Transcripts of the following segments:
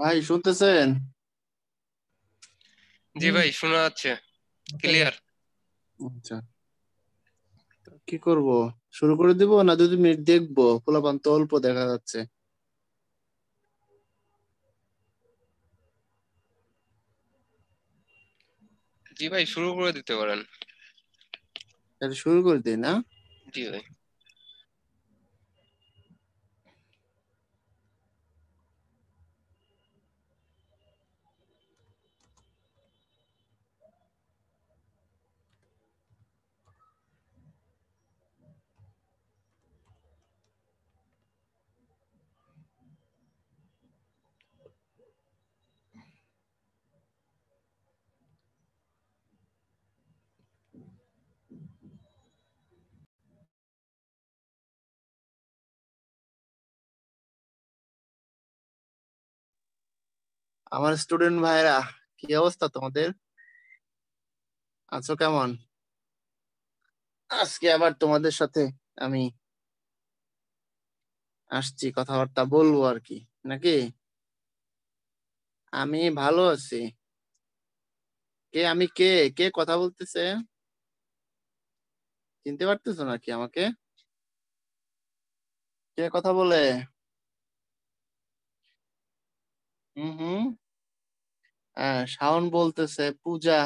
ভাই শুনতেছেন জি ভাই শোনা যাচ্ছে ক্লিয়ার আচ্ছা কি করব শুরু করে দিব না দুই মিনিট দেখবো পোলাপান তো অল্প দেখা যাচ্ছে জি ভাই শুরু করে দিতে পারেন শুরু করে দিই না জি ভাই আমার স্টুডেন্ট ভাইরা কি অবস্থা তোমাদের আছো কেমন আজকে আবার তোমাদের সাথে আমি আসছি কথাবার্তা বলবো আর কি নাকি আমি ভালো আছি কে আমি কে কে কথা বলতেছে চিনতে পারতেছো নাকি আমাকে কে কথা বলে হুম হুম শাওন বলতেছে পূজা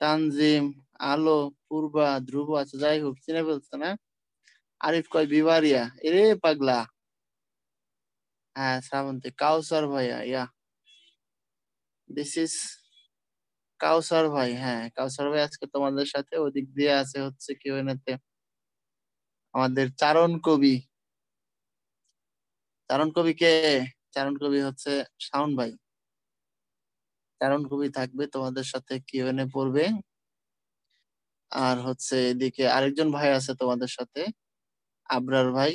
তানজিম আলো পূর্বা ধ্রুব আছে যাই হোক চিনে ফেলছে না আরিফ কয় বিবারিয়া এরে পাগলা হ্যাঁ শ্রাবন্তী কাউসার ভাইয়া ইয়া দিস ইস কাউসার ভাই হ্যাঁ কাউসার ভাই আজকে তোমাদের সাথে ওদিক দিয়ে আছে হচ্ছে কি ওনাতে আমাদের চারণ কবি চারণ কবি কে চারণ কবি হচ্ছে শাওন ভাই কারণ কবি থাকবে তোমাদের সাথে কিউএনএ পড়বে আর হচ্ছে এদিকে আরেকজন ভাই আছে তোমাদের সাথে আবরার ভাই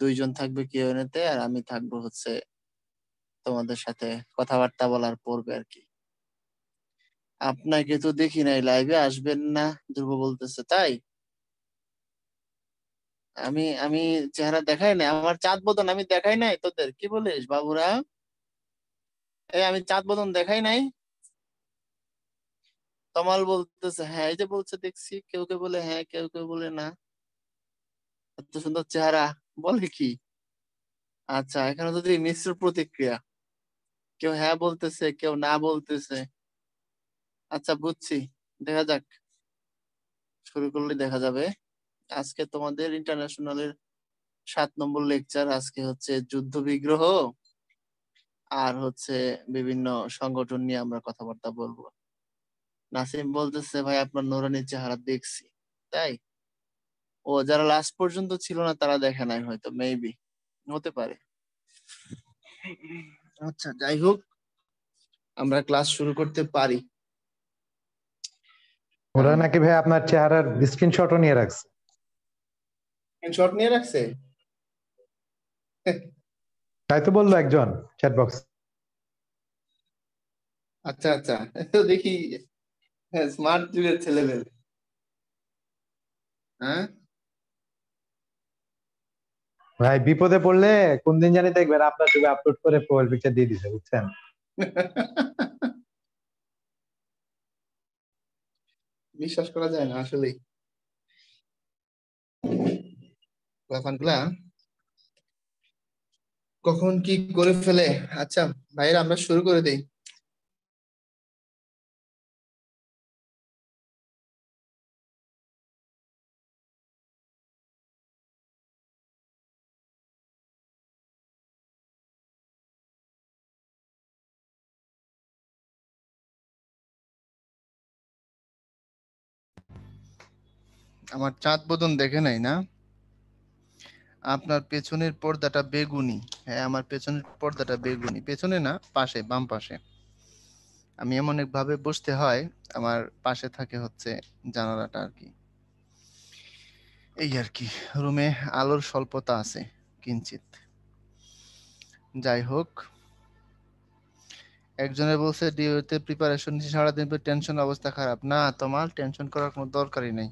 দুইজন থাকবে কিউএনএ তে আর আমি থাকবো হচ্ছে তোমাদের সাথে কথাবার্তা বলার পড়বে আর কি আপনাকে তো দেখি নাই লাইভে আসবেন না ধ্রুব বলতেছে তাই আমি আমি চেহারা দেখাই নাই আমার চাঁদ বদন আমি দেখাই নাই তোদের কি বলিস বাবুরা এই আমি চাঁদ বদন দেখাই নাই তমাল বলতেছে হ্যাঁ এই যে বলছে দেখছি কেউ কেউ বলে হ্যাঁ কেউ কেউ বলে না এত সুন্দর চেহারা বলে কি আচ্ছা এখানে যদি মিশ্র প্রতিক্রিয়া কেউ হ্যাঁ বলতেছে কেউ না বলতেছে আচ্ছা বুঝছি দেখা যাক শুরু করলে দেখা যাবে আজকে তোমাদের এর সাত নম্বর লেকচার আজকে হচ্ছে যুদ্ধ বিগ্রহ আর হচ্ছে বিভিন্ন সংগঠন নিয়ে আমরা কথাবার্তা বলবো নাসিম বলতেছে ভাই আপনার নোরানির চেহারা দেখছি তাই ও যারা লাস্ট পর্যন্ত ছিল না তারা দেখে নাই হয়তো মেবি হতে পারে আচ্ছা যাই হোক আমরা ক্লাস শুরু করতে পারি ওরা নাকি ভাই আপনার চেহারার স্ক্রিনশটও নিয়ে রাখছে স্ক্রিনশট নিয়ে রাখছে তাই তো বললো একজন চ্যাট বক্স আচ্ছা আচ্ছা তো দেখি স্মার্ট হ্যাঁ, যুগের ছেলেদের হ্যাঁ ভাই বিপদে পড়লে কোন দিন জানি দেখবেন আপনার যুগে আপলোড করে প্রোফাইল পিকচার দিয়ে দিছে বুঝছেন বিশ্বাস করা যায় না আসলেই ব্যাপারগুলা কখন কি করে ফেলে আচ্ছা ভাইরা আমরা শুরু করে দিই আমার চাঁদ বদন দেখে নাই না আপনার পেছনের পর্দাটা বেগুনি হ্যাঁ আমার পেছনের পর্দাটা বেগুনি পেছনে না পাশে বাম পাশে আমি এমন একভাবে বসতে হয় আমার পাশে থাকে হচ্ছে জানালাটা আর কি এই আর কি রুমে আলোর স্বল্পতা আছে কিঞ্চিত যাই হোক একজনের বলছে ডিওতে প্রিপারেশন নিচ্ছি সারাদিন টেনশন অবস্থা খারাপ না তোমার টেনশন করার কোনো দরকারই নেই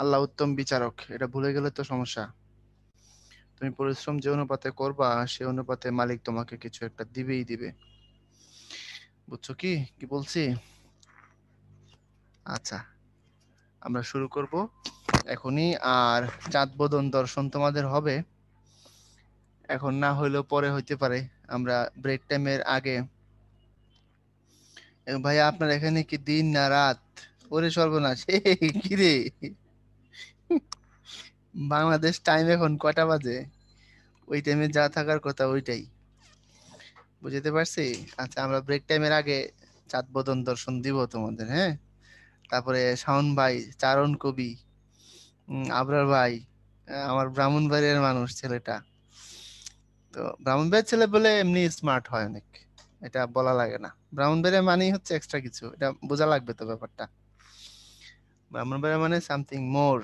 আল্লাহ উত্তম বিচারক এটা ভুলে গেলে তো সমস্যা তুমি পরিশ্রম যে অনুপাতে করবা সে অনুপাতে মালিক তোমাকে কিছু একটা দিবেই দিবে বুঝছো কি কি বলছি আচ্ছা আমরা শুরু করব এখনই আর চাঁদ বদন দর্শন তোমাদের হবে এখন না হইলেও পরে হইতে পারে আমরা ব্রেক টাইমের আগে ভাই আপনার এখানে কি দিন না রাত ওরে সর্বনাশ কি রে বাংলাদেশ টাইম এখন কটা বাজে ওই টাইমে যা থাকার কথা ওইটাই বুঝতে পারছি আচ্ছা আমরা ব্রেক টাইমের আগে চাঁদ বদন দর্শন দিব তোমাদের হ্যাঁ তারপরে শাওন ভাই চারণ কবি আবরার ভাই আমার ব্রাহ্মণ বাড়ির মানুষ ছেলেটা তো ব্রাহ্মণ বাড়ির ছেলে বলে এমনি স্মার্ট হয় অনেক এটা বলা লাগে না ব্রাহ্মণ বাড়ির মানেই হচ্ছে এক্সট্রা কিছু এটা বোঝা লাগবে তো ব্যাপারটা ব্রাহ্মণ বাড়ির মানে সামথিং মোর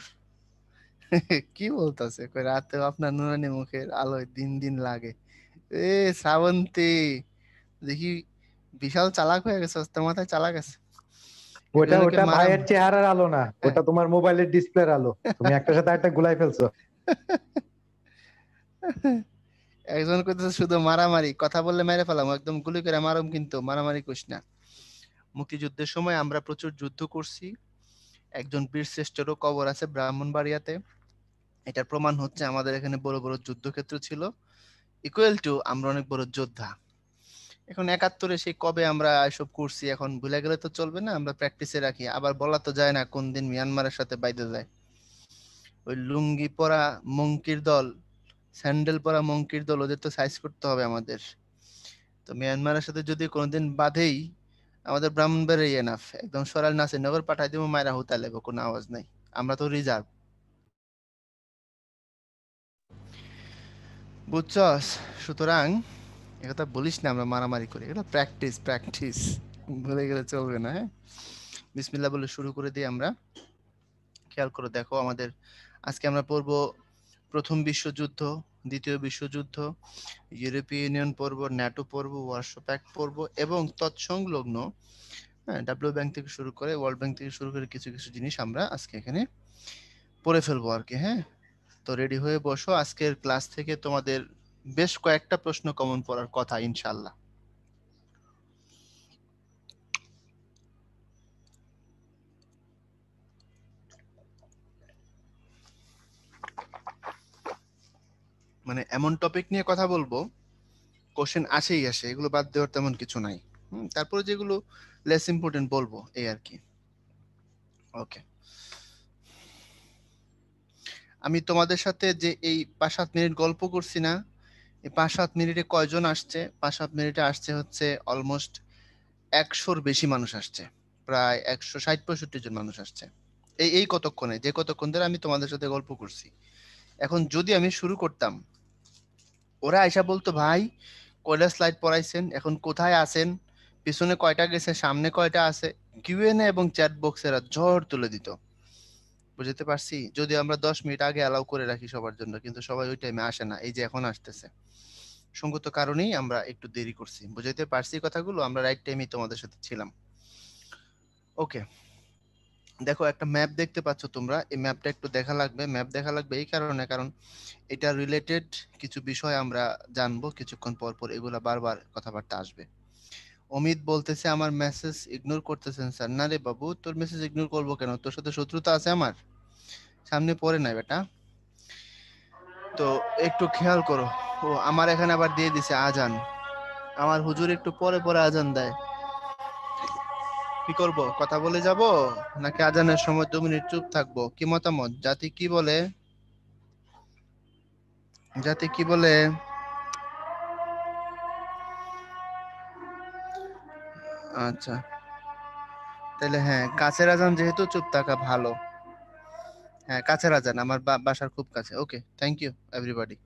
কি বলতাছে কই রাতে আপনার নুরানি মুখের আলোয় দিন দিন লাগে এ শ্রাবন্তী দেখি বিশাল চালাক হয়ে গেছে তোমার মাথায় চালাক আছে ওটা ওটা মায়ের চেহারার আলো না হ্যাঁ। ওটা তোমার মোবাইলের ডিসপ্লের আলো তুমি একটা সাথে একটা গুলাই ফেলছো একজন কইতেছে শুধু মারামারি কথা বললে মেরে ফেলাম একদম গুলি করে মারম কিন্তু মারামারি করিস না মুক্তিযুদ্ধের সময় আমরা প্রচুর যুদ্ধ করছি একজন বীর শ্রেষ্ঠেরও কবর আছে ব্রাহ্মণবাড়িয়াতে এটার প্রমাণ হচ্ছে আমাদের এখানে বড় বড় যুদ্ধক্ষেত্র ছিল ইকুয়াল টু আমরা অনেক বড় যোদ্ধা এখন একাত্তরে সেই কবে আমরা এসব করছি এখন ভুলে গেলে তো চলবে না আমরা প্র্যাকটিসে রাখি আবার বলা তো যায় না কোন দিন মিয়ানমারের সাথে বাইতে যায় ওই লুঙ্গি পরা মঙ্কির দল স্যান্ডেল পরা মঙ্কির দল ওদের তো সাইজ করতে হবে আমাদের তো মিয়ানমারের সাথে যদি কোনোদিন বাঁধেই আমাদের ব্রাহ্মণ বেড়ে এনাফ একদম সরাল নগর পাঠাই দিব মায়েরা হুতা লেবো কোনো আওয়াজ নাই আমরা তো রিজার্ভ বুঝছস সুতরাং একথা বলিস না আমরা মারামারি করি এটা প্র্যাকটিস প্র্যাকটিস বলে গেলে চলবে না হ্যাঁ বিসমিল্লা বলে শুরু করে দিই আমরা খেয়াল করে দেখো আমাদের আজকে আমরা পড়ব প্রথম বিশ্বযুদ্ধ দ্বিতীয় বিশ্বযুদ্ধ ইউরোপীয় ইউনিয়ন পর্ব ন্যাটো পর্ব ওয়ার্কশপ অ্যাক্ট পর্ব এবং তৎসংলগ্ন হ্যাঁ ডাব্লিউ ব্যাংক থেকে শুরু করে ওয়ার্ল্ড ব্যাংক থেকে শুরু করে কিছু কিছু জিনিস আমরা আজকে এখানে পড়ে ফেলবো আর কি হ্যাঁ তো রেডি হয়ে বসো আজকের ক্লাস থেকে তোমাদের বেশ কয়েকটা প্রশ্ন কমন পড়ার কথা ইনশাল্লাহ মানে এমন টপিক নিয়ে কথা বলবো কোশ্চেন আসেই আসে এগুলো বাদ দেওয়ার তেমন কিছু নাই তারপরে যেগুলো লেস ইম্পর্টেন্ট বলবো এই আর কি ওকে আমি তোমাদের সাথে যে এই পাঁচ সাত মিনিট গল্প করছি না এই পাঁচ সাত মিনিটে কয়জন আসছে পাঁচ সাত মিনিটে আসছে হচ্ছে অলমোস্ট একশোর বেশি মানুষ আসছে প্রায় একশো ষাট পঁয়ষট্টি জন মানুষ আসছে এই এই কতক্ষণে যে কতক্ষণ ধরে আমি তোমাদের সাথে গল্প করছি এখন যদি আমি শুরু করতাম ওরা আয়সা বলতো ভাই কয়টা স্লাইড পড়াইছেন এখন কোথায় আছেন পিছনে কয়টা গেছে সামনে কয়টা আছে কিউএনএ এবং চ্যাট বক্সেরা ঝড় তুলে দিত বুঝতে পারছি যদি আমরা দশ মিনিট আগে অ্যালাউ করে রাখি সবার জন্য কিন্তু সবাই ওই টাইমে আসে না এই যে এখন আসতেছে সঙ্গত কারণেই আমরা একটু দেরি করছি বুঝাইতে পারছি কথাগুলো আমরা রাইট টাইমেই তোমাদের সাথে ছিলাম ওকে দেখো একটা ম্যাপ দেখতে পাচ্ছ তোমরা এই ম্যাপটা একটু দেখা লাগবে ম্যাপ দেখা লাগবে এই কারণে কারণ এটা রিলেটেড কিছু বিষয় আমরা জানবো কিছুক্ষণ পর পর এগুলা বারবার কথাবার্তা আসবে অমিত বলতেছে আমার মেসেজ ইগনোর করতেছেন স্যার না রে বাবু তোর মেসেজ ইগনোর করবো কেন তোর সাথে শত্রুতা আছে আমার সামনে পড়ে নাই বেটা তো একটু খেয়াল করো ও আমার এখানে আবার দিয়ে দিছে আজান আমার হুজুর একটু পরে পরে আজান দেয় কি করব কথা বলে যাব নাকি আজানের সময় দু মিনিট চুপ থাকবো কি মতামত জাতি কি বলে জাতি কি বলে আচ্ছা তাহলে হ্যাঁ কাছের আজান যেহেতু চুপ থাকা ভালো হ্যাঁ কাছের আজান আমার বাসার খুব কাছে ওকে থ্যাংক ইউ এভরিবাডি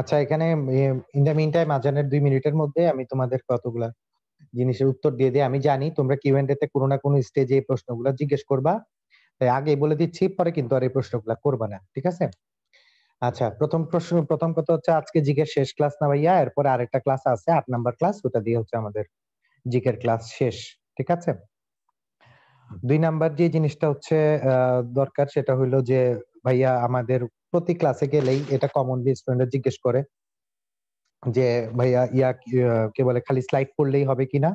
আচ্ছা এখানে ইন দ্য মিন টাইম আজানের দুই মিনিটের মধ্যে আমি তোমাদের কতগুলা জিনিসের উত্তর দিয়ে দিই আমি জানি তোমরা কিউএন্ড তে কোনো না কোনো স্টেজে এই প্রশ্নগুলো জিজ্ঞেস করবা তাই আগে বলে দিচ্ছি পরে কিন্তু আর এই প্রশ্নগুলো করবা না ঠিক আছে আচ্ছা প্রথম প্রশ্ন প্রথম কথা হচ্ছে আজকে জিকের শেষ ক্লাস না ভাইয়া এরপরে আরেকটা ক্লাস আছে আট নাম্বার ক্লাস ওটা দিয়ে হচ্ছে আমাদের জিকের ক্লাস শেষ ঠিক আছে দুই নাম্বার যে জিনিসটা হচ্ছে দরকার সেটা হলো যে ভাইয়া আমাদের প্রতি ক্লাসে গেলেই এটা কমনলি স্টুডেন্ট জিজ্ঞেস করে যে ভাইয়া ইয়া কে বলে খালি স্লাইড পড়লেই হবে কিনা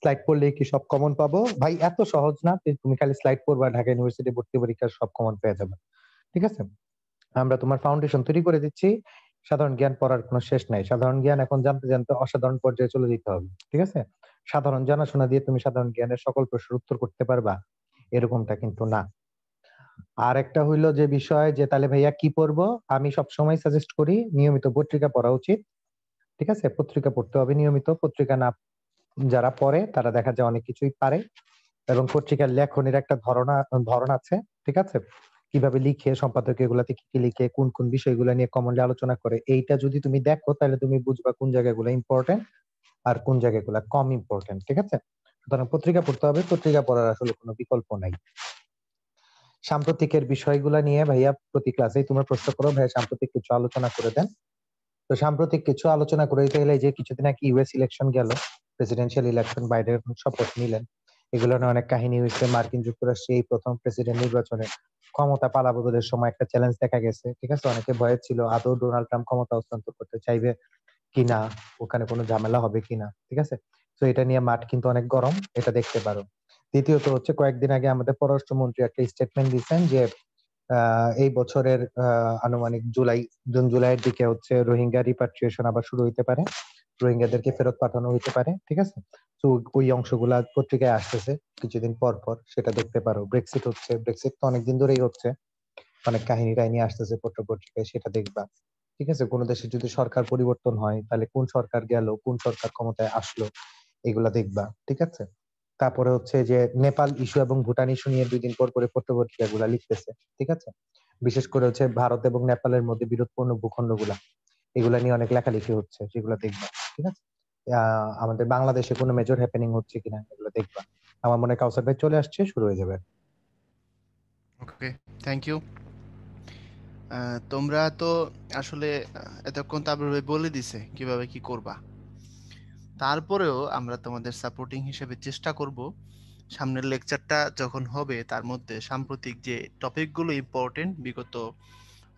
স্লাইড পড়লেই কি সব কমন পাবো ভাই এত সহজ না তুমি খালি স্লাইড পড়বা ঢাকা ইউনিভার্সিটি ভর্তি পরীক্ষার সব কমন পেয়ে যাবে ঠিক আছে আমরা তোমার ফাউন্ডেশন তৈরি করে দিচ্ছি সাধারণ জ্ঞান পড়ার কোনো শেষ নাই সাধারণ জ্ঞান এখন জানতে জানতে অসাধারণ পর্যায়ে চলে যেতে হবে ঠিক আছে সাধারণ জানাশোনা দিয়ে তুমি সাধারণ জ্ঞানের সকল প্রশ্নের উত্তর করতে পারবা এরকমটা কিন্তু না আর একটা হইলো যে বিষয় যে তাহলে ভাইয়া কি পড়বো আমি সবসময় সাজেস্ট করি নিয়মিত পত্রিকা পড়া উচিত ঠিক আছে পত্রিকা পড়তে হবে নিয়মিত পত্রিকা না যারা পড়ে তারা দেখা যায় অনেক কিছুই পারে এবং পত্রিকার লেখনের একটা ধরনা ধরন আছে ঠিক আছে কিভাবে লিখে সম্পাদক এগুলাতে কি কি লিখে কোন কোন বিষয়গুলো নিয়ে কমনলি আলোচনা করে এইটা যদি তুমি দেখো তাহলে তুমি বুঝবা কোন জায়গাগুলো ইম্পর্টেন্ট আর কোন জায়গাগুলো কম ইম্পর্টেন্ট ঠিক আছে সুতরাং পত্রিকা পড়তে হবে পত্রিকা পড়ার আসলে কোনো বিকল্প নাই সাম্প্রতিকের বিষয়গুলো নিয়ে ভাইয়া প্রতি ক্লাসে তোমরা প্রশ্ন করো ভাইয়া সাম্প্রতিক কিছু আলোচনা করে দেন তো সাম্প্রতিক কিছু আলোচনা করে দিতে গেলে যে কিছুদিন আগে ইউএস ইলেকশন গেল প্রেসিডেন্সিয়াল ইলেকশন বাইডেন শপথ নিলেন এগুলো নিয়ে অনেক কাহিনী হয়েছে মার্কিন যুক্তরাষ্ট্রে এই প্রথম প্রেসিডেন্ট নির্বাচনে ক্ষমতা পালাবদের সময় একটা চ্যালেঞ্জ দেখা গেছে ঠিক আছে অনেকে ভয় ছিল আদৌ ডোনাল্ড ট্রাম্প ক্ষমতা হস্তান্তর করতে চাইবে কিনা ওখানে কোনো ঝামেলা হবে কিনা ঠিক আছে তো এটা নিয়ে মাঠ কিন্তু অনেক গরম এটা দেখতে পারো দ্বিতীয়ত হচ্ছে কয়েকদিন আগে আমাদের পররাষ্ট্রমন্ত্রী একটা স্টেটমেন্ট দিচ্ছেন যে এই বছরের আনুমানিক জুলাই জুন জুলাইয়ের দিকে হচ্ছে রোহিঙ্গা রিপাট্রিয়েশন আবার শুরু হইতে পারে রোহিঙ্গাদেরকে ফেরত পাঠানো হইতে পারে ঠিক আছে তো ওই অংশগুলা পত্রিকায় আসতেছে কিছুদিন পর পর সেটা দেখতে পারো ব্রেক্সিট হচ্ছে ব্রেক্সিট তো অনেকদিন ধরেই হচ্ছে অনেক কাহিনী টাহিনী আসতেছে পত্র পত্রিকায় সেটা দেখবা ঠিক আছে কোন দেশে যদি সরকার পরিবর্তন হয় তাহলে কোন সরকার গেল কোন সরকার ক্ষমতায় আসলো এগুলা দেখবা ঠিক আছে তারপরে হচ্ছে যে নেপাল ইস্যু এবং ভুটান ইস্যু নিয়ে দুই দিন পর করে পত্রপত্রিকা গুলা লিখতেছে ঠিক আছে বিশেষ করে হচ্ছে ভারত এবং নেপালের মধ্যে বিরোধপূর্ণ ভূখণ্ড গুলা এগুলা নিয়ে অনেক লেখালেখি হচ্ছে সেগুলো দেখবা ঠিক আছে আমাদের বাংলাদেশে কোনো মেজর হ্যাপেনিং হচ্ছে কিনা এগুলো দেখবা আমার মনে কাউসার ভাই চলে আসছে শুরু হয়ে যাবে ওকে থ্যাংক ইউ তোমরা তো আসলে এতক্ষণ তো বলে দিছে কিভাবে কি করবা তারপরেও আমরা তোমাদের সাপোর্টিং হিসেবে চেষ্টা করব সামনের লেকচারটা যখন হবে তার মধ্যে সাম্প্রতিক যে টপিকগুলো ইম্পর্টেন্ট বিগত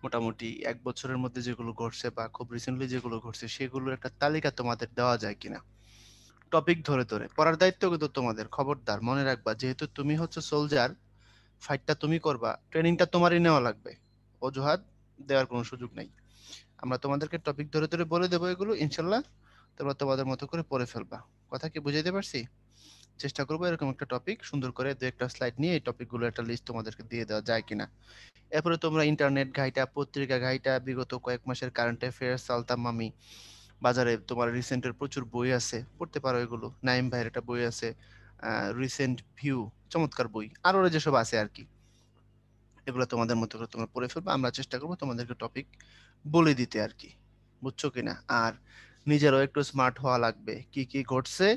মোটামুটি এক বছরের মধ্যে যেগুলো ঘটছে বা খুব রিসেন্টলি যেগুলো ঘটছে সেগুলোর একটা তালিকা তোমাদের দেওয়া যায় কিনা টপিক ধরে ধরে পড়ার দায়িত্ব কিন্তু তোমাদের খবরদার মনে রাখবা যেহেতু তুমি হচ্ছে সোলজার ফাইটটা তুমি করবা ট্রেনিংটা তোমারই নেওয়া লাগবে অজুহাত দেওয়ার কোনো সুযোগ নেই আমরা তোমাদেরকে টপিক ধরে ধরে বলে দেবো এগুলো ইনশাল্লাহ তোমরা তোমাদের মতো করে পড়ে ফেলবা কথা কি বুঝাইতে পারছি চেষ্টা করবো এরকম একটা টপিক সুন্দর করে দু একটা স্লাইড নিয়ে এই টপিকগুলো একটা লিস্ট তোমাদেরকে দিয়ে দেওয়া যায় কিনা এরপরে তোমরা ইন্টারনেট ঘাইটা পত্রিকা ঘাইটা বিগত কয়েক মাসের কারেন্ট অ্যাফেয়ার্স মামি বাজারে তোমার রিসেন্টের প্রচুর বই আছে পড়তে পারো এগুলো নাইম ভাইয়ের একটা বই আছে রিসেন্ট ভিউ চমৎকার বই আরও যেসব আছে আর কি এগুলো তোমাদের মতো করে তোমরা পড়ে ফেলবে আমরা চেষ্টা করবো তোমাদেরকে টপিক বলে দিতে আর কি বুঝছো কিনা আর নিজেরও একটু স্মার্ট হওয়া লাগবে কি কি ঘটছে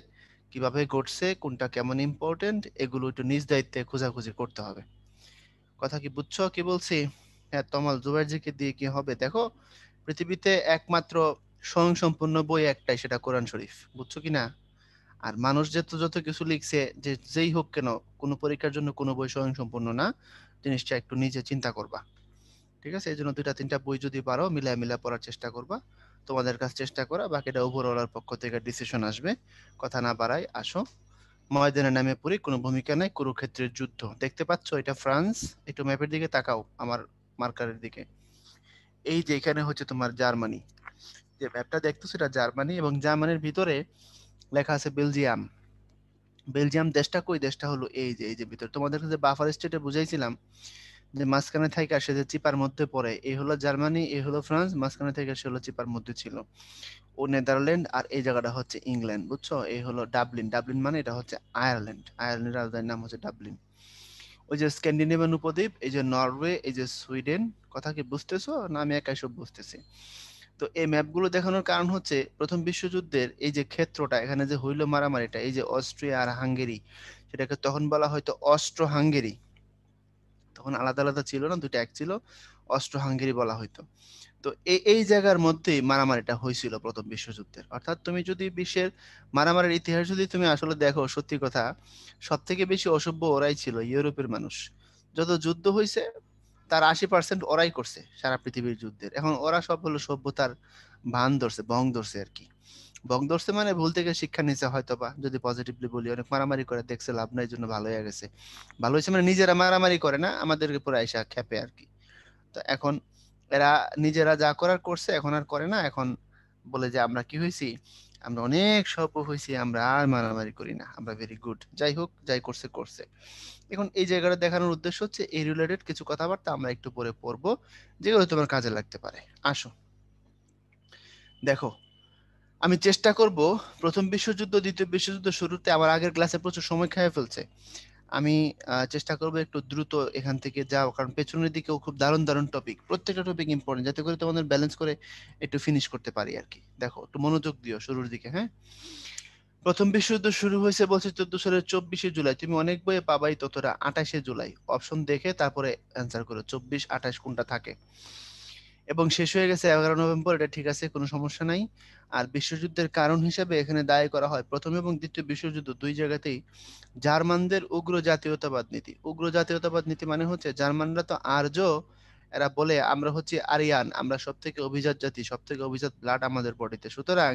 কিভাবে ঘটছে কোনটা কেমন ইম্পর্টেন্ট এগুলো একটু নিজ দায়িত্বে খোঁজাখুঁজি করতে হবে কথা কি বুঝছো কি বলছি হ্যাঁ তমাল জুবাইজিকে দিয়ে কি হবে দেখো পৃথিবীতে একমাত্র সম্পূর্ণ বই একটাই সেটা কোরআন শরীফ বুঝছো কি না আর মানুষ যে তো যত কিছু লিখছে যে যেই হোক কেন কোনো পরীক্ষার জন্য কোনো বই সম্পূর্ণ না জিনিসটা একটু নিজে চিন্তা করবা ঠিক আছে এই জন্য দুইটা তিনটা বই যদি পারো মিলা মিলা পড়ার চেষ্টা করবা তোমাদের কাছে চেষ্টা করা বাকিটা ওভারঅলার পক্ষ থেকে ডিসিশন আসবে কথা না বাড়াই আসো ময়দানে নামে পড়ি কোনো ভূমিকা নাই কুরুক্ষেত্রের যুদ্ধ দেখতে পাচ্ছ এটা ফ্রান্স একটু ম্যাপের দিকে তাকাও আমার মার্কারের দিকে এই যে এখানে হচ্ছে তোমার জার্মানি যে ম্যাপটা দেখতো সেটা জার্মানি এবং জার্মানির ভিতরে লেখা আছে বেলজিয়াম বেলজিয়াম দেশটা কই দেশটা হলো এই যে এই যে ভিতরে তোমাদের কাছে বাফার স্টেটে বুঝাইছিলাম যে মাঝখানে থেকে আসে যে চিপার মধ্যে পড়ে এ হলো জার্মানি এ হলো ফ্রান্স মাঝখানে থেকে সে হলো চিপার মধ্যে ছিল ও নেদারল্যান্ড আর এই জায়গাটা হচ্ছে ইংল্যান্ড বুঝছো এই হলো ডাবলিন ডাবলিন মানে এটা হচ্ছে আয়ারল্যান্ড আয়ারল্যান্ডের রাজধানীর নাম হচ্ছে ডাবলিন ওই যে স্ক্যান্ডিনেভিয়ান উপদ্বীপ এই যে নরওয়ে এই যে সুইডেন কথা কি বুঝতেছো না আমি একাই সব বুঝতেছি তো এই ম্যাপগুলো দেখানোর কারণ হচ্ছে প্রথম বিশ্বযুদ্ধের এই যে ক্ষেত্রটা এখানে যে হইল মারামারিটা এই যে অস্ট্রিয়া আর হাঙ্গেরি সেটাকে তখন বলা হয়তো অস্ট্রো হাঙ্গেরি তখন আলাদা আলাদা ছিল না দুটো এক ছিল অস্ট্রো হাঙ্গেরি বলা হইতো তো এই এই জায়গার মধ্যেই মারামারিটা হয়েছিল প্রথম বিশ্বযুদ্ধের অর্থাৎ তুমি যদি বিশ্বের মারামারির ইতিহাস যদি তুমি আসলে দেখো সত্যি কথা সব থেকে বেশি অসভ্য ওরাই ছিল ইউরোপের মানুষ যত যুদ্ধ হয়েছে তার আশি পার্সেন্ট ওরাই করছে সারা পৃথিবীর যুদ্ধের এখন ওরা সব হলো সভ্যতার ভান ধরছে ভং ধরছে আর কি বক মানে ভুল থেকে শিক্ষা নিছে হয়তো বা যদি পজিটিভলি বলি অনেক মারামারি করে দেখছে লাভ নাই জন্য ভালো হয়ে গেছে ভালো হয়েছে মানে নিজেরা মারামারি করে না আমাদেরকে পুরো আইসা খেপে আর কি তো এখন এরা নিজেরা যা করার করছে এখন আর করে না এখন বলে যে আমরা কি হয়েছি আমরা অনেক স্বল্প হয়েছি আমরা আর মারামারি করি না আমরা ভেরি গুড যাই হোক যাই করছে করছে এখন এই জায়গাটা দেখানোর উদ্দেশ্য হচ্ছে এই রিলেটেড কিছু কথাবার্তা আমরা একটু পরে পড়বো যেগুলো তোমার কাজে লাগতে পারে আসো দেখো আমি চেষ্টা করব প্রথম বিশ্বযুদ্ধ দ্বিতীয় বিশ্বযুদ্ধ শুরুতে আমার আগের ক্লাসে প্রচুর সময় খেয়ে ফেলছে আমি চেষ্টা করব একটু দ্রুত এখান থেকে যাও কারণ পেছনের দিকেও খুব দারুণ দারুণ টপিক প্রত্যেকটা টপিক ইম্পর্টেন্ট যাতে করে তোমাদের ব্যালেন্স করে একটু ফিনিশ করতে পারি আর কি দেখো একটু মনোযোগ দিও শুরুর দিকে হ্যাঁ প্রথম বিশ্বযুদ্ধ শুরু হয়েছে বলছে চোদ্দ সালের চব্বিশে জুলাই তুমি অনেক বইয়ে পাবাই ততটা আঠাশে জুলাই অপশন দেখে তারপরে অ্যান্সার করো চব্বিশ আঠাশ কোনটা থাকে এবং শেষ হয়ে গেছে এগারো নভেম্বর এটা ঠিক আছে কোনো সমস্যা নাই আর বিশ্বযুদ্ধের কারণ হিসেবে এখানে দায়ী করা হয় প্রথম এবং দ্বিতীয় বিশ্বযুদ্ধ দুই জায়গাতেই জার্মানদের উগ্র জাতীয়তাবাদ নীতি উগ্র জাতীয়তাবাদ নীতি মানে হচ্ছে জার্মানরা তো আর্য এরা বলে আমরা হচ্ছে আরিয়ান আমরা সব থেকে অভিজাত জাতি সব থেকে অভিজাত ব্লাড আমাদের বডিতে সুতরাং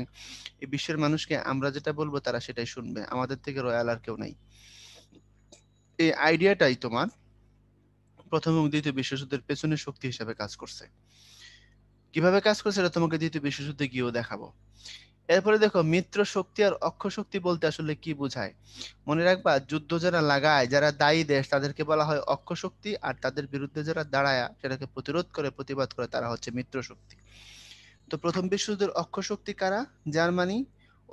এই বিশ্বের মানুষকে আমরা যেটা বলবো তারা সেটাই শুনবে আমাদের থেকে রয়্যাল আর কেউ নাই এই আইডিয়াটাই তোমার প্রথম এবং দ্বিতীয় বিশ্বযুদ্ধের পেছনের শক্তি হিসাবে কাজ করছে কিভাবে কাজ করে সেটা তোমাকে দ্বিতীয় বিশ্বযুদ্ধে গিয়েও দেখাবো এরপরে দেখো মিত্র শক্তি আর অক্ষ শক্তি বলতে আসলে কি বোঝায় মনে রাখবা যুদ্ধ যারা লাগায় যারা দায়ী দেশ তাদেরকে বলা হয় অক্ষ শক্তি আর তাদের বিরুদ্ধে যারা দাঁড়ায় সেটাকে প্রতিরোধ করে প্রতিবাদ করে তারা হচ্ছে মিত্র শক্তি তো প্রথম বিশ্বযুদ্ধের অক্ষ শক্তি কারা জার্মানি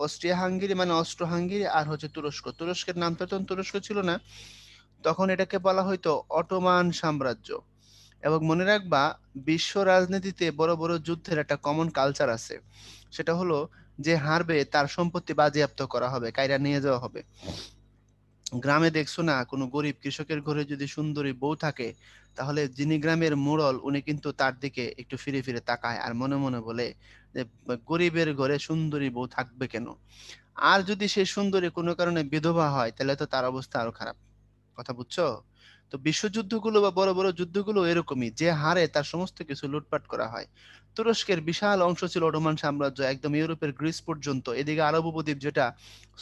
অস্ট্রিয়া হাঙ্গেরি মানে অস্ট্র হাঙ্গেরি আর হচ্ছে তুরস্ক তুরস্কের নাম তো তখন তুরস্ক ছিল না তখন এটাকে বলা হয়তো অটোমান সাম্রাজ্য এবং মনে রাখবা বিশ্ব রাজনীতিতে বড় বড় যুদ্ধের একটা কমন কালচার আছে সেটা হলো যে হারবে তার সম্পত্তি বাজেয়াপ্ত করা হবে কায়রা নিয়ে যাওয়া হবে গ্রামে দেখছো না কোনো গরিব কৃষকের ঘরে যদি সুন্দরী বউ থাকে তাহলে যিনি গ্রামের মোড়ল উনি কিন্তু তার দিকে একটু ফিরে ফিরে তাকায় আর মনে মনে বলে যে গরিবের ঘরে সুন্দরী বউ থাকবে কেন আর যদি সে সুন্দরী কোনো কারণে বিধবা হয় তাহলে তো তার অবস্থা আরো খারাপ কথা বুঝছো তো বিশ্বযুদ্ধগুলো বা বড় বড় যুদ্ধগুলো এরকমই যে হারে তার সমস্ত কিছু লুটপাট করা হয় তুরস্কের বিশাল অংশ ছিল অটোমান সাম্রাজ্য একদম ইউরোপের গ্রিস পর্যন্ত এদিকে আরব উপদ্বীপ যেটা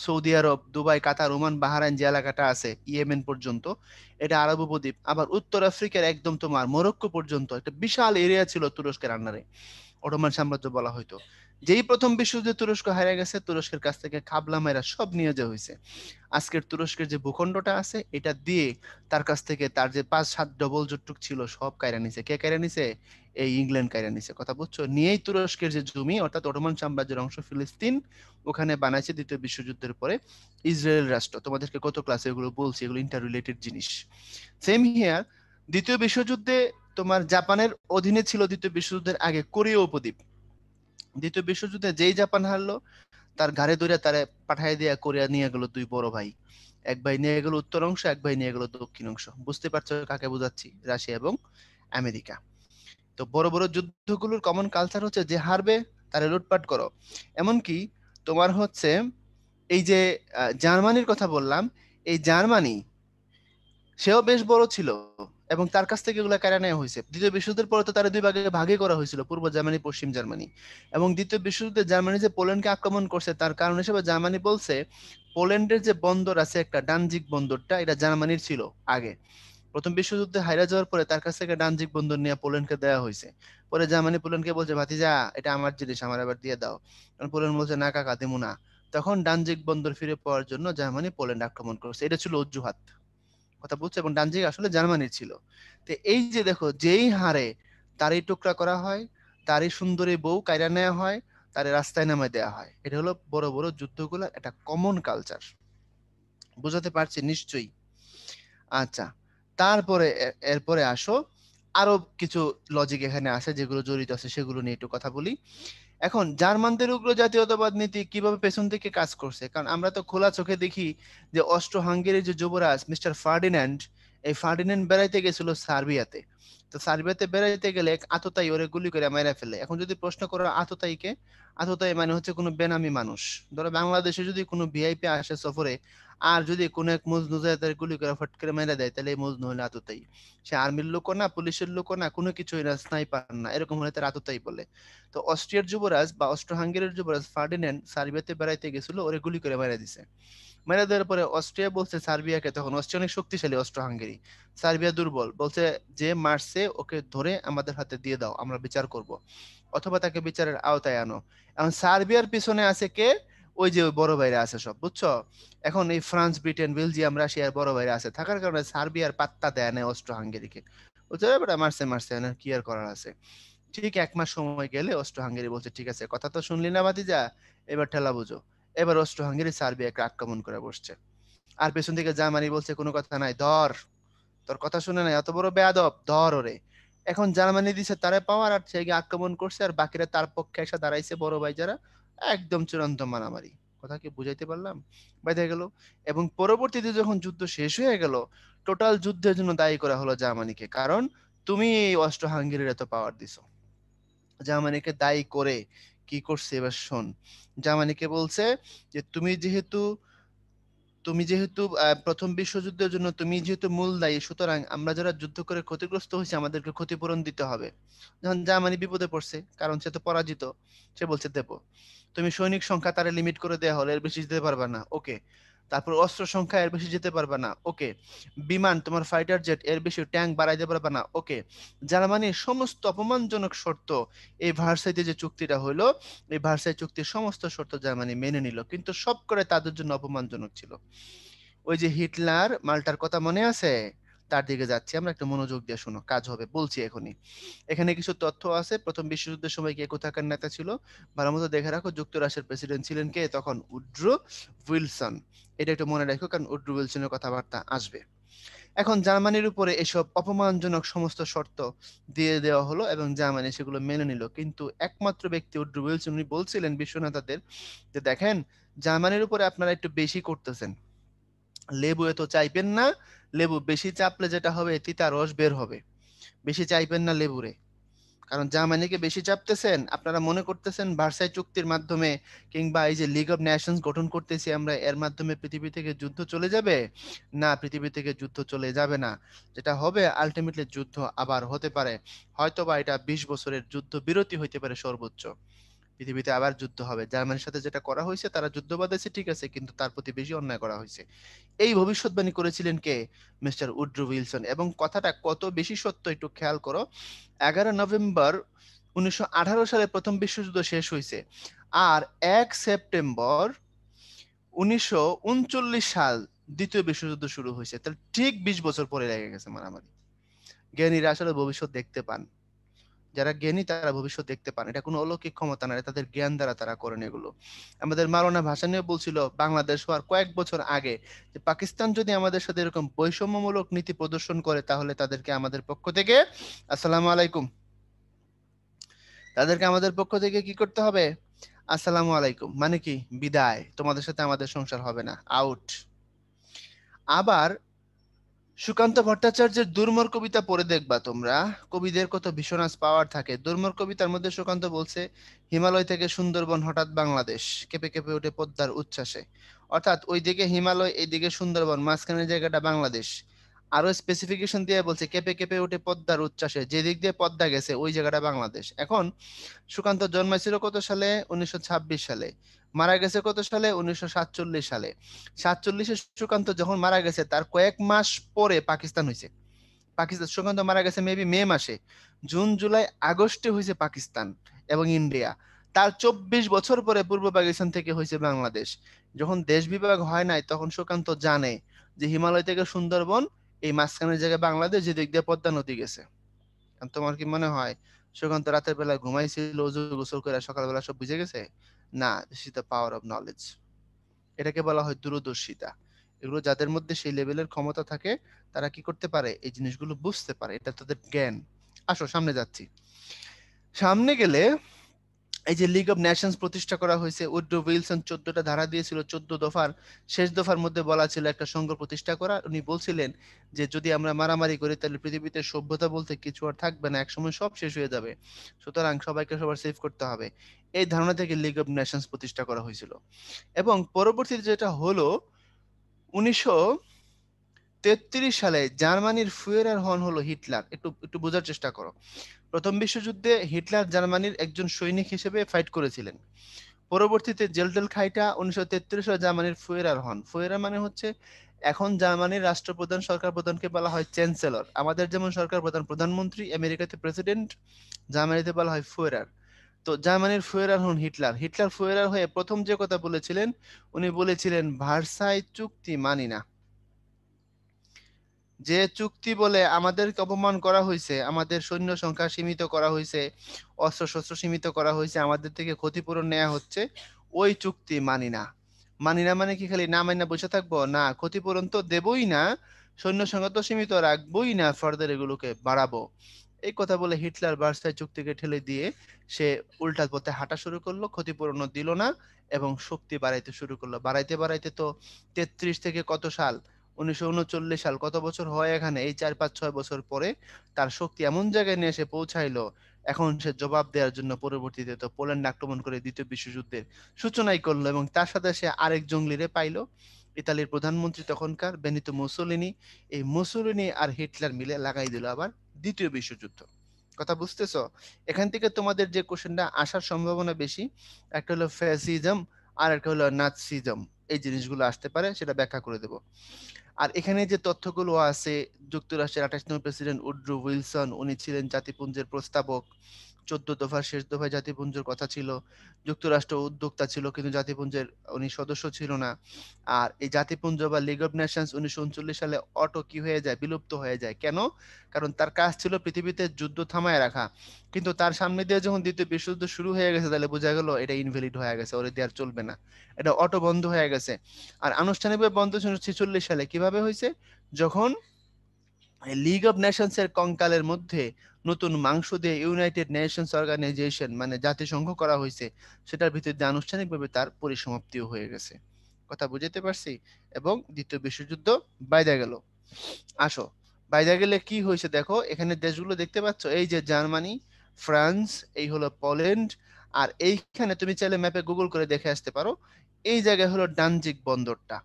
Saudi Arab Dubai Qatar Oman Bahrain যে এলাকাটা আছে ইয়েমেন পর্যন্ত এটা আরব উপদ্বীপ আবার উত্তর আফ্রিকার একদম তোমার মরক্কো পর্যন্ত একটা বিশাল এরিয়া ছিল তুরস্কের আন্ডারে অটোমান সাম্রাজ্য বলা হয়তো যেই প্রথম বিশ্বযুদ্ধে তুরস্ক হারিয়ে গেছে তুরস্কের কাছ থেকে খাবলা মেরা সব নিয়ে যাওয়া হয়েছে আজকের তুরস্কের যে ভূখণ্ডটা আছে এটা দিয়ে তার কাছ থেকে তার যে পাঁচ সাত ডবল জোটটুক ছিল সব কায়রা নিছে কে কায়রা নিছে এই ইংল্যান্ড কায়রা নিছে কথা বুঝছো নিয়েই তুরস্কের যে জমি অর্থাৎ অটোমান সাম্রাজ্যের অংশ ফিলিস্তিন ওখানে বানাইছে দ্বিতীয় বিশ্বযুদ্ধের পরে ইসরায়েল রাষ্ট্র তোমাদেরকে কত ক্লাসে এগুলো বলছি এগুলো ইন্টার রিলেটেড জিনিস সেম হিয়ার দ্বিতীয় বিশ্বযুদ্ধে তোমার জাপানের অধীনে ছিল দ্বিতীয় বিশ্বযুদ্ধের আগে কোরীয় উপদ্বীপ দ্বিতীয় বিশ্বযুদ্ধে যেই জাপান হারলো তার ঘাড়ে ধরে তারা পাঠাই দিয়ে কোরিয়া নিয়ে গেল দুই বড় ভাই এক ভাই নিয়ে গেল উত্তর অংশ এক ভাই নিয়ে গেল দক্ষিণ অংশ বুঝতে পারছো কাকে বোঝাচ্ছি রাশিয়া এবং আমেরিকা তো বড় বড় যুদ্ধগুলোর কমন কালচার হচ্ছে যে হারবে তারে লুটপাট করো এমনকি তোমার হচ্ছে এই যে জার্মানির কথা বললাম এই জার্মানি সেও বেশ বড় ছিল এবং তার কাছ থেকে এগুলো কেড়ে নেওয়া হয়েছে দ্বিতীয় বিশ্বযুদ্ধের পরে তো তারা দুই ভাগে ভাগে করা হয়েছিল পূর্ব জার্মানি পশ্চিম জার্মানি এবং দ্বিতীয় বিশ্বযুদ্ধে জার্মানি যে পোল্যান্ডকে আক্রমণ করছে তার কারণ হিসেবে জার্মানি বলছে পোল্যান্ডের যে বন্দর আছে একটা ডানজিক বন্দরটা এটা জার্মানির ছিল আগে প্রথম বিশ্বযুদ্ধে হাইরা যাওয়ার পরে তার কাছ থেকে ডানজিক বন্দর নিয়ে পোল্যান্ডকে দেওয়া হয়েছে পরে জার্মানি পোল্যান্ডকে বলছে ভাতিজা এটা আমার জিনিস আমার আবার দিয়ে দাও কারণ পোল্যান্ড বলছে না কাকা দেবো না তখন ডানজিক বন্দর ফিরে পাওয়ার জন্য জার্মানি পোল্যান্ড আক্রমণ করছে এটা ছিল অজুহাত কথা বলছে এবং ডানজিগ আসলে জার্মানি ছিল তো এই যে দেখো যেই হারে তারই টুকরা করা হয় তারই সুন্দরী বউ কায়রা নেওয়া হয় তারে রাস্তায় নামে দেওয়া হয় এটা হলো বড় বড় যুদ্ধগুলো একটা কমন কালচার বোঝাতে পারছি নিশ্চয়ই আচ্ছা তারপরে এরপরে আসো আরো কিছু লজিক এখানে আসে যেগুলো জড়িত আছে সেগুলো নিয়ে একটু কথা বলি এখন জার্মানদের উগ্র জাতীয়তাবাদ নীতি কিভাবে পেছন থেকে কাজ করছে কারণ আমরা তো খোলা চোখে দেখি যে অস্ট্রো হাঙ্গেরির যে যুবরাজ মিস্টার ফার্ডিন্যান্ড এই ফার্ডিন্যান্ড বেড়াইতে গেছিল সার্বিয়াতে তো সার্বিয়াতে বেড়াইতে গেলে এক আততাই ওরে গুলি করে মেরে ফেলে এখন যদি প্রশ্ন করো আততাইকে আততাই মানে হচ্ছে কোনো বেনামি মানুষ ধরো বাংলাদেশে যদি কোনো ভিআইপি আসে সফরে আর যদি কোনো এক মজনু যায় তার গুলি করে ফট করে মেরে দেয় তাহলে এই মজনু হলে আততাই সে আর্মির লোক না পুলিশের লোক না কোনো কিছুই না স্নাইপার না এরকম হলে তার আততাই বলে তো অস্ট্রিয়ার যুবরাজ বা অস্ট্রো হাঙ্গেরির যুবরাজ ফার্ডিনেন্ড সার্বিয়াতে বেড়াইতে গেছিল ওরে গুলি করে মেরে দিছে মেরে দেওয়ার পরে অস্ট্রিয়া বলছে সার্বিয়াকে তখন অস্ট্রিয়া অনেক শক্তিশালী অস্ট্রো হাঙ্গেরি সার্বিয়া দুর্বল বলছে যে মারছে ওকে ধরে আমাদের হাতে দিয়ে দাও আমরা বিচার করব অথবা তাকে বিচারের আওতায় আনো এখন সার্বিয়ার পিছনে আছে কে ওই যে বড় ভাইরা আছে সব বুঝছো এখন এই ফ্রান্স ব্রিটেন বেলজিয়াম রাশিয়ার বড় ভাইরা আছে থাকার কারণে সার্বিয়ার পাত্তা দেয় না অস্ট্রো হাঙ্গেরিকে বুঝছো এবারে মারছে মারছে কি আর করার আছে ঠিক এক মাস সময় গেলে অস্ট্রো হাঙ্গেরি বলছে ঠিক আছে কথা তো শুনলি না যা এবার ঠেলা বুঝো এবার অস্ট্রো হাঙ্গেরি সার্বিয়াকে আক্রমণ করে বসছে আর পেছন থেকে জার্মানি বলছে কোনো কথা নাই ধর তোর কথা শুনে নাই এত বড় বেয়াদব ধর ওরে এখন জার্মানি দিছে তারা পাওয়ার আর সে আক্রমণ করছে আর বাকিরা তার পক্ষে এসে দাঁড়াইছে বড় ভাই যারা একদম চূড়ান্ত মারামারি কথাকে বুঝাইতে পারলাম বাইধা গেল এবং পরবর্তীতে যখন যুদ্ধ শেষ হয়ে গেল টোটাল যুদ্ধের জন্য দায়ী করা হলো জার্মানিকে কারণ তুমি এই অস্ট্র হাঙ্গেরির এত পাওয়ার দিছো জার্মানিকে দায়ী করে কি করছে এবার শোন জার্মানিকে বলছে যে তুমি যেহেতু তুমি যেহেতু প্রথম বিশ্বযুদ্ধের জন্য তুমি যেহেতু মূল দায়ী সুতরাং আমরা যারা যুদ্ধ করে ক্ষতিগ্রস্ত হয়েছি আমাদেরকে ক্ষতিপূরণ দিতে হবে যখন জার্মানি বিপদে পড়ছে কারণ সে তো পরাজিত সে বলছে দেব তুমি সৈনিক সংখ্যা তারে লিমিট করে দেওয়া হলো এর বেশি যেতে পারবে না ওকে তারপর অস্ত্র সংখ্যা এর বেশি যেতে পারবে না ওকে বিমান তোমার ফাইটার জেট এর বেশি ট্যাঙ্ক বাড়াইতে পারবে না ওকে জার্মানির সমস্ত অপমানজনক শর্ত এই ভার্সাইতে যে চুক্তিটা হলো এই ভার্সাই চুক্তির সমস্ত শর্ত জার্মানি মেনে নিল কিন্তু সব করে তাদের জন্য অপমানজনক ছিল ওই যে হিটলার মাল্টার কথা মনে আছে তার দিকে যাচ্ছি আমরা একটু মনোযোগ দিয়ে শুনো কাজ হবে বলছি এখনই এখানে কিছু তথ্য আছে প্রথম বিশ্বযুদ্ধের সময় কে কোথাকার নেতা ছিল ভালো মতো দেখে রাখো যুক্তরাষ্ট্রের প্রেসিডেন্ট ছিলেন কে তখন উড্রো উইলসন এটা একটু মনে রাখো কারণ উড্রো উইলসনের কথাবার্তা আসবে এখন জার্মানির উপরে এসব অপমানজনক সমস্ত শর্ত দিয়ে দেওয়া হলো এবং জার্মানি সেগুলো মেনে নিল কিন্তু একমাত্র ব্যক্তি উড্রু উইলসন উনি বলছিলেন বিশ্ব নেতাদের যে দেখেন জার্মানির উপরে আপনারা একটু বেশি করতেছেন লেবু এত চাইবেন না লেবু বেশি চাপলে যেটা হবে তিতা রস বের হবে বেশি চাইবেন না লেবুরে কারণ জার্মানিকে বেশি চাপতেছেন আপনারা মনে করতেছেন ভার্সাই চুক্তির মাধ্যমে কিংবা এই যে লিগ অফ ন্যাশনস গঠন করতেছি আমরা এর মাধ্যমে পৃথিবী থেকে যুদ্ধ চলে যাবে না পৃথিবী থেকে যুদ্ধ চলে যাবে না যেটা হবে আলটিমেটলি যুদ্ধ আবার হতে পারে হয়তোবা এটা বিশ বছরের যুদ্ধ বিরতি হইতে পারে সর্বোচ্চ পৃথিবীতে আবার যুদ্ধ হবে জার্মানির সাথে যেটা করা হয়েছে তারা যুদ্ধ বাঁধেছে ঠিক আছে কিন্তু তার প্রতি বেশি অন্যায় করা হয়েছে এই ভবিষ্যৎবাণী করেছিলেন কে মিস্টার উড্রু উইলসন এবং কথাটা কত বেশি সত্য একটু খেয়াল করো এগারো নভেম্বর উনিশশো সালে প্রথম বিশ্বযুদ্ধ শেষ হয়েছে আর এক সেপ্টেম্বর উনিশশো সাল দ্বিতীয় বিশ্বযুদ্ধ শুরু হয়েছে তাহলে ঠিক বিশ বছর পরে লেগে গেছে মারামারি জ্ঞানীরা আসলে ভবিষ্যৎ দেখতে পান যারা জ্ঞানী তারা ভবিষ্যৎ দেখতে পান এটা কোনো অলৌকিক ক্ষমতা না তাদের জ্ঞান দ্বারা তারা করেন এগুলো আমাদের মারোনা নিয়ে বলছিল বাংলাদেশ হওয়ার কয়েক বছর আগে যে পাকিস্তান যদি আমাদের সাথে এরকম বৈষম্যমূলক নীতি প্রদর্শন করে তাহলে তাদেরকে আমাদের পক্ষ থেকে আসসালামু আলাইকুম তাদেরকে আমাদের পক্ষ থেকে কি করতে হবে আসসালামু আলাইকুম মানে কি বিদায় তোমাদের সাথে আমাদের সংসার হবে না আউট আবার সুকান্ত ভট্টাচার্যের দুর্মর কবিতা পড়ে দেখবা তোমরা কবিদের কত আজ পাওয়ার থাকে দুর্মর কবিতার মধ্যে সুকান্ত বলছে হিমালয় থেকে সুন্দরবন হঠাৎ বাংলাদেশ কেঁপে কেঁপে উঠে পদ্মার উচ্ছ্বাসে অর্থাৎ ওইদিকে হিমালয় এইদিকে সুন্দরবন মাঝখানের জায়গাটা বাংলাদেশ আরো স্পেসিফিকেশন দিয়ে বলছে কেঁপে কেঁপে উঠে পদ্মার উচ্ছ্বাসে যেদিক দিয়ে পদ্মা গেছে ওই জায়গাটা বাংলাদেশ এখন সুকান্ত জন্মাইছিল কত সালে উনিশশো সালে মারা গেছে কত সালে উনিশশো সাতচল্লিশ সালে সাতচল্লিশে সুকান্ত যখন মারা গেছে তার কয়েক মাস পরে পাকিস্তান হয়েছে পাকিস্তান সুকান্ত মারা গেছে মেবি মে মাসে জুন জুলাই আগস্টে হয়েছে পাকিস্তান এবং ইন্ডিয়া তার চব্বিশ বছর পরে পূর্ব পাকিস্তান থেকে হয়েছে বাংলাদেশ যখন দেশ বিভাগ হয় নাই তখন সুকান্ত জানে যে হিমালয় থেকে সুন্দরবন এই মাঝখানের জায়গায় বাংলাদেশ যে দিক দিয়ে পদ্মা নদী গেছে তোমার কি মনে হয় সুকান্ত রাতের বেলা ঘুমাইছিল গোসল করে সকালবেলা সব বুঝে গেছে না this is the power of knowledge এটাকে বলা হয় দূরদর্শিতা এগুলো যাদের মধ্যে সেই লেভেলের ক্ষমতা থাকে তারা কি করতে পারে এই জিনিসগুলো বুঝতে পারে এটা তাদের জ্ঞান আসো সামনে যাচ্ছি সামনে গেলে এই যে লিগ অব নেশনস প্রতিষ্ঠা করা হয়েছে উড্রো উইলসন চোদ্দটা ধারা দিয়েছিল চোদ্দ দফার শেষ দফার মধ্যে বলা ছিল একটা সংঘ প্রতিষ্ঠা করা উনি বলছিলেন যে যদি আমরা মারামারি করি তাহলে পৃথিবীতে সভ্যতা বলতে কিছু আর থাকবে না একসময় সব শেষ হয়ে যাবে সুতরাং সবাইকে সবার সেভ করতে হবে এই ধারণা থেকে লিগ অব ন্যাশন প্রতিষ্ঠা করা হয়েছিল এবং পরবর্তীতে যেটা হলো উনিশশো তেত্রিশ সালে জার্মানির ফুয়েরার হন হলো হিটলার একটু একটু বোঝার চেষ্টা করো প্রথম বিশ্বযুদ্ধে হিটলার জার্মানির একজন সৈনিক হিসেবে ফাইট করেছিলেন পরবর্তীতে জেলডেল খাইটা উনিশশো তেত্রিশ জার্মানির ফুয়েরার হন ফুয়েরার মানে হচ্ছে এখন জার্মানির রাষ্ট্রপ্রধান সরকার প্রধানকে বলা হয় চ্যান্সেলর আমাদের যেমন সরকার প্রধান প্রধানমন্ত্রী আমেরিকাতে প্রেসিডেন্ট জার্মানিতে বলা হয় ফুয়েরার তো জার্মানির ফুয়েরার হন হিটলার হিটলার ফুয়েরার হয়ে প্রথম যে কথা বলেছিলেন উনি বলেছিলেন ভার্সাই চুক্তি মানি না যে চুক্তি বলে আমাদেরকে অপমান করা হয়েছে আমাদের সৈন্য সংখ্যা সীমিত করা হয়েছে অস্ত্র শস্ত্র সীমিত করা হয়েছে আমাদের থেকে ক্ষতিপূরণ নেওয়া হচ্ছে ওই চুক্তি মানি না মানি না মানে কি খালি না মানি না বসে থাকবো না ক্ষতিপূরণ তো দেবই না সৈন্য সংখ্যা তো সীমিত রাখবোই না ফার্দার এগুলোকে বাড়াবো এই কথা বলে হিটলার বার্সাই চুক্তিকে ঠেলে দিয়ে সে উল্টা পথে হাঁটা শুরু করলো ক্ষতিপূরণ দিল না এবং শক্তি বাড়াইতে শুরু করলো বাড়াইতে বাড়াইতে তো তেত্রিশ থেকে কত সাল উনিশশো সাল কত বছর হয় এখানে এই চার পাঁচ ছয় বছর পরে তার শক্তি এমন জায়গায় নিয়ে এসে পৌঁছাইলো এখন সে জবাব দেওয়ার জন্য পরবর্তীতে তো পোল্যান্ড আক্রমণ করে দ্বিতীয় বিশ্বযুদ্ধের সূচনাই করলো এবং তার সাথে সে আরেক জঙ্গলিরে পাইলো ইতালির প্রধানমন্ত্রী তখনকার বেনিত মুসলিনী এই মুসলিনী আর হিটলার মিলে লাগাই দিল আবার দ্বিতীয় বিশ্বযুদ্ধ কথা বুঝতেছ এখান থেকে তোমাদের যে কোশ্চেনটা আসার সম্ভাবনা বেশি একটা হলো ফ্যাসিজম আর একটা হলো নাৎসিজম এই জিনিসগুলো আসতে পারে সেটা ব্যাখ্যা করে দেব আর এখানে যে তথ্যগুলো আছে যুক্তরাষ্ট্রের নম্বর প্রেসিডেন্ট উড্রু উইলসন উনি ছিলেন জাতিপুঞ্জের প্রস্তাবক চোদ্দ দফার শেষ দফায় জাতিপুঞ্জের কথা ছিল যুক্তরাষ্ট্র উদ্যোক্তা ছিল কিন্তু জাতিপুঞ্জের উনি সদস্য ছিল না আর এই জাতিপুঞ্জ বা লিগ অফ নেশনস উনিশশো উনচল্লিশ সালে অটো কি হয়ে যায় বিলুপ্ত হয়ে যায় কেন কারণ তার কাজ ছিল পৃথিবীতে যুদ্ধ থামায় রাখা কিন্তু তার সামনে দিয়ে যখন দ্বিতীয় বিশ্বযুদ্ধ শুরু হয়ে গেছে তাহলে বোঝা গেল এটা ইনভ্যালিড হয়ে গেছে ওরে দেওয়ার চলবে না এটা অটো বন্ধ হয়ে গেছে আর আনুষ্ঠানিকভাবে বন্ধ ছিল ছেচল্লিশ সালে কিভাবে হয়েছে যখন লিগ অব নেশনস এর কঙ্কালের মধ্যে নতুন মাংস দিয়ে ইউনাইটেড নেশনস অর্গানাইজেশন মানে জাতিসংঘ করা হয়েছে সেটার ভিত্তিতে আনুষ্ঠানিকভাবে তার পরিসমাপ্তিও হয়ে গেছে কথা বুঝতে পারছি এবং দ্বিতীয় বিশ্বযুদ্ধ বাইরে গেল আসো বাইরে গেলে কি হয়েছে দেখো এখানে দেশগুলো দেখতে পাচ্ছ এই যে জার্মানি ফ্রান্স এই হলো পোল্যান্ড আর এইখানে তুমি চাইলে ম্যাপে গুগল করে দেখে আসতে পারো এই জায়গায় হলো ডানজিক বন্দরটা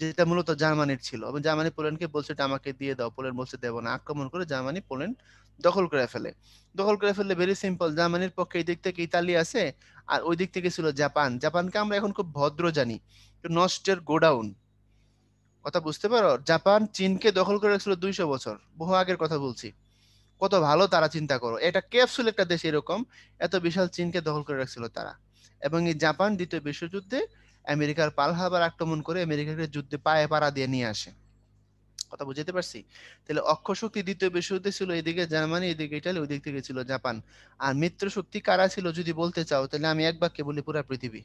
যেটা মূলত জার্মানির ছিল এবং জার্মানি পোল্যান্ডকে বলছে এটা আমাকে দিয়ে দাও পোল্যান্ড বলছে দেবো না আক্রমণ করে জার্মানি পোল্যান্ড দখল করে ফেলে দখল করে ফেলে ভেরি সিম্পল জার্মানির পক্ষে এই দিক থেকে ইতালি আছে আর ওই দিক থেকে ছিল জাপান জাপানকে আমরা এখন খুব ভদ্র জানি নষ্টের গোডাউন কথা বুঝতে পারো জাপান চীনকে দখল করে রাখছিল দুইশো বছর বহু আগের কথা বলছি কত ভালো তারা চিন্তা করো এটা ক্যাপসুল একটা দেশ এরকম এত বিশাল চীনকে দখল করে রাখছিল তারা এবং এই জাপান দ্বিতীয় বিশ্বযুদ্ধে আমেরিকার পালহাবার আক্রমণ করে আমেরিকাকে যুদ্ধে পায়ে পাড়া দিয়ে নিয়ে আসে কথা বুঝতে পারছি তাহলে অক্ষ শক্তি দ্বিতীয় বিশ্বযুদ্ধে ছিল এদিকে জার্মানি এদিকে ইটালি ওই দিক থেকে ছিল জাপান আর মিত্র শক্তি কারা ছিল যদি বলতে চাও তাহলে আমি এক বাক্যে বলি পুরা পৃথিবী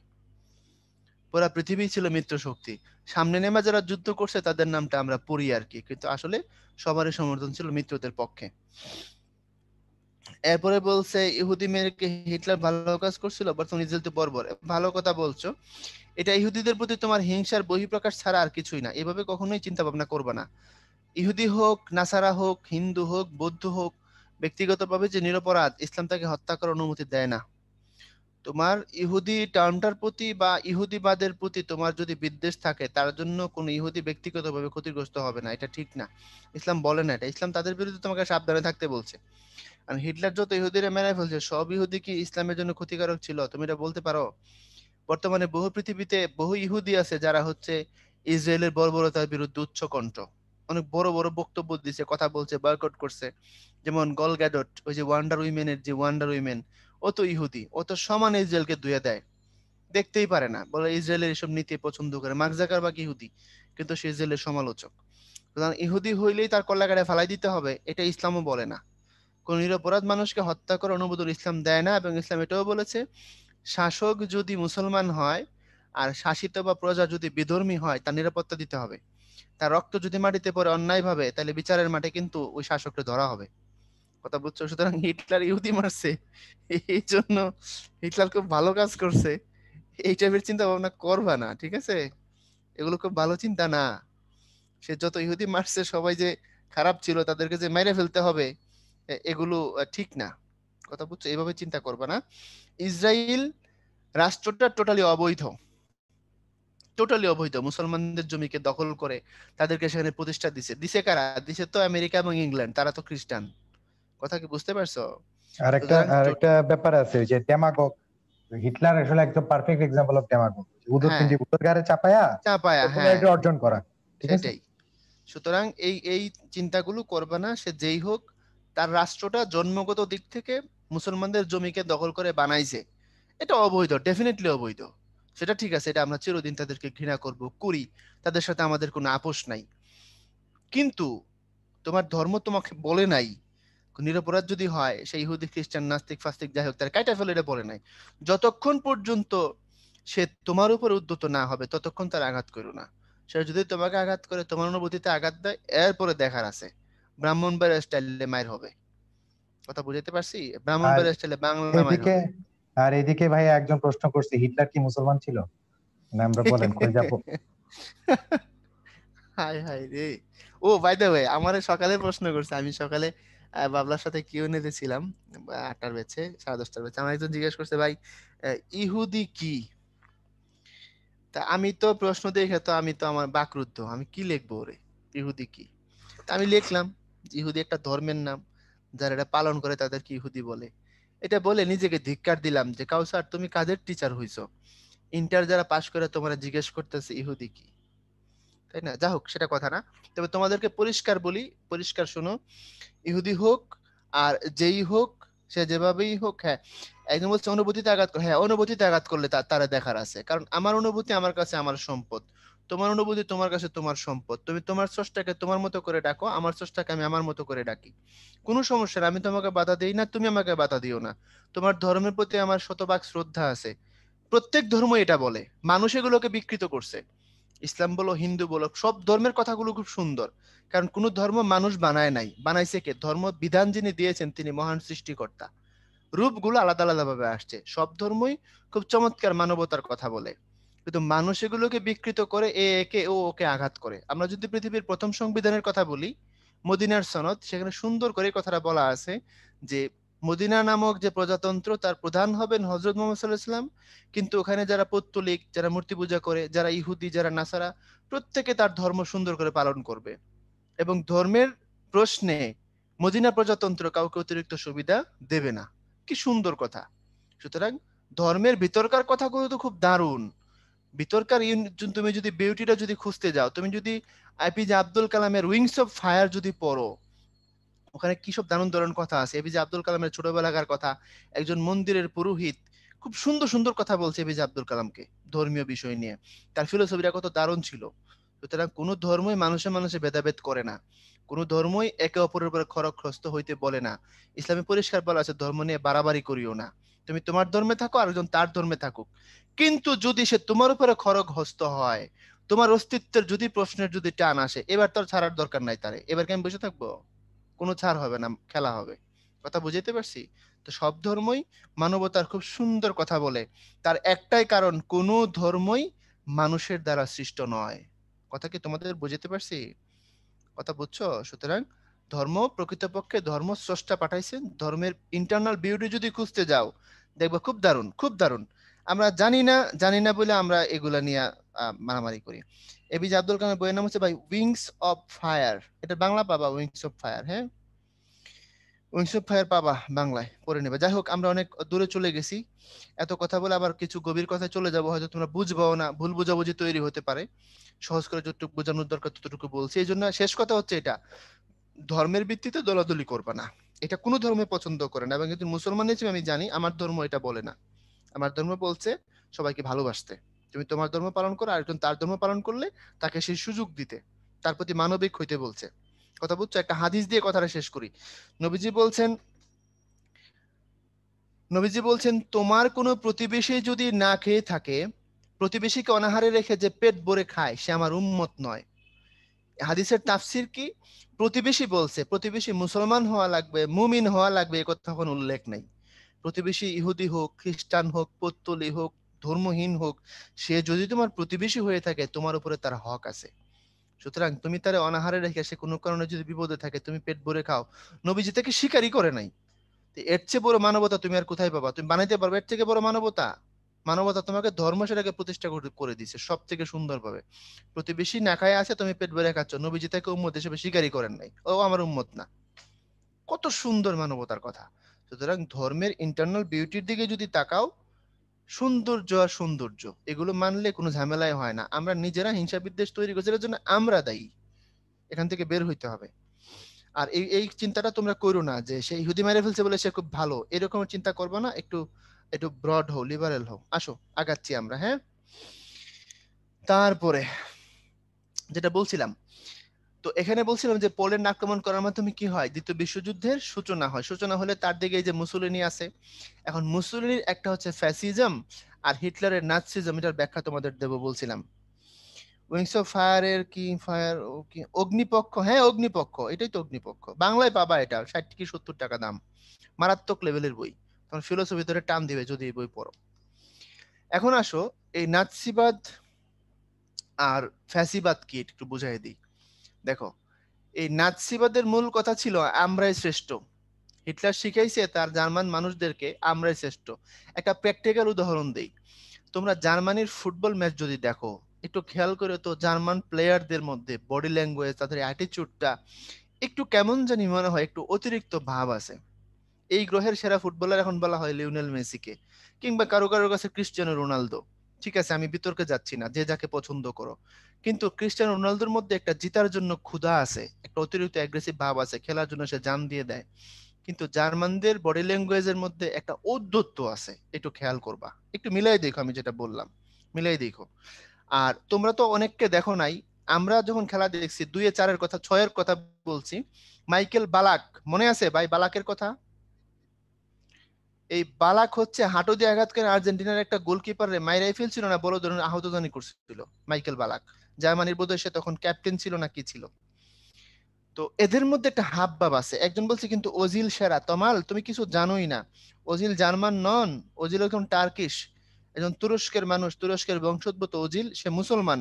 পুরা পৃথিবী ছিল মিত্র শক্তি সামনে নেমে যারা যুদ্ধ করছে তাদের নামটা আমরা পড়ি আর কি কিন্তু আসলে সবারই সমর্থন ছিল মিত্রদের পক্ষে এরপরে বলছে ইহুদি মেয়েকে হিটলার ভালো কাজ করছিল বর্তমান ইসরায়েল তো বর্বর ভালো কথা বলছো এটা ইহুদিদের প্রতি তোমার হিংসার বহিঃপ্রকাশ ছাড়া আর কিছুই না এভাবে কখনোই চিন্তা ভাবনা করবা না ইহুদি হোক নাসারা হোক হিন্দু হোক বৌদ্ধ হোক ব্যক্তিগতভাবে যে নিরপরাধ ইসলাম তাকে হত্যা করার অনুমতি দেয় না তোমার ইহুদি টার্মটার প্রতি বা ইহুদিবাদের প্রতি তোমার যদি বিদ্বেষ থাকে তার জন্য কোনো ইহুদি ব্যক্তিগতভাবে ক্ষতিগ্রস্ত হবে না এটা ঠিক না ইসলাম বলে না এটা ইসলাম তাদের বিরুদ্ধে তোমাকে সাবধানে থাকতে বলছে কারণ হিটলার যত ইহুদিরা মেনে ফেলছে সব ইহুদি কি ইসলামের জন্য ক্ষতিকারক ছিল তুমি এটা বলতে পারো বর্তমানে বহু পৃথিবীতে বহু ইহুদি আছে যারা হচ্ছে ইসরায়েলের বর্বরতার বিরুদ্ধে কণ্ঠ অনেক বড় বড় বক্তব্য দিছে কথা বলছে বয়কট করছে যেমন গল গ্যাডট ওই যে ওয়ান্ডার উইমেনের যে ওয়ান্ডার উইমেন ও তো ইহুদি ও তো সমান ইসরায়েলকে ধুয়ে দেয় দেখতেই পারে না বলে ইসরায়েলের এসব নীতি পছন্দ করে মাকজাকার বা ইহুদি কিন্তু সে ইসরায়েলের সমালোচক ইহুদি হইলেই তার কল্লাকারে ফালাই দিতে হবে এটা ইসলামও বলে না কোন নিরপরাধ মানুষকে হত্যা করে অনুমোদন ইসলাম দেয় না এবং ইসলাম এটাও বলেছে শাসক যদি মুসলমান হয় আর শাসিত বা প্রজা যদি বিধর্মী হয় তার নিরাপত্তা দিতে হবে তার রক্ত যদি মাটিতে পড়ে অন্যায়ভাবে তাহলে বিচারের মাঠে কিন্তু ওই শাসককে ধরা হবে কথা বুঝছো সুতরাং হিটলার ইহুদি মারছে এই জন্য হিটলার খুব ভালো কাজ করছে এই টাইপের চিন্তা ভাবনা করবা না ঠিক আছে এগুলো খুব ভালো চিন্তা না সে যত ইহুদি মারছে সবাই যে খারাপ ছিল তাদেরকে যে মেরে ফেলতে হবে এগুলো ঠিক না কথা বুঝছো এভাবে চিন্তা করবা না ইসরায়েল রাষ্ট্রটা টোটালি অবৈধ টোটালি অবৈধ মুসলমানদের জমিকে দখল করে তাদেরকে সেখানে প্রতিষ্ঠা দিছে দিছে কারা দিছে তো আমেরিকা এবং ইংল্যান্ড তারা তো খ্রিস্টান কথা কি বুঝতে পারছো আরেকটা আরেকটা ব্যাপার আছে যে ডেমাগগ হিটলার আসলে একদম পারফেক্ট এক্সাম্পল অফ ডেমাগগ উদরগারে হ্যাঁ। চাপায়া চাপায়া হ্যাঁ এটা অর্জন করা ঠিক আছে সুতরাং এই এই চিন্তাগুলো করবে না সে যেই হোক তার রাষ্ট্রটা জন্মগত দিক থেকে মুসলমানদের জমিকে দখল করে বানাইছে এটা অবৈধ ডেফিনেটলি অবৈধ সেটা ঠিক আছে এটা আমরা চিরদিন তাদেরকে ঘৃণা করব করি তাদের সাথে আমাদের কোনো আপোষ নাই কিন্তু তোমার ধর্ম তোমাকে বলে নাই নিরপরাধ যদি হয় সেই হুদি খ্রিস্টান নাস্তিক ফাস্তিক যাই হোক তার কাইটা ফেলে এটা বলে নাই যতক্ষণ পর্যন্ত সে তোমার উপর উদ্যত না হবে ততক্ষণ তার আঘাত করো না সে যদি তোমাকে আঘাত করে তোমার অনুভূতিতে আঘাত দেয় এরপরে দেখার আছে ব্রাহ্মণ বাইরের স্টাইলে মায়ের হবে কথা বুঝাতে পারছি ব্রাহ্মণ বাইরের স্টাইলে বাংলা মায়ের আর এদিকে ভাই একজন প্রশ্ন করছে হিটলার কি মুসলমান ছিল মানে আমরা বলেন কই যাব হাই হাই রে ও বাই দ্য ওয়ে আমার সকালে প্রশ্ন করছে আমি সকালে বাবলার সাথে কিউ আটটার বেছে সাড়ে দশটার বেছে আমার একজন জিজ্ঞেস করছে ভাই ইহুদি কি তা আমি তো প্রশ্ন দেখে তো আমি তো আমার বাকরুদ্ধ আমি কি লিখবো ওরে ইহুদি কি তা আমি লিখলাম ইহুদি একটা ধর্মের নাম যারা এটা পালন করে তাদের কি ইহুদি বলে এটা বলে নিজেকে ধিক্কার দিলাম যে কাউসার তুমি কাদের টিচার হইছো ইন্টার যারা পাশ করে তোমরা জিজ্ঞেস করতেছে ইহুদি কি তাই না যা হোক সেটা কথা না তবে তোমাদেরকে পরিষ্কার বলি পরিষ্কার শোনো ইহুদি হোক আর যেই হোক সে যেভাবেই হোক হ্যাঁ একজন বলছে অনুভূতিতে আঘাত হ্যাঁ অনুভূতিতে আঘাত করলে তারা দেখার আছে কারণ আমার অনুভূতি আমার কাছে আমার সম্পদ তোমার অনুভূতি তোমার কাছে তোমার সম্পদ তুমি তোমার স্রষ্টাকে তোমার মতো করে ডাকো আমার স্রষ্টাকে আমি আমার মতো করে ডাকি কোনো সমস্যা আমি তোমাকে বাধা দিই না তুমি আমাকে বাধা দিও না তোমার ধর্মের প্রতি আমার শতভাগ শ্রদ্ধা আছে প্রত্যেক ধর্ম এটা বলে মানুষ এগুলোকে বিকৃত করছে ইসলাম বলো হিন্দু বলো সব ধর্মের কথাগুলো খুব সুন্দর কারণ কোন ধর্ম মানুষ বানায় নাই বানাইছে কে ধর্ম বিধান যিনি দিয়েছেন তিনি মহান সৃষ্টিকর্তা রূপগুলো আলাদা আলাদা ভাবে আসছে সব ধর্মই খুব চমৎকার মানবতার কথা বলে কিন্তু মানুষ এগুলোকে বিকৃত করে এ একে ও ওকে আঘাত করে আমরা যদি পৃথিবীর প্রথম সংবিধানের কথা বলি মদিনার সনদ সেখানে সুন্দর করে কথাটা বলা আছে যে মদিনা নামক যে প্রজাতন্ত্র তার প্রধান হবেন হজরত মোহাম্মদ সাল্লাহাম কিন্তু ওখানে যারা পত্তলিক যারা মূর্তি পূজা করে যারা ইহুদি যারা নাসারা প্রত্যেকে তার ধর্ম সুন্দর করে পালন করবে এবং ধর্মের প্রশ্নে মদিনা প্রজাতন্ত্র কাউকে অতিরিক্ত সুবিধা দেবে না কি সুন্দর কথা সুতরাং ধর্মের ভিতরকার কথাগুলো তো খুব দারুণ ভিতরকার তুমি যদি বিউটিটা যদি খুঁজতে যাও তুমি যদি আইপিজে আব্দুল কালামের উইংস অফ ফায়ার যদি পড়ো ওখানে কি সব দারুণ দারুণ কথা আছে এপিজে আব্দুল কালামের ছোটবেলাকার কথা একজন মন্দিরের পুরোহিত খুব সুন্দর সুন্দর কথা বলছে এপিজে আব্দুল কালামকে ধর্মীয় বিষয় নিয়ে তার ফিলোসফিটা কত দারুণ ছিল সুতরাং কোনো ধর্মই মানুষে মানুষে ভেদাভেদ করে না কোনো ধর্মই একে অপরের উপরে খরগ্রস্ত হইতে বলে না ইসলামে পরিষ্কার বলা আছে ধর্ম নিয়ে বাড়াবাড়ি করিও না তুমি তোমার ধর্মে থাকো আরেকজন তার ধর্মে থাকুক কিন্তু যদি সে তোমার উপরে খড়গ হস্ত হয় তোমার অস্তিত্বের যদি প্রশ্নের যদি টান আসে এবার তোর ছাড়ার দরকার নাই তারে এবার কি আমি বসে থাকবো কোনো ছাড় হবে না খেলা হবে কথা বুঝাইতে পারছি তো সব ধর্মই মানবতার খুব সুন্দর কথা বলে তার একটাই কারণ কোনো ধর্মই মানুষের দ্বারা সৃষ্ট নয় কথা কি তোমাদের বুঝাতে পারছি কথা বুঝছো সুতরাং ধর্ম প্রকৃতপক্ষে ধর্ম স্রষ্টা পাঠাইছেন ধর্মের ইন্টারনাল বিউটি যদি খুঁজতে যাও দেখবো খুব দারুণ খুব দারুণ আমরা জানি না জানি না বলে আমরা এগুলা নিয়ে মারামারি করি এবিজে আব্দুল কালামের বইয়ের নাম হচ্ছে ভাই উইংস অফ ফায়ার এটা বাংলা পাবা উইংস অফ ফায়ার হ্যাঁ উইংস অফ ফায়ার পাবা বাংলায় পড়ে নেবে যাই হোক আমরা অনেক দূরে চলে গেছি এত কথা বলে আবার কিছু গভীর কথায় চলে যাব হয়তো তোমরা বুঝবো না ভুল বোঝাবুঝি তৈরি হতে পারে সহজ করে যতটুকু বোঝানোর দরকার ততটুকু বলছি এই জন্য শেষ কথা হচ্ছে এটা ধর্মের ভিত্তিতে দলাদলি করবা না এটা কোনো ধর্মে পছন্দ করে না এবং একজন মুসলমান হিসেবে আমি জানি আমার ধর্ম এটা বলে না আমার ধর্ম বলছে সবাইকে ভালোবাসতে তুমি তোমার ধর্ম পালন করো আরেকজন তার ধর্ম পালন করলে তাকে সেই সুযোগ দিতে তার প্রতি মানবিক হইতে বলছে কথা বুঝছো একটা হাদিস দিয়ে কথাটা শেষ করি নবীজি বলছেন নবীজি বলছেন তোমার কোনো প্রতিবেশী যদি না খেয়ে থাকে প্রতিবেশীকে অনাহারে রেখে যে পেট ভরে খায় সে আমার উন্মত নয় হাদিসের তাফসির কি প্রতিবেশী বলছে প্রতিবেশী মুসলমান হওয়া লাগবে মুমিন হওয়া লাগবে এ কথা উল্লেখ নাই প্রতিবেশী ইহুদি হোক খ্রিস্টান হোক পত্তলি হোক ধর্মহীন হোক সে যদি তোমার প্রতিবেশী হয়ে থাকে তোমার উপরে তার হক আছে সুতরাং তুমি তার অনাহারে রেখে সে কোনো কারণে যদি বিপদে থাকে তুমি পেট ভরে খাও নবীজি তাকে শিকারই করে নাই এর চেয়ে বড় মানবতা তুমি আর কোথায় পাবা তুমি বানাইতে পারবে এর থেকে বড় মানবতা মানবতা তোমাকে ধর্ম সেটাকে প্রতিষ্ঠা করে দিছে সব থেকে সুন্দরভাবে প্রতিবেশী না খায় আছে তুমি পেট ভরে খাচ্ছ নবীজি তাকে উম্মত হিসেবে স্বীকারই করেন নাই ও আমার উম্মত না কত সুন্দর মানবতার কথা সুতরাং ধর্মের ইন্টারনাল বিউটির দিকে যদি তাকাও সৌন্দর্য আর সৌন্দর্য এগুলো মানলে কোনো ঝামেলায় হয় না আমরা নিজেরা হিংসা বিদ্বেষ তৈরি করছি এর জন্য আমরা দায়ী এখান থেকে বের হইতে হবে আর এই এই চিন্তাটা তোমরা করো না যে সে হুদি মেরে ফেলছে বলে সে খুব ভালো এরকম চিন্তা করবো না একটু একটু ব্রড হও লিবারেল হও আসো আগাচ্ছি আমরা হ্যাঁ তারপরে যেটা বলছিলাম তো এখানে বলছিলাম যে পোল্যান্ড আক্রমণ করার মাধ্যমে কি হয় দ্বিতীয় বিশ্বযুদ্ধের সূচনা হয় সূচনা হলে তার দিকে এই যে মুসলিনী আছে এখন মুসলিনীর একটা হচ্ছে ফ্যাসিজম আর হিটলারের নাৎসিজম এটার ব্যাখ্যা তোমাদের দেব বলছিলাম উইংস অফ ফায়ারের কি ফায়ার ও কি অগ্নিপক্ষ হ্যাঁ অগ্নিপক্ষ এটাই তো অগ্নিপক্ষ বাংলায় পাবা এটা ষাট কি সত্তর টাকা দাম মারাত্মক লেভেলের বই তখন ফিলোসফি ধরে টান দিবে যদি এই বই পড়ো এখন আসো এই নাৎসিবাদ আর ফ্যাসিবাদ কি একটু বুঝাই দিই দেখো এই নাৎসিবাদের মূল কথা ছিল আমরাই শ্রেষ্ঠ হিটলার শিখাইছে তার জার্মান মানুষদেরকে আমরাই শ্রেষ্ঠ একটা প্র্যাকটিক্যাল উদাহরণ দেই তোমরা জার্মানির ফুটবল ম্যাচ যদি দেখো একটু খেয়াল করে তো জার্মান প্লেয়ারদের মধ্যে বডি ল্যাঙ্গুয়েজ তাদের অ্যাটিচিউডটা একটু কেমন জানি মনে হয় একটু অতিরিক্ত ভাব আছে এই গ্রহের সেরা ফুটবলার এখন বলা হয় লিওনেল মেসিকে কিংবা কারো কারো কাছে ক্রিস্টিয়ানো রোনালদো ঠিক আছে আমি বিতর্কে যাচ্ছি না যে যাকে পছন্দ করো কিন্তু ক্রিস্টিয়ানো রোনালদোর মধ্যে একটা জিতার জন্য ক্ষুধা আছে একটা অতিরিক্ত অ্যাগ্রেসিভ ভাব আছে খেলার জন্য সে জান দিয়ে দেয় কিন্তু জার্মানদের বডি ল্যাঙ্গুয়েজের মধ্যে একটা ঔদ্ধত্য আছে একটু খেয়াল করবা একটু মিলাই দেখো আমি যেটা বললাম মিলাই দেখো আর তোমরা তো অনেককে দেখো নাই আমরা যখন খেলা দেখছি দুয়ে চারের কথা ছয়ের কথা বলছি মাইকেল বালাক মনে আছে ভাই বালাকের কথা এই বালাক হচ্ছে হাঁটু দিয়ে আঘাত করে আর্জেন্টিনার একটা গোলকিপার মাইরাই ফেলছিল না বড় ধরনের আহতদানি করছিল মাইকেল বালাক জার্মানির বোধ সে তখন ক্যাপ্টেন ছিল না কি ছিল তো এদের মধ্যে একটা হাব ভাব আছে একজন বলছে কিন্তু ওজিল সেরা তমাল তুমি কিছু জানোই না ওজিল জার্মান নন ওজিল একজন টার্কিশ একজন তুরস্কের মানুষ তুরস্কের বংশোদ্ভূত ওজিল সে মুসলমান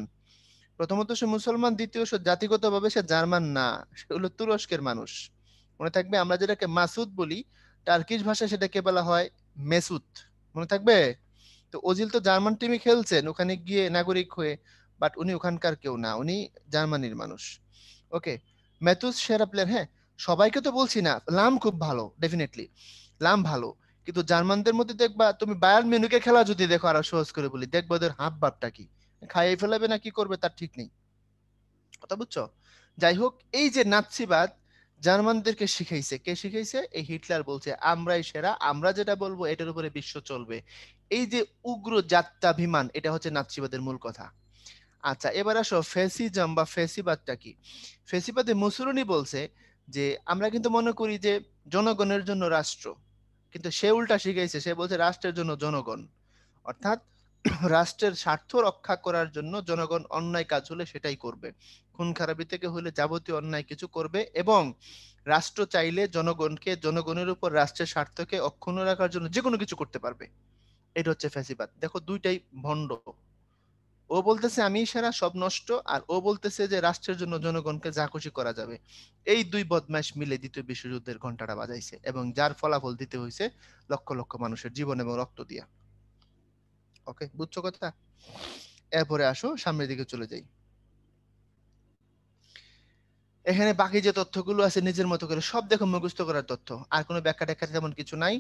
প্রথমত সে মুসলমান দ্বিতীয় সে জাতিগতভাবে সে জার্মান না সে হলো তুরস্কের মানুষ মনে থাকবে আমরা যেটাকে মাসুদ বলি টার্কিশ ভাষায় সেটাকে বলা হয় মেসুত মনে থাকবে তো ওজিল তো জার্মান টিমে খেলছেন ওখানে গিয়ে নাগরিক হয়ে বাট উনি ওখানকার কেউ না উনি জার্মানির মানুষ ওকে ম্যাথুস সেরা প্লেয়ার হ্যাঁ সবাইকে তো বলছি না লাম খুব ভালো ডেফিনেটলি লাম ভালো কিন্তু জার্মানদের মধ্যে দেখবা তুমি বায়ার মেনুকে খেলা যদি দেখো আরো সহজ করে বলি দেখবো ওদের হাফ বাপটা কি খাইয়ে ফেলাবে না কি করবে তার ঠিক নেই কথা বুঝছো যাই হোক এই যে নাৎসিবাদ জার্মানদেরকে শিখাইছে কে শিখাইছে এই হিটলার বলছে আমরাই সেরা আমরা যেটা বলবো এটার উপরে বিশ্ব চলবে এই যে উগ্র জাত্যাভিমান এটা হচ্ছে নাচিবাদের মূল কথা আচ্ছা এবার আসো ফেসিজম বা ফেসিবাদটা কি ফেসিবাদে মুসুরনি বলছে যে আমরা কিন্তু মনে করি যে জনগণের জন্য রাষ্ট্র কিন্তু সে উল্টা শিখাইছে সে বলছে রাষ্ট্রের জন্য জনগণ অর্থাৎ রাষ্ট্রের স্বার্থ রক্ষা করার জন্য জনগণ অন্যায় কাজ হলে সেটাই করবে খুন খারাপি থেকে হলে যাবতীয় অন্যায় কিছু করবে এবং রাষ্ট্র চাইলে জনগণকে জনগণের উপর রাষ্ট্রের স্বার্থকে অক্ষুণ্ণ রাখার জন্য যে কোনো কিছু করতে পারবে এটা হচ্ছে ফ্যাসিবাদ দেখো দুইটাই ভণ্ড ও বলতেছে আমি সেরা সব নষ্ট আর ও বলতেছে যে রাষ্ট্রের জন্য জনগণকে যা খুশি করা যাবে এই দুই বদমাস মিলে দ্বিতীয় বিশ্বযুদ্ধের ঘন্টাটা বাজাইছে এবং যার ফলাফল দিতে হয়েছে লক্ষ লক্ষ মানুষের জীবন এবং রক্ত দিয়া ওকে বুঝছো কথা এরপরে আসো সামনের দিকে চলে যাই এখানে বাকি যে তথ্যগুলো আছে নিজের মতো করে সব দেখো মুখস্থ করার তথ্য আর কোনো ব্যাখ্যা ট্যাখ্যা তেমন কিছু নাই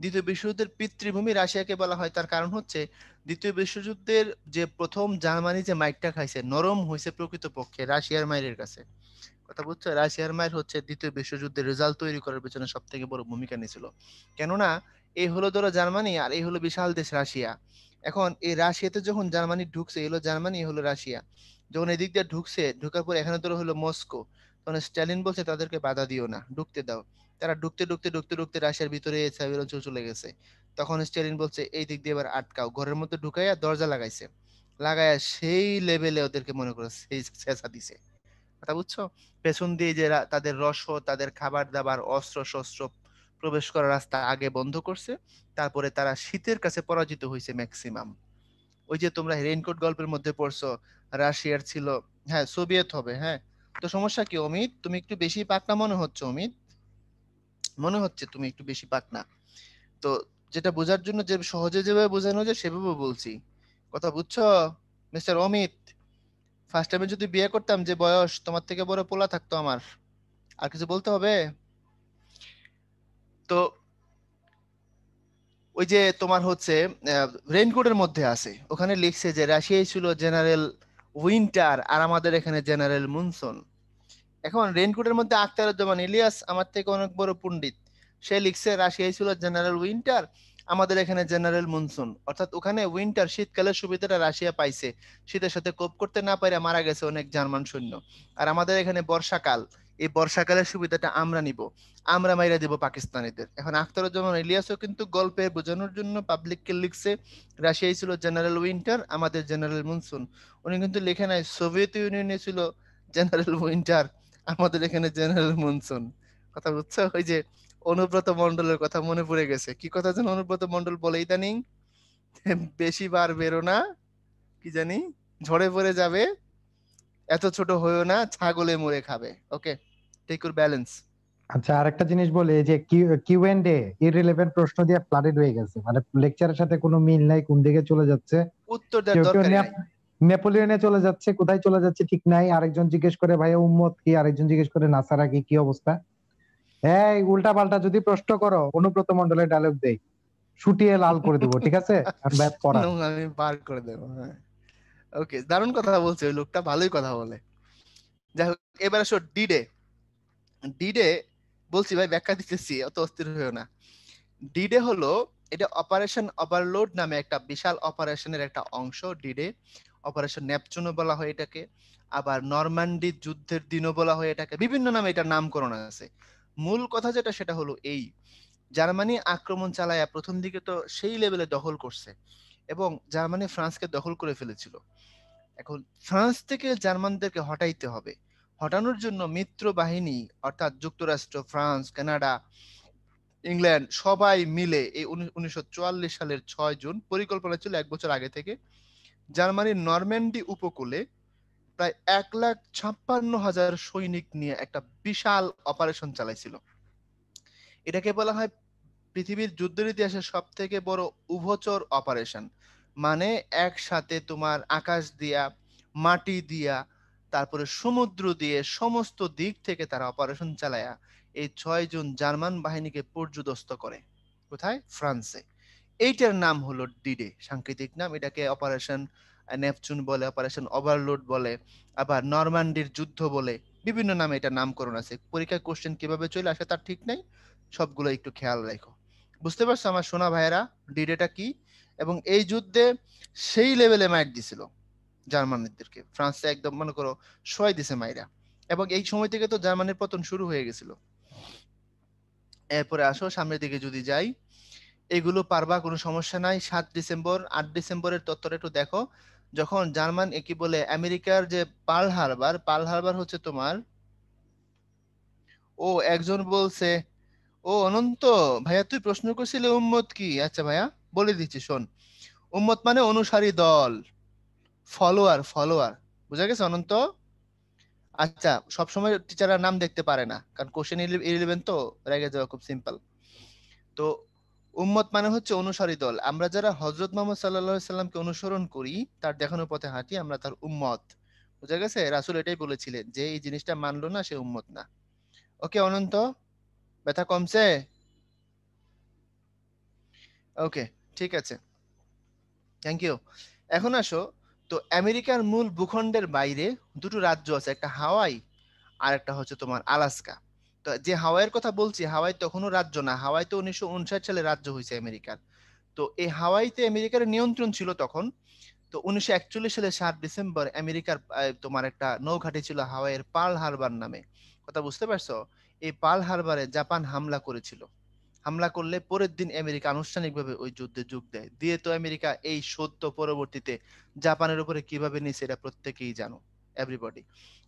দ্বিতীয় বিশ্বযুদ্ধের পিতৃভূমি রাশিয়াকে বলা হয় তার কারণ হচ্ছে দ্বিতীয় বিশ্বযুদ্ধের যে প্রথম জার্মানি যে মাইকটা খাইছে নরম হয়েছে প্রকৃতপক্ষে রাশিয়ার মায়ের কাছে কথা বুঝছো রাশিয়ার মায়ের হচ্ছে দ্বিতীয় বিশ্বযুদ্ধের রেজাল্ট তৈরি করার পেছনে সব থেকে বড় ভূমিকা নিয়েছিল কেননা এই হলো ধরো জার্মানি আর এই হলো বিশাল দেশ রাশিয়া এখন এই রাশিয়াতে যখন জার্মানি ঢুকছে এলো জার্মানি হলো রাশিয়া যখন এদিক দিয়ে ঢুকছে ঢুকার পর এখানে তোর হলো মস্কো তখন স্ট্যালিন বলছে তাদেরকে বাধা দিও না ঢুকতে দাও তারা ঢুকতে ঢুকতে ঢুকতে ঢুকতে রাশিয়ার ভিতরে সাইবের অঞ্চল চলে গেছে তখন স্ট্যালিন বলছে এই দিক দিয়ে এবার আটকাও ঘরের মধ্যে ঢুকাইয়া দরজা লাগাইছে লাগাইয়া সেই লেভেলে ওদেরকে মনে করো সেই শেষা দিছে কথা বুঝছো পেছন দিয়ে যে তাদের রস তাদের খাবার দাবার অস্ত্র শস্ত্র প্রবেশ করার রাস্তা আগে বন্ধ করছে তারপরে তারা শীতের কাছে পরাজিত হয়েছে ম্যাক্সিমাম ওই যে তোমরা রেইনকোট গল্পের মধ্যে পড়ছো রাশিয়ার ছিল হ্যাঁ সোভিয়েত হবে হ্যাঁ তো সমস্যা কি অমিত তুমি একটু বেশি পাকনা মনে হচ্ছে অমিত মনে হচ্ছে তুমি একটু বেশি পাকনা তো যেটা বোঝার জন্য যে সহজে যেভাবে বোঝানো যায় সেভাবে বলছি কথা বুঝছো মিস্টার অমিত ফার্স্ট টাইমে যদি বিয়ে করতাম যে বয়স তোমার থেকে বড় পোলা থাকতো আমার আর কিছু বলতে হবে তো ওই যে তোমার হচ্ছে রেনকোটের মধ্যে আছে ওখানে লিখছে যে রাশিয়ায় ছিল জেনারেল উইন্টার আর আমাদের এখানে জেনারেল মুনসন এখন রেনকোটের মধ্যে উজ্জামান ইলিয়াস আমার থেকে অনেক বড় পণ্ডিত সে লিখছে রাশিয়ায় ছিল জেনারেল উইন্টার আমাদের এখানে জেনারেল মনসুন অর্থাৎ ওখানে উইন্টার শীতকালের সুবিধাটা রাশিয়া পাইছে শীতের সাথে কোপ করতে না পারে মারা গেছে অনেক জার্মান সৈন্য আর আমাদের এখানে বর্ষাকাল এই বর্ষাকালের সুবিধাটা আমরা নিব আমরা মাইরা দিব পাকিস্তানিদের এখন আখতারুজ্জামান ইলিয়াসও কিন্তু গল্পে বোঝানোর জন্য পাবলিককে লিখছে রাশিয়ায় ছিল জেনারেল উইন্টার আমাদের জেনারেল মনসুন উনি কিন্তু লেখে নাই সোভিয়েত ইউনিয়নে ছিল জেনারেল উইন্টার আমাদের এখানে জেনারেল মনসুন কথা বুঝছো ওই যে অনুব্রত মন্ডলের কথা মনে পড়ে গেছে কি কথা যেন অনুব্রত মন্ডল বলে ইদানিং বেশি বার বেরো না কি জানি ঝড়ে পড়ে যাবে এত ছোট হয়েও না ছাগলে মরে খাবে ওকে টেক ইউর ব্যালেন্স আচ্ছা আরেকটা জিনিস বলে যে কিউ এন্ড এ ইররিলেভেন্ট প্রশ্ন দিয়ে ফ্লাডেড হয়ে গেছে মানে লেকচারের সাথে কোনো মিল নাই কোন দিকে চলে যাচ্ছে উত্তর দেওয়ার দরকার নেই নেপোলিয়নে চলে যাচ্ছে কোথায় চলে যাচ্ছে ঠিক নাই আরেকজন জিজ্ঞেস করে ভাই উম্মত কি আরেকজন জিজ্ঞেস করে নাসারা কি কি অবস্থা এই উল্টা পাল্টা যদি প্রশ্ন করো অনুব্রত মন্ডলের ডায়লগ দেই শুটিয়ে লাল করে দেব ঠিক আছে আমি বার করে দেব হ্যাঁ ওকে দারুণ কথা বলছে ওই লোকটা ভালোই কথা বলে যাই হোক এবার আসো ডিডে ডিডে বলছি ভাই ব্যাখ্যা দিতেছি অত অস্থির হয়েও না ডিডে হলো এটা অপারেশন ওভারলোড নামে একটা বিশাল অপারেশনের একটা অংশ ডিডে অপারেশন ন্যাপচুনও বলা হয় এটাকে আবার নরমান্ডি যুদ্ধের দিনও বলা হয় এটাকে বিভিন্ন নামে এটার নামকরণ আছে মূল কথা যেটা সেটা হলো এই জার্মানি আক্রমণ চালায়া প্রথম দিকে তো সেই লেভেলে দখল করছে এবং জার্মানি ফ্রান্সকে দখল করে ফেলেছিল এখন ফ্রান্স থেকে জার্মানদেরকে হটাইতে হবে হটানোর জন্য মিত্র বাহিনী অর্থাৎ যুক্তরাষ্ট্র ফ্রান্স কানাডা ইংল্যান্ড সবাই মিলে এই উনিশশো সালের ছয় জুন পরিকল্পনা ছিল এক বছর আগে থেকে জার্মানির নরম্যান্ডি উপকূলে প্রায় এক লাখ ছাপ্পান্ন হাজার সৈনিক নিয়ে একটা বিশাল অপারেশন চালাইছিল এটাকে বলা হয় পৃথিবীর যুদ্ধের ইতিহাসে সব থেকে বড় উভচর অপারেশন মানে একসাথে তোমার আকাশ দিয়া মাটি দিয়া তারপরে সমুদ্র দিয়ে সমস্ত দিক থেকে তারা অপারেশন চালায়া এই ছয় জন জার্মান বাহিনীকে পর্যদস্ত করে কোথায় ফ্রান্সে এইটার নাম হলো ডিডে সাংকেতিক নাম এটাকে অপারেশন নেপচুন বলে অপারেশন ওভারলোড বলে আবার নরমান্ডির যুদ্ধ বলে বিভিন্ন নামে এটা নামকরণ আছে পরীক্ষার কোশ্চেন কিভাবে চলে আসে তার ঠিক নাই সবগুলো একটু খেয়াল রাখো বুঝতে পারছো আমার সোনা ভাইয়েরা ডিডেটা কি এবং এই যুদ্ধে সেই লেভেলে মাইট দিছিল জার্মানিদেরকে ফ্রান্সে একদম মনে করো সয় দিছে মাইরা এবং এই সময় থেকে তো জার্মানির পতন শুরু হয়ে গেছিল এরপরে আসো সামনের দিকে যদি যাই এগুলো পারবা কোনো সমস্যা নাই সাত ডিসেম্বর আট ডিসেম্বরের তত্ত্বটা একটু দেখো যখন জার্মান কি বলে আমেরিকার যে পার্ল হারবার পার্ল হারবার হচ্ছে তোমার ও একজন বলছে ও অনন্ত ভাইয়া তুই প্রশ্ন করছিলে উম্মত কি আচ্ছা ভাইয়া বলে দিচ্ছি শোন উম্মত মানে অনুসারী দল ফলোয়ার ফলোয়ার বুঝা গেছে অনন্ত আচ্ছা সবসময় টিচাররা নাম দেখতে পারে না কারণ কোশ্চেন ইলেভেন তো রেগে যাওয়া খুব সিম্পল তো উম্মত মানে হচ্ছে অনুসারী দল আমরা যারা হজরত মোহাম্মদ সাল্লা সাল্লামকে অনুসরণ করি তার দেখানোর পথে হাঁটি আমরা তার উম্মত বুঝা গেছে রাসুল এটাই বলেছিলেন যে এই জিনিসটা মানলো না সে উম্মত না ওকে অনন্ত ব্যথা কমছে ওকে ঠিক আছে থ্যাংক ইউ এখন আসো তো আমেরিকার মূল ভূখণ্ডের বাইরে দুটো রাজ্য আছে একটা হাওয়াই আর একটা হচ্ছে তোমার আলাস্কা তো যে হাওয়াইয়ের কথা বলছি হাওয়াই তখনও রাজ্য না হাওয়াই তো উনিশশো সালে রাজ্য হয়েছে আমেরিকার তো এই হাওয়াইতে আমেরিকার নিয়ন্ত্রণ ছিল তখন তো উনিশশো সালে সাত ডিসেম্বর আমেরিকার তোমার একটা নৌঘাটি ছিল হাওয়াইয়ের পার্ল হারবার নামে কথা বুঝতে পারছো এই পাল হারবারে জাপান হামলা করেছিল হামলা করলে পরের দিন আমেরিকা আনুষ্ঠানিকভাবে ওই যুদ্ধে যোগ দেয় দিয়ে তো আমেরিকা এই সত্য পরবর্তীতে জাপানের উপরে কিভাবে নিয়েছে এটা প্রত্যেকেই জানো এভরিবডি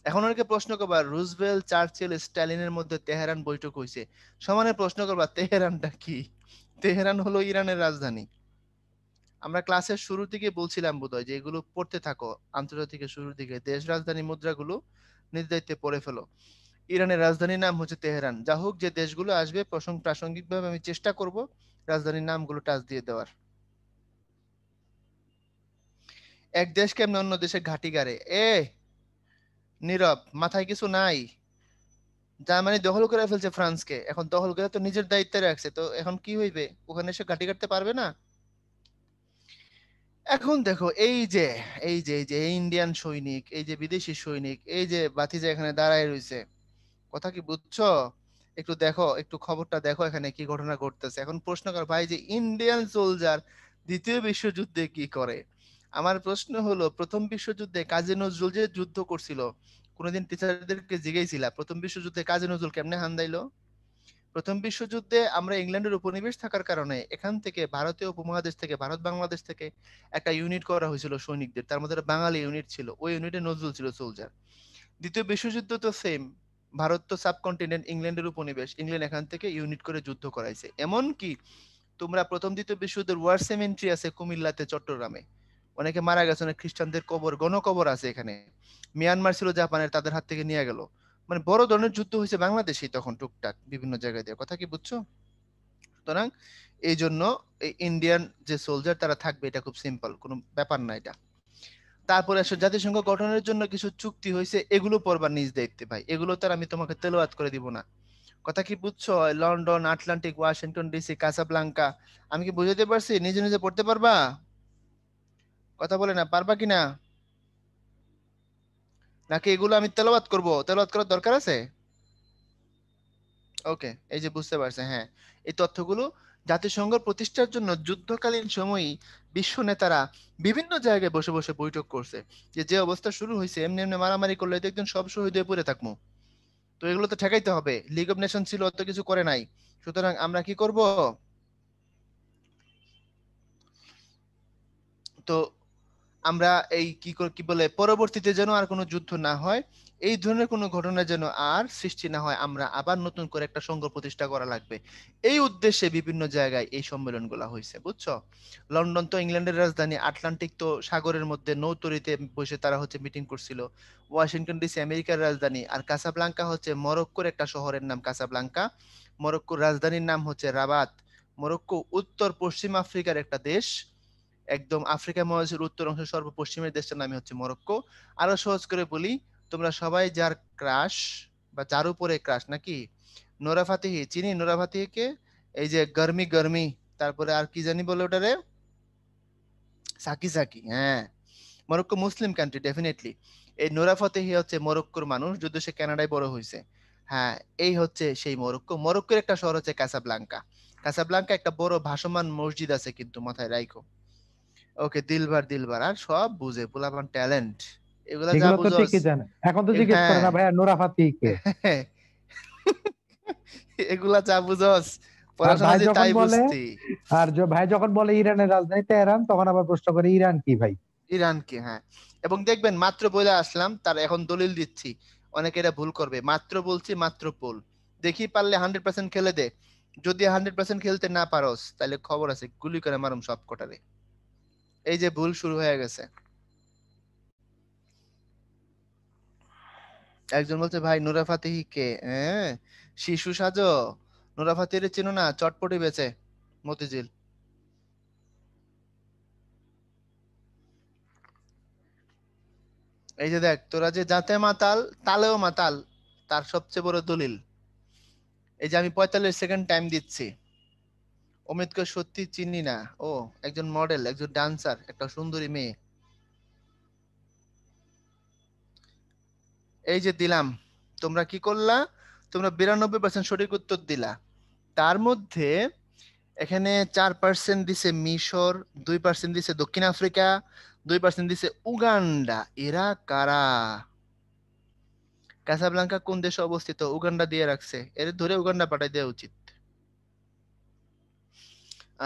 এখন অনেকে প্রশ্ন করবা রুজভেল চার্চেল স্ট্যালিনের মধ্যে তেহরান বৈঠক হয়েছে সমানে প্রশ্ন করবা তেহরানটা কি তেহরান হলো ইরানের রাজধানী আমরা ক্লাসের শুরু থেকে বলছিলাম হয় যে এগুলো পড়তে থাকো আন্তর্জাতিক শুরু থেকে দেশ রাজধানী মুদ্রাগুলো নির্ধারিত পড়ে ফেলো ইরানের রাজধানীর নাম হচ্ছে তেহরান যা হোক যে দেশগুলো আসবে প্রাসঙ্গিকভাবে আমি চেষ্টা করব রাজধানীর নামগুলো টাচ দিয়ে দেওয়ার এক দেশ কেমন অন্য দেশে ঘাটি গাড়ে এ নীরব মাথায় কিছু নাই জার্মানি দখল করে ফেলছে ফ্রান্সকে এখন দখল করে তো নিজের দায়িত্বে রাখছে তো এখন কি হইবে ওখানে এসে ঘাটি কাটতে পারবে না এখন দেখো এই যে এই যে এই যে ইন্ডিয়ান সৈনিক এই যে বিদেশি সৈনিক এই যে বাতিজা এখানে দাঁড়ায় রয়েছে কথা কি বুঝছো একটু দেখো একটু খবরটা দেখো এখানে কি ঘটনা ঘটতেছে এখন প্রশ্ন কর ভাই যে ইন্ডিয়ান সোলজার দ্বিতীয় বিশ্বযুদ্ধে কি করে আমার প্রশ্ন হলো প্রথম বিশ্বযুদ্ধে কাজী নজরুল যে যুদ্ধ করছিল কোনোদিন টিচারদেরকে জিগেছিলা প্রথম বিশ্বযুদ্ধে কাজী নজরুল কেমনে হান্দাইলো প্রথম বিশ্বযুদ্ধে আমরা ইংল্যান্ডের উপনিবেশ থাকার কারণে এখান থেকে ভারতীয় উপমহাদেশ থেকে ভারত বাংলাদেশ থেকে একটা ইউনিট করা হয়েছিল সৈনিকদের তার মধ্যে বাঙালি ইউনিট ছিল ওই ইউনিটে নজরুল ছিল সোলজার দ্বিতীয় বিশ্বযুদ্ধ তো সেম ভারত তো সাবকন্টিনেন্ট ইংল্যান্ডের উপনিবেশ ইংল্যান্ড এখান থেকে ইউনিট করে যুদ্ধ করাইছে এমন কি তোমরা প্রথম দ্বিতীয় বিশ্বযুদ্ধের ওয়ার সেমেন্ট্রি আছে কুমিল্লাতে চট্টগ্রামে অনেকে মারা গেছে অনেক খ্রিস্টানদের কবর গণকবর আছে এখানে মিয়ানমার ছিল জাপানের তাদের হাত থেকে নিয়ে গেল মানে বড় ধরনের যুদ্ধ হয়েছে বাংলাদেশেই তখন টুকটাক বিভিন্ন জায়গায় দিয়ে কথা কি বুঝছো সুতরাং এই জন্য ইন্ডিয়ান যে সোলজার তারা থাকবে এটা খুব সিম্পল কোনো ব্যাপার না এটা তারপরে জাতিসংঘ গঠনের জন্য কিছু চুক্তি হয়েছে এগুলো পড়বার নিজ দেখতে পাই এগুলো তার আমি তোমাকে তেলোয়াত করে দিব না কথা কি বুঝছো London Atlantic Washington DC Casablanca আমি কি বুঝাতে পারছি নিজে নিজে পড়তে পারবা কথা বলে না পারবা কি না নাকি এগুলো আমি তেলাওয়াত করব তেলাওয়াত করার দরকার আছে ওকে এই যে বুঝতে পারছে হ্যাঁ এই তথ্যগুলো জাতিসংঘ প্রতিষ্ঠার জন্য যুদ্ধকালীন সময়ই বিশ্ব নেতারা বিভিন্ন জায়গায় বসে বসে বৈঠক করছে যে যে অবস্থা শুরু হয়েছে এমনি এমনি মারামারি করলে তো একদিন সব শহীদ হয়ে পড়ে থাকবো তো এগুলো তো ঠেকাইতে হবে লিগ অফ নেশন ছিল অত কিছু করে নাই সুতরাং আমরা কি করব তো আমরা এই কি কি বলে পরবর্তীতে যেন আর কোনো যুদ্ধ না হয় এই ধরনের কোনো ঘটনা যেন আর সৃষ্টি না হয় আমরা আবার নতুন করে একটা সংঘ প্রতিষ্ঠা করা লাগবে এই উদ্দেশ্যে বিভিন্ন জায়গায় এই সম্মেলনগুলো হয়েছে বুঝছো লন্ডন তো ইংল্যান্ডের রাজধানী আটলান্টিক তো সাগরের মধ্যে নৌতরিতে বসে তারা হচ্ছে মিটিং করছিল ওয়াশিংটন ডিসি আমেরিকার রাজধানী আর কাসাব্লাঙ্কা হচ্ছে মরক্কোর একটা শহরের নাম কাসাব্লাঙ্কা মরক্কোর রাজধানীর নাম হচ্ছে রাবাত মরক্কো উত্তর পশ্চিম আফ্রিকার একটা দেশ একদম আফ্রিকা মহাদেশের উত্তর অংশ সর্ব পশ্চিমের দেশটার নামই হচ্ছে মরক্কো আরো সহজ করে বলি তোমরা সবাই যার ক্রাশ বা যার উপরে ক্রাশ নাকি নোরা ফাতিহি চিনি নোরা ফাতিহিকে এই যে গরমি গরমি তারপরে আর কি জানি বলে ওটারে সাকি সাকি হ্যাঁ মরক্কো মুসলিম কান্ট্রি ডেফিনেটলি এই নোরা ফাতিহি হচ্ছে মরক্কোর মানুষ যদিও সে ক্যানাডায় বড় হয়েছে হ্যাঁ এই হচ্ছে সেই মরক্কো মরক্কোর একটা শহর হচ্ছে কাসাব্লাঙ্কা কাসাব্লাঙ্কা একটা বড় ভাসমান মসজিদ আছে কিন্তু মাথায় রাইকো ওকে দিলবার দিলবার আর সব বুঝে পোলাপান ট্যালেন্ট হ্যাঁ। আর ভাই যখন বলে ইরানের রাজধানী তেহরান তখন আবার প্রশ্ন করে ইরান কি ভাই ইরান কি হ্যাঁ এবং দেখবেন মাত্র বলে আসলাম তার এখন দলিল দিচ্ছি অনেকে এটা ভুল করবে মাত্র বলছি মাত্র পোল দেখি পারলে হান্ড্রেড পার্সেন্ট খেলে দে যদি হান্ড্রেড পার্সেন্ট খেলতে না পারোস তাহলে খবর আছে গুলি করে মারুম সব কটারে এই যে ভুল শুরু হয়ে গেছে একজন বলছে ভাই নুরা ফাতিহি কে হ্যাঁ শিশু সাজো নুরা ফাতিহি চিনো না চটপটি বেছে মতিঝিল এই যে দেখ তোরা যে জাতে মাতাল তালেও মাতাল তার সবচেয়ে বড় দলিল এই যে আমি পঁয়তাল্লিশ সেকেন্ড টাইম দিচ্ছি অমিতকে সত্যি চিনি না ও একজন মডেল একজন ডান্সার একটা সুন্দরী মেয়ে এই যে দিলাম তোমরা কি করলা তোমরা বিরানব্বই পার্সেন্ট সঠিক উত্তর দিলা তার মধ্যে এখানে চার পার্সেন্ট দিছে মিশর দুই পার্সেন্ট দিছে দক্ষিণ আফ্রিকা দুই পার্সেন্ট দিছে উগান্ডা এরা কারা কাসাবলাঙ্কা কোন দেশে অবস্থিত উগান্ডা দিয়ে রাখছে এর ধরে উগান্ডা পাঠাই দেওয়া উচিত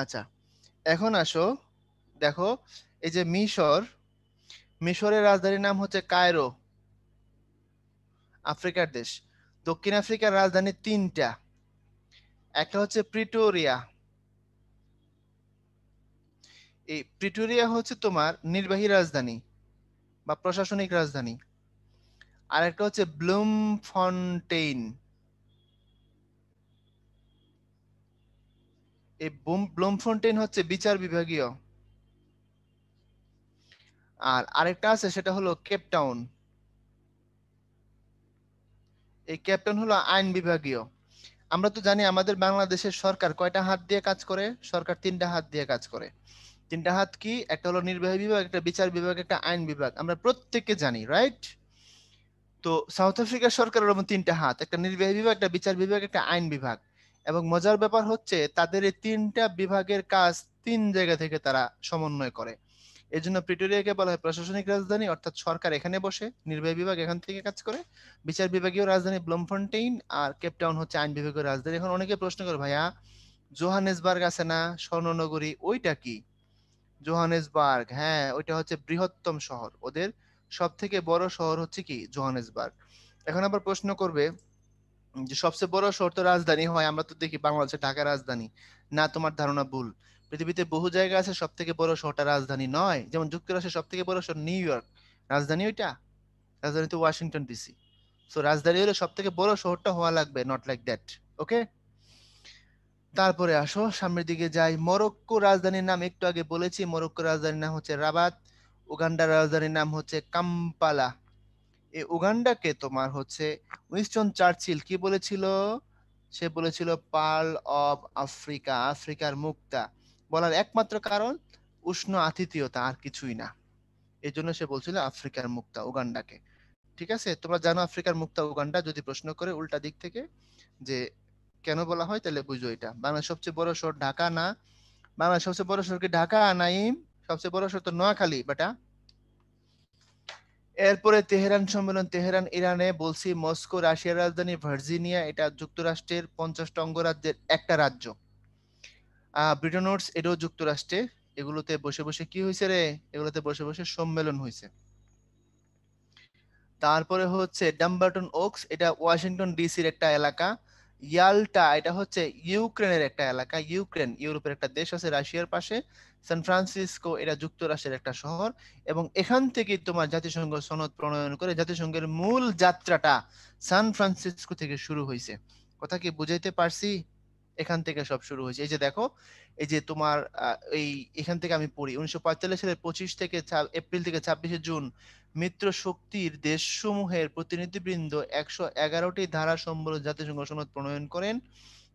আচ্ছা এখন আসো দেখো এই যে মিশর মিশরের রাজধানীর নাম হচ্ছে কায়রো আফ্রিকার দেশ দক্ষিণ আফ্রিকার রাজধানী তিনটা একটা হচ্ছে প্রিটোরিয়া এই প্রিটোরিয়া হচ্ছে তোমার নির্বাহী রাজধানী বা প্রশাসনিক রাজধানী আর একটা হচ্ছে ব্লুম ফন্টেইন এই ব্লুম ফন্টেইন হচ্ছে বিচার বিভাগীয় আর আরেকটা আছে সেটা হলো কেপটাউন এই ক্যাপ্টেন হলো আইন বিভাগীয় আমরা তো জানি আমাদের বাংলাদেশের সরকার কয়টা হাত দিয়ে কাজ করে সরকার তিনটা হাত দিয়ে কাজ করে তিনটা হাত কি একটা হলো নির্বাহী বিভাগ একটা বিচার বিভাগ একটা আইন বিভাগ আমরা প্রত্যেককে জানি রাইট তো সাউথ আফ্রিকা সরকারের তিনটা হাত একটা নির্বাহী বিভাগ একটা বিচার বিভাগ একটা আইন বিভাগ এবং মজার ব্যাপার হচ্ছে তাদের এই তিনটা বিভাগের কাজ তিন জায়গা থেকে তারা সমন্বয় করে এর জন্য প্রিটোরিয়াকে বলা হয় প্রশাসনিক রাজধানী অর্থাৎ সরকার এখানে বসে নির্বাহী বিভাগ এখান থেকে কাজ করে বিচার বিভাগীয় রাজধানী ব্লমফন্টেইন আর কেপটাউন হচ্ছে আইন বিভাগীয় রাজধানী এখন অনেকে প্রশ্ন করে ভাইয়া জোহানেসবার্গ আছে না স্বর্ণনগরী ওইটা কি জোহানেসবার্গ হ্যাঁ ওইটা হচ্ছে বৃহত্তম শহর ওদের সব থেকে বড় শহর হচ্ছে কি জোহানেসবার্গ এখন আবার প্রশ্ন করবে যে সবচেয়ে বড় শহর তো রাজধানী হয় আমরা তো দেখি বাংলাদেশে ঢাকা রাজধানী না তোমার ধারণা ভুল পৃথিবীতে বহু জায়গা আছে সব থেকে বড় শহরটা রাজধানী নয় যেমন যুক্তরাষ্ট্রের সব থেকে বড় শহর নিউ ইয়র্ক রাজধানী ওইটা রাজধানী তো ওয়াশিংটন ডিসি সো রাজধানী হলে সব থেকে বড় শহরটা হওয়া লাগবে নট লাইক দ্যাট ওকে তারপরে আসো সামনের দিকে যাই মরক্কো রাজধানীর নাম একটু আগে বলেছি মরক্কো রাজধানীর নাম হচ্ছে রাবাত উগান্ডার রাজধানীর নাম হচ্ছে কাম্পালা এই উগান্ডাকে তোমার হচ্ছে উইনস্টন চার্চিল কি বলেছিল সে বলেছিল পার্ল অব আফ্রিকা আফ্রিকার মুক্তা বলার একমাত্র কারণ উষ্ণ আতিথীয়তা আর কিছুই না এই জন্য সে বলছিল আফ্রিকার মুক্তা উগান্ডাকে ঠিক আছে তোমরা জানো আফ্রিকার মুক্তা উগান্ডা যদি প্রশ্ন করে উল্টা দিক থেকে যে কেন বলা হয় তাহলে বুঝো এটা বাংলার সবচেয়ে বড় শহর ঢাকা না বাংলার সবচেয়ে বড় শহর কি ঢাকা নাইম সবচেয়ে বড় শহর তো নোয়াখালী বাটা এরপরে তেহরান সম্মেলন তেহরান ইরানে বলছি মস্কো রাশিয়ার রাজধানী ভার্জিনিয়া এটা যুক্তরাষ্ট্রের পঞ্চাশটা অঙ্গরাজ্যের একটা রাজ্য ব্রিটোনোটস এটাও যুক্তরাষ্ট্রে এগুলোতে বসে বসে কি হয়েছে রে এগুলোতে বসে বসে সম্মেলন হয়েছে তারপরে হচ্ছে ডাম্বার্টন ওক্স এটা ওয়াশিংটন ডিসির একটা এলাকা ইয়ালটা এটা হচ্ছে ইউক্রেনের একটা এলাকা ইউক্রেন ইউরোপের একটা দেশ আছে রাশিয়ার পাশে সান ফ্রান্সিসকো এটা যুক্তরাষ্ট্রের একটা শহর এবং এখান থেকে তোমার জাতিসংঘ সনদ প্রণয়ন করে জাতিসংঘের মূল যাত্রাটা সান ফ্রান্সিসকো থেকে শুরু হয়েছে কথা কি বুঝাইতে পারছি এখান থেকে সব শুরু হয়েছে এই যে দেখো এই যে তোমার এই এখান থেকে আমি পড়ি উনিশশো পঁয়তাল্লিশ সালের পঁচিশ থেকে এপ্রিল থেকে ছাব্বিশে জুন মিত্র শক্তির দেশসমূহের প্রতিনিধিবৃন্দ একশো এগারোটি ধারা সম্বলিত জাতিসংঘ সনদ প্রণয়ন করেন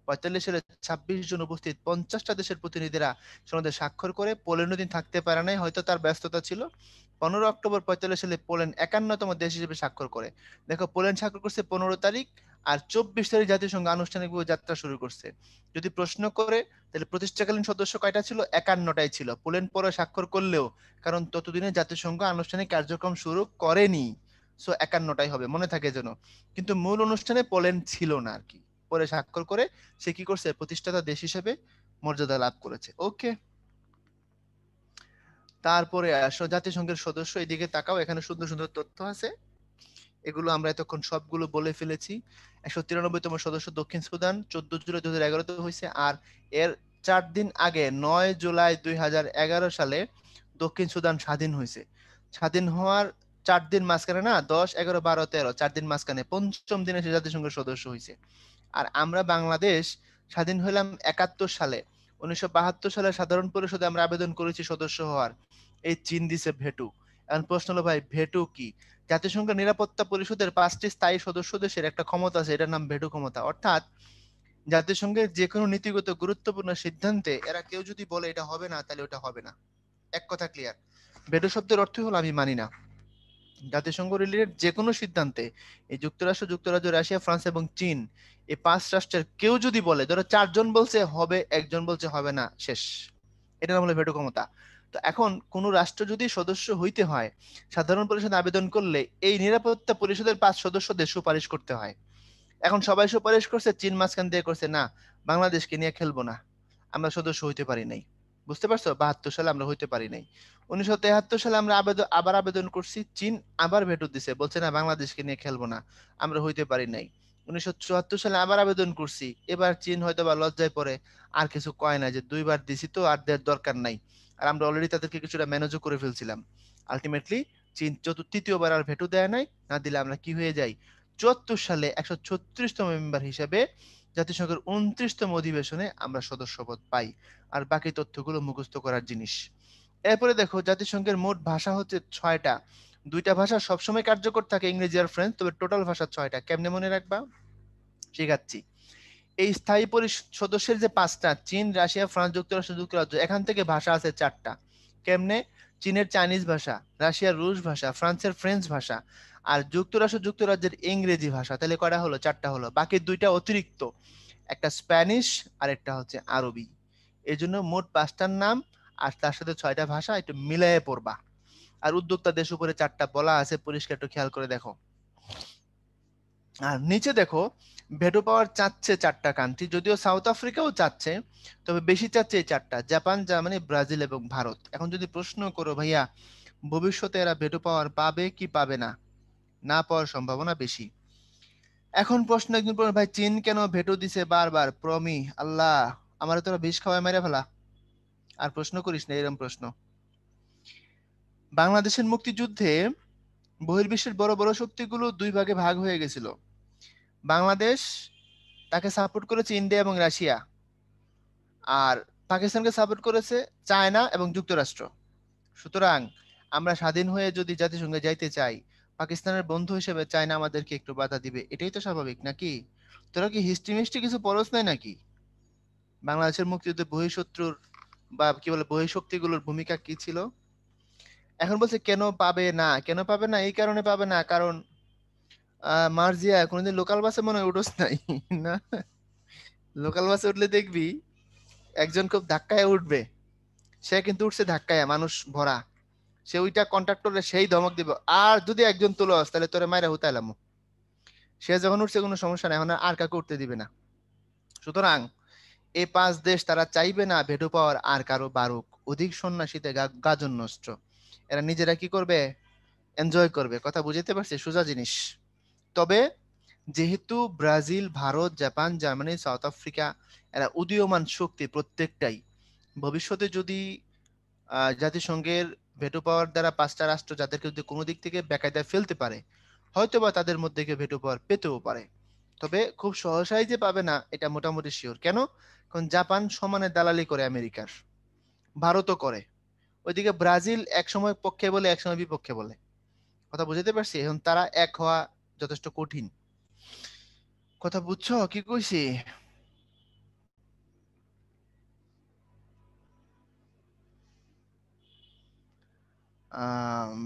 পঁয়তাল্লিশ সালে ছাব্বিশ জন উপস্থিত পঞ্চাশটা দেশের প্রতিনিধিরা সনদে স্বাক্ষর করে পোল্যান্ড দিন থাকতে পারে নাই হয়তো তার ব্যস্ততা ছিল পনেরো অক্টোবর পঁয়তাল্লিশ সালে পোল্যান্ড একান্নতম দেশ হিসেবে স্বাক্ষর করে দেখো পোল্যান্ড স্বাক্ষর করছে পনেরো তারিখ আর চব্বিশ তারিখ জাতিসংঘ আনুষ্ঠানিকভাবে যাত্রা শুরু করছে যদি প্রশ্ন করে তাহলে প্রতিষ্ঠাকালীন সদস্য কয়টা ছিল একান্নটাই ছিল পোল্যান্ড পরে স্বাক্ষর করলেও কারণ ততদিনে জাতিসংঘ আনুষ্ঠানিক কার্যক্রম শুরু করেনি সো একান্নটাই হবে মনে থাকে যেন কিন্তু মূল অনুষ্ঠানে পোল্যান্ড ছিল না আর কি পরে স্বাক্ষর করে সে কি করছে প্রতিষ্ঠাতা দেশ হিসেবে মর্যাদা লাভ করেছে ওকে তারপরে জাতিসংঘের সদস্য এদিকে তাকাও এখানে সুন্দর সুন্দর তথ্য আছে এগুলো আমরা এতক্ষণ সবগুলো বলে ফেলেছি একশো তিরানব্বইতম সদস্য দক্ষিণ সুদান চোদ্দ জুলাই দু হাজার এগারোতে হয়েছে আর এর চার দিন আগে নয় জুলাই দুই হাজার এগারো সালে দক্ষিণ সুদান স্বাধীন হয়েছে স্বাধীন হওয়ার চার দিন মাঝখানে না দশ এগারো বারো তেরো চার দিন মাঝখানে পঞ্চম দিনে সে জাতিসংঘের সদস্য হয়েছে আর আমরা বাংলাদেশ স্বাধীন হইলাম একাত্তর সালে উনিশশো বাহাত্তর সালে সাধারণ পরিষদে আমরা আবেদন করেছি সদস্য হওয়ার এই চীন দিছে ভেটু এখন প্রশ্ন হলো ভাই ভেটু কি জাতিসংঘের নিরাপত্তা পরিষদের পাঁচটি স্থায়ী সদস্য দেশের একটা ক্ষমতা আছে এটার নাম ভেটু ক্ষমতা অর্থাৎ জাতিসংঘের যে কোনো নীতিগত গুরুত্বপূর্ণ সিদ্ধান্তে এরা কেউ যদি বলে এটা হবে না তাহলে ওটা হবে না এক কথা ক্লিয়ার ভেটো শব্দের অর্থ হলো আমি মানি না জাতিসংঘ রিলেটেড যে কোনো সিদ্ধান্তে এই যুক্তরাষ্ট্র যুক্তরাজ্য রাশিয়া ফ্রান্স এবং চীন এই পাঁচ রাষ্ট্রের কেউ যদি বলে ধরো চারজন বলছে হবে একজন বলছে হবে না শেষ এটা নাম হলো ভেটো ক্ষমতা তো এখন কোনো রাষ্ট্র যদি সদস্য হইতে হয় সাধারণ পরিষদ আবেদন করলে এই নিরাপত্তা পরিষদের পাঁচ সদস্যদের সুপারিশ করতে হয় এখন সবাই সুপারিশ করছে চীন মাঝখান দিয়ে করছে না বাংলাদেশকে নিয়ে খেলবো না আমরা সদস্য হইতে পারি নাই বুঝতে পারছো বাহাত্তর সালে আমরা হইতে পারি নাই উনিশশো তেহাত্তর সালে আমরা আবেদন আবার আবেদন করছি চীন আবার ভেটো দিছে বলছে না বাংলাদেশকে নিয়ে খেলবো না আমরা হইতে পারি নাই উনিশশো চুয়াত্তর সালে আবার আবেদন করছি এবার চীন হয়তো বা লজ্জায় পড়ে আর কিছু কয় না যে দুইবার দিছি তো আর দেওয়ার দরকার নাই আর আমরা অলরেডি তাদেরকে কিছুটা ম্যানেজও করে ফেলছিলাম আলটিমেটলি চীন চতুর্থ তৃতীয়বার আর ভেটো দেয় নাই না দিলে আমরা কি হয়ে যাই চুয়াত্তর সালে একশো ছত্রিশতম মেম্বার হিসাবে জাতিসংঘের উনত্রিশতম অধিবেশনে আমরা সদস্যপদ পাই আর বাকি তথ্যগুলো মুখস্থ করার জিনিস এরপরে দেখো জাতিসংঘের মোট ভাষা হচ্ছে ছয়টা দুইটা ভাষা সবসময় কার্যকর থাকে ইংরেজি আর ফ্রেঞ্চ তবে টোটাল ভাষা ছয়টা কেমনে মনে রাখবা শেখাচ্ছি এই স্থায়ী পরি সদস্যের যে পাঁচটা চীন রাশিয়া ফ্রান্স যুক্তরাষ্ট্র যুক্তরাজ্য এখান থেকে ভাষা আছে চারটা কেমনে চীনের চাইনিজ ভাষা রাশিয়ার রুশ ভাষা ফ্রান্সের ফ্রেঞ্চ ভাষা আর যুক্তরাষ্ট্র যুক্তরাজ্যের ইংরেজি ভাষা তাহলে কটা হলো চারটা হলো বাকি দুইটা অতিরিক্ত একটা স্প্যানিশ আর একটা হচ্ছে আরবি এই জন্য মোট পাঁচটার নাম আর তার সাথে ছয়টা ভাষা একটু মিলাইয়ে পড়বা আর উদ্যোক্তা দেশ উপরে চারটা বলা আছে পরিষ্কার একটু খেয়াল করে দেখো আর নিচে দেখো ভেটো পাওয়ার চাচ্ছে চারটা কান্ট্রি যদিও সাউথ আফ্রিকাও চাচ্ছে তবে বেশি চাচ্ছে এই চারটা জাপান জার্মানি ব্রাজিল এবং ভারত এখন যদি প্রশ্ন করো ভাইয়া ভবিষ্যতে এরা ভেটো পাওয়ার পাবে কি পাবে না না পাওয়ার সম্ভাবনা বেশি এখন প্রশ্ন একজন ভাই চীন কেন ভেটো দিছে বারবার প্রমি আল্লাহ আমার তোরা বিষ খাওয়ায় মেরে ফেলা আর প্রশ্ন করিস না এরকম প্রশ্ন বাংলাদেশের মুক্তিযুদ্ধে বহির্বিশ্বের বড় বড় শক্তিগুলো দুই ভাগে ভাগ হয়ে গেছিল বাংলাদেশ তাকে সাপোর্ট করেছে ইন্ডিয়া এবং রাশিয়া আর পাকিস্তানকে সাপোর্ট করেছে চায়না এবং যুক্তরাষ্ট্র সুতরাং আমরা স্বাধীন হয়ে যদি জাতিসংঘে যাইতে চাই পাকিস্তানের বন্ধু হিসেবে চায়না আমাদেরকে একটু বাধা দিবে এটাই তো স্বাভাবিক নাকি তোরা কি হিস্ট্রি মিষ্টি কিছু পরশ নেয় নাকি বাংলাদেশের মুক্তিযুদ্ধে বহিঃশত্রুর বা কি বলে বহিঃশক্তিগুলোর ভূমিকা কি ছিল এখন বলছে কেন পাবে না কেন পাবে না এই কারণে পাবে না কারণ মার্জিয়া কোনোদিন লোকাল বাসে মনে হয় উঠোস নাই না লোকাল বাসে উঠলে দেখবি একজন খুব ধাক্কায় উঠবে সে কিন্তু উঠছে ধাক্কায় মানুষ ভরা সে ওইটা করলে সেই ধমক দিবে আর যদি একজন তুলস তাহলে তোরে মায়েরা হুতাইলাম সে যখন উঠছে কোনো সমস্যা নাই এখন আর কাকে উঠতে দিবে না সুতরাং এ পাঁচ দেশ তারা চাইবে না ভেটু পাওয়ার আর কারো বারুক অধিক সন্ন্যাসীতে গাজন নষ্ট এরা নিজেরা কি করবে এনজয় করবে কথা বুঝতে পারছে সোজা জিনিস তবে যেহেতু Brazil Bharat Japan Germany South Africa এরা উদীয়মান শক্তি প্রত্যেকটাই ভবিষ্যতে যদি জাতিসংঘের ভেটো পাওয়ার দ্বারা পাঁচটা রাষ্ট্র যাদেরকে যদি কোনো দিক থেকে বেকায়দায় ফেলতে পারে হয়তো বা তাদের মধ্যে কেউ ভেটো পাওয়ার পেতেও পারে তবে খুব সহসাই যে পাবে না এটা মোটামুটি শিওর কেন কারণ জাপান সমানে দালালি করে আমেরিকার ভারতও করে ওইদিকে ব্রাজিল একসময় পক্ষে বলে একসময় বিপক্ষে বলে কথা বুঝতে পারছি এখন তারা এক হওয়া যথেষ্ট কঠিন কথা বুঝছো কি কইছি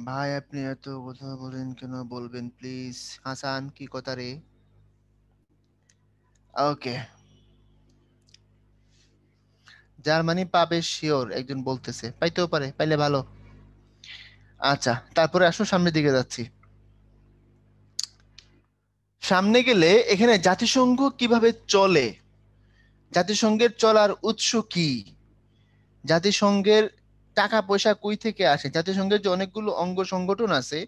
ভাই আপনি এত কথা বলেন কেন বলবেন প্লিজ হাসান কি কথা রে ওকে জার্মানি পাবে শিওর একজন বলতেছে পাইতেও পারে পাইলে ভালো আচ্ছা তারপরে আসো সামনের দিকে যাচ্ছি সামনে গেলে এখানে জাতিসংঘ কিভাবে চলে জাতিসংঘের চলার উৎস কি জাতিসংঘের টাকা পয়সা কই থেকে আসে জাতিসংঘের যে অনেকগুলো অঙ্গ সংগঠন আছে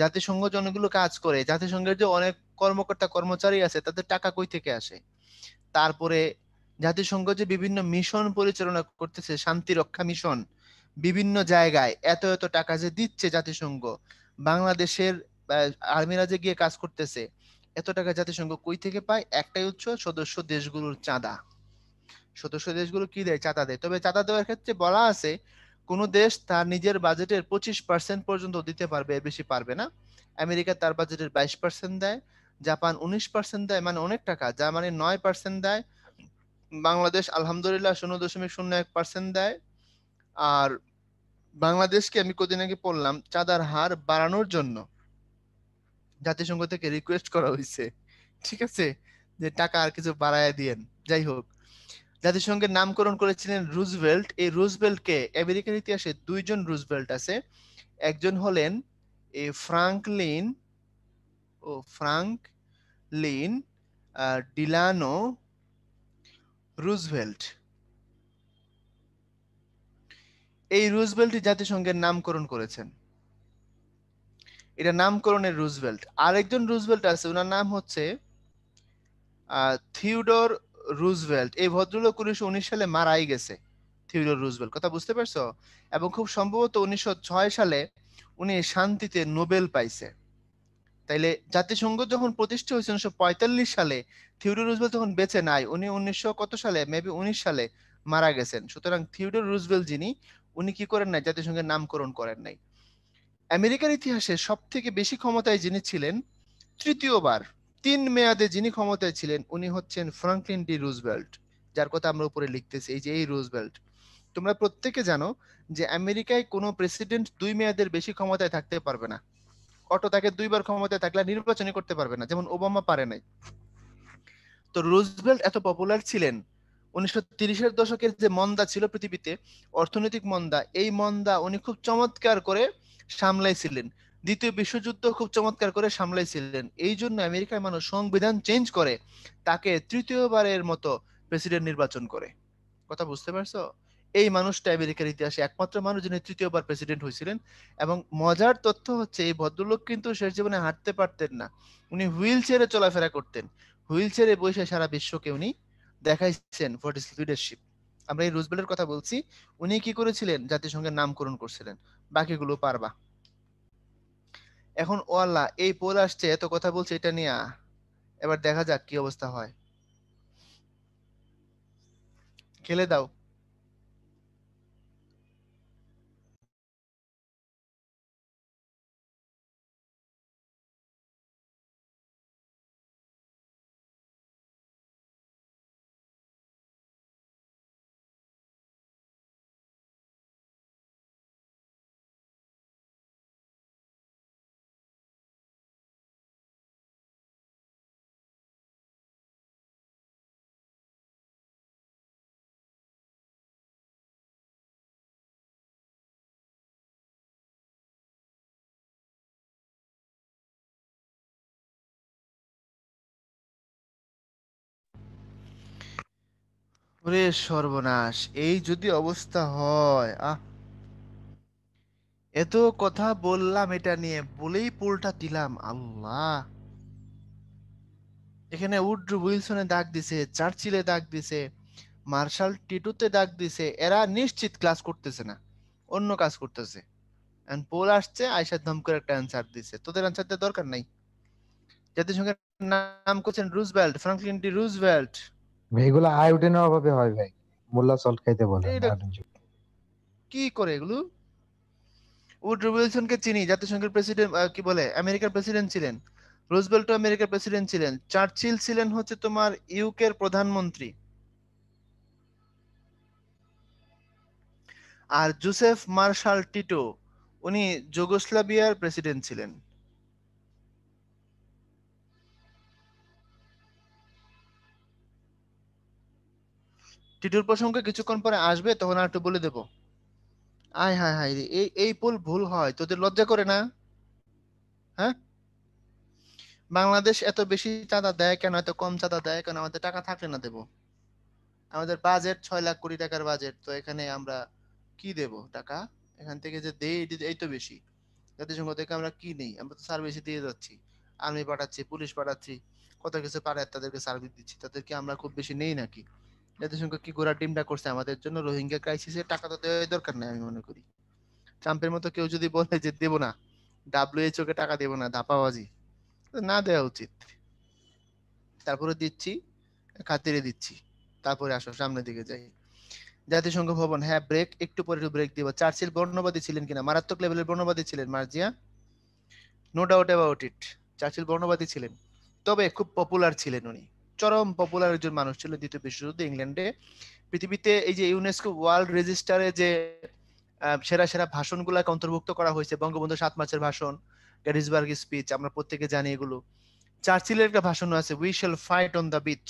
জাতিসংঘ যে অনেকগুলো কাজ করে জাতিসংঘের যে অনেক কর্মকর্তা কর্মচারী আছে তাদের টাকা কই থেকে আসে তারপরে জাতিসংঘ যে বিভিন্ন মিশন পরিচালনা করতেছে শান্তি রক্ষা মিশন বিভিন্ন জায়গায় এত এত টাকা যে দিচ্ছে জাতিসংঘ বাংলাদেশের আর্মিরা যে গিয়ে কাজ করতেছে এত টাকা জাতিসংঘ কই থেকে পায় একটাই উৎস সদস্য দেশগুলোর চাঁদা সদস্য দেশগুলো কি দেয় চাঁদা দেয় তবে চাঁদা দেওয়ার ক্ষেত্রে বলা আছে কোনো দেশ তার নিজের বাজেটের পঁচিশ পার্সেন্ট পর্যন্ত দিতে পারবে বেশি পারবে না আমেরিকা তার বাজেটের বাইশ পার্সেন্ট দেয় জাপান উনিশ পার্সেন্ট দেয় মানে অনেক টাকা যা মানে নয় পার্সেন্ট দেয় বাংলাদেশ আলহামদুলিল্লাহ শূন্য দশমিক শূন্য এক পার্সেন্ট দেয় আর বাংলাদেশকে আমি কদিন আগে পড়লাম চাঁদার হার বাড়ানোর জন্য জাতিসংঘ থেকে রিকোয়েস্ট করা হয়েছে ঠিক আছে যে টাকা আর কিছু বাড়ায় দিয়েন যাই হোক জাতিসংঘের নামকরণ করেছিলেন রুজভেল্ট এই রুজভেল্টকে আমেরিকার ইতিহাসে দুইজন রুজভেল্ট আছে একজন হলেন এ ফ্রাঙ্কলিন ও ফ্রাঙ্ক লিন ডিলানো রুজভেল্ট এই রুজভেল্টই জাতিসংঘের নামকরণ করেছেন এটা নামকরণের রুজভেল্ট আরেকজন রুজভেল্ট আছে ওনার নাম হচ্ছে থিওডোর রুজভেল্ট এই ভদ্রলোক উনিশশো উনিশ সালে মারাই গেছে থিওডোর রুজভেল্ট কথা বুঝতে পারছো এবং খুব সম্ভবত উনিশশো ছয় সালে উনি শান্তিতে নোবেল পাইছে তাইলে জাতিসংঘ যখন প্রতিষ্ঠা হয়েছে উনিশশো পঁয়তাল্লিশ সালে থিউডর রুজভেল্ট তখন বেঁচে নাই উনি উনিশশো কত সালে মেবি উনিশ সালে মারা গেছেন সুতরাং থিওডোর রুজভেল্ট যিনি উনি কি করেন নাই জাতিসংঘের নামকরণ করেন নাই আমেরিকার ইতিহাসে সব থেকে বেশি ক্ষমতায় যিনি ছিলেন তৃতীয়বার তিন মেয়াদে যিনি ক্ষমতায় ছিলেন উনি হচ্ছেন ফ্রাঙ্কলিন ডি রুজবেল্ট যার কথা আমরা উপরে লিখতেছি এই যে এই রুজবেল্ট তোমরা প্রত্যেকে জানো যে আমেরিকায় কোনো প্রেসিডেন্ট দুই মেয়াদের বেশি ক্ষমতায় থাকতে পারবে না অটো তাকে দুইবার ক্ষমতায় থাকলে নির্বাচনই করতে পারবে না যেমন ওবামা পারে নাই তো রুজবেল্ট এত পপুলার ছিলেন উনিশশো তিরিশের দশকের যে মন্দা ছিল পৃথিবীতে অর্থনৈতিক মন্দা এই মন্দা উনি খুব চমৎকার করে সামলাইছিলেন দ্বিতীয় বিশ্বযুদ্ধ খুব চমৎকার করে সামলাইছিলেন এই জন্য আমেরিকার মানুষ সংবিধান চেঞ্জ করে তাকে তৃতীয়বারের মতো প্রেসিডেন্ট নির্বাচন করে কথা বুঝতে পারছো এই মানুষটা আমেরিকার ইতিহাসে একমাত্র মানুষ যিনি তৃতীয়বার প্রেসিডেন্ট হয়েছিলেন এবং মজার তথ্য হচ্ছে এই ভদ্রলোক কিন্তু শেষ জীবনে হাঁটতে পারতেন না উনি হুইল চেয়ারে চলাফেরা করতেন হুইল চেয়ারে বসে সারা বিশ্বকে উনি দেখাইছেন ফর ইস লিডারশিপ আমরা এই রুজবেলের কথা বলছি উনি কি করেছিলেন জাতিসংঘের নামকরণ করছিলেন বাকিগুলো পারবা এখন ও আল্লাহ এই পোল আসছে এত কথা বলছে এটা নিয়ে এবার দেখা যাক কি অবস্থা হয় খেলে দাও ওরে সর্বনাশ এই যদি অবস্থা হয় আহ এত কথা বললাম এটা নিয়ে বলেই পোলটা দিলাম আল্লাহ এখানে উড্রু উইলসনে দাগ দিছে চার্চিলে দাগ দিছে মার্শাল টিটুতে দাগ দিছে এরা নিশ্চিত ক্লাস করতেছে না অন্য কাজ করতেছে এন্ড পোল আসছে আয়সা ধম করে একটা অ্যান্সার দিছে তোদের অ্যান্সার দেওয়ার দরকার নাই জাতিসংঘের নাম করছেন রুজবেল্ট ফ্রাঙ্কলিন ডি রুজবেল্ট এগুলো আয়োডিনের অভাবে হয় ভাই মোল্লা সল্ট খাইতে বলে কি করে এগুলো চিনি জাতিসংঘের প্রেসিডেন্ট কি বলে আমেরিকার প্রেসিডেন্ট ছিলেন রুজবেল্ট আমেরিকার প্রেসিডেন্ট ছিলেন চার্চিল ছিলেন হচ্ছে তোমার ইউকের প্রধানমন্ত্রী আর জোসেফ মার্শাল টিটো উনি যুগোস্লাভিয়ার প্রেসিডেন্ট ছিলেন টিটুর প্রসঙ্গে কিছুক্ষণ পরে আসবে তখন আর একটু বলে দেব আয় হায় হায় রে এই এই পুল ভুল হয় তোদের লজ্জা করে না হ্যাঁ বাংলাদেশ এত বেশি চাঁদা দেয় কেন এত কম চাঁদা দেয় কেন আমাদের টাকা থাকলে না দেব আমাদের বাজেট ছয় লাখ কোটি টাকার বাজেট তো এখানে আমরা কি দেব টাকা এখান থেকে যে দেই এই তো বেশি জাতিসংঘ থেকে আমরা কি নেই আমরা তো সার্ভিস দিয়ে যাচ্ছি আর্মি পাঠাচ্ছি পুলিশ পাঠাচ্ছি কত কিছু পারে তাদেরকে সার্ভিস দিচ্ছি তাদেরকে আমরা খুব বেশি নেই নাকি জাতিসংঘ কি গোড়া ডিমটা করছে আমাদের জন্য রোহিঙ্গা ক্রাইসিসে টাকা তো দেওয়ার দরকার নাই আমি মনে করি ট্রাম্পের মতো কেউ যদি বলে যে দেবো না ডাব্লিউএইচও কে টাকা দেবো না ধাপাবাজি না দেওয়া উচিত তারপরে দিচ্ছি খাতিরে দিচ্ছি তারপরে আসো সামনের দিকে যাই জাতিসংঘ ভবন হ্যাঁ ব্রেক একটু পরে ব্রেক দিব চার্চিল বর্ণবাদী ছিলেন কিনা মারাত্মক লেভেলের বর্ণবাদী ছিলেন Marzia no doubt about it Churchill বর্ণবাদী ছিলেন তবে খুব পপুলার ছিলেন উনি চরম পপুলার একজন মানুষ ছিল দ্বিতীয় বিশ্বযুদ্ধে ইংল্যান্ডে পৃথিবীতে এই যে ইউনেস্কো ওয়ার্ল্ড রেজিস্টারে যে সেরা সেরা ভাষণগুলোকে অন্তর্ভুক্ত করা হয়েছে বঙ্গবন্ধু সাত মাসের ভাষণ গ্যারিসবার্গ স্পিচ আমরা প্রত্যেকে জানি এগুলো চার্চিলের একটা ভাষণ আছে we shall fight on the beach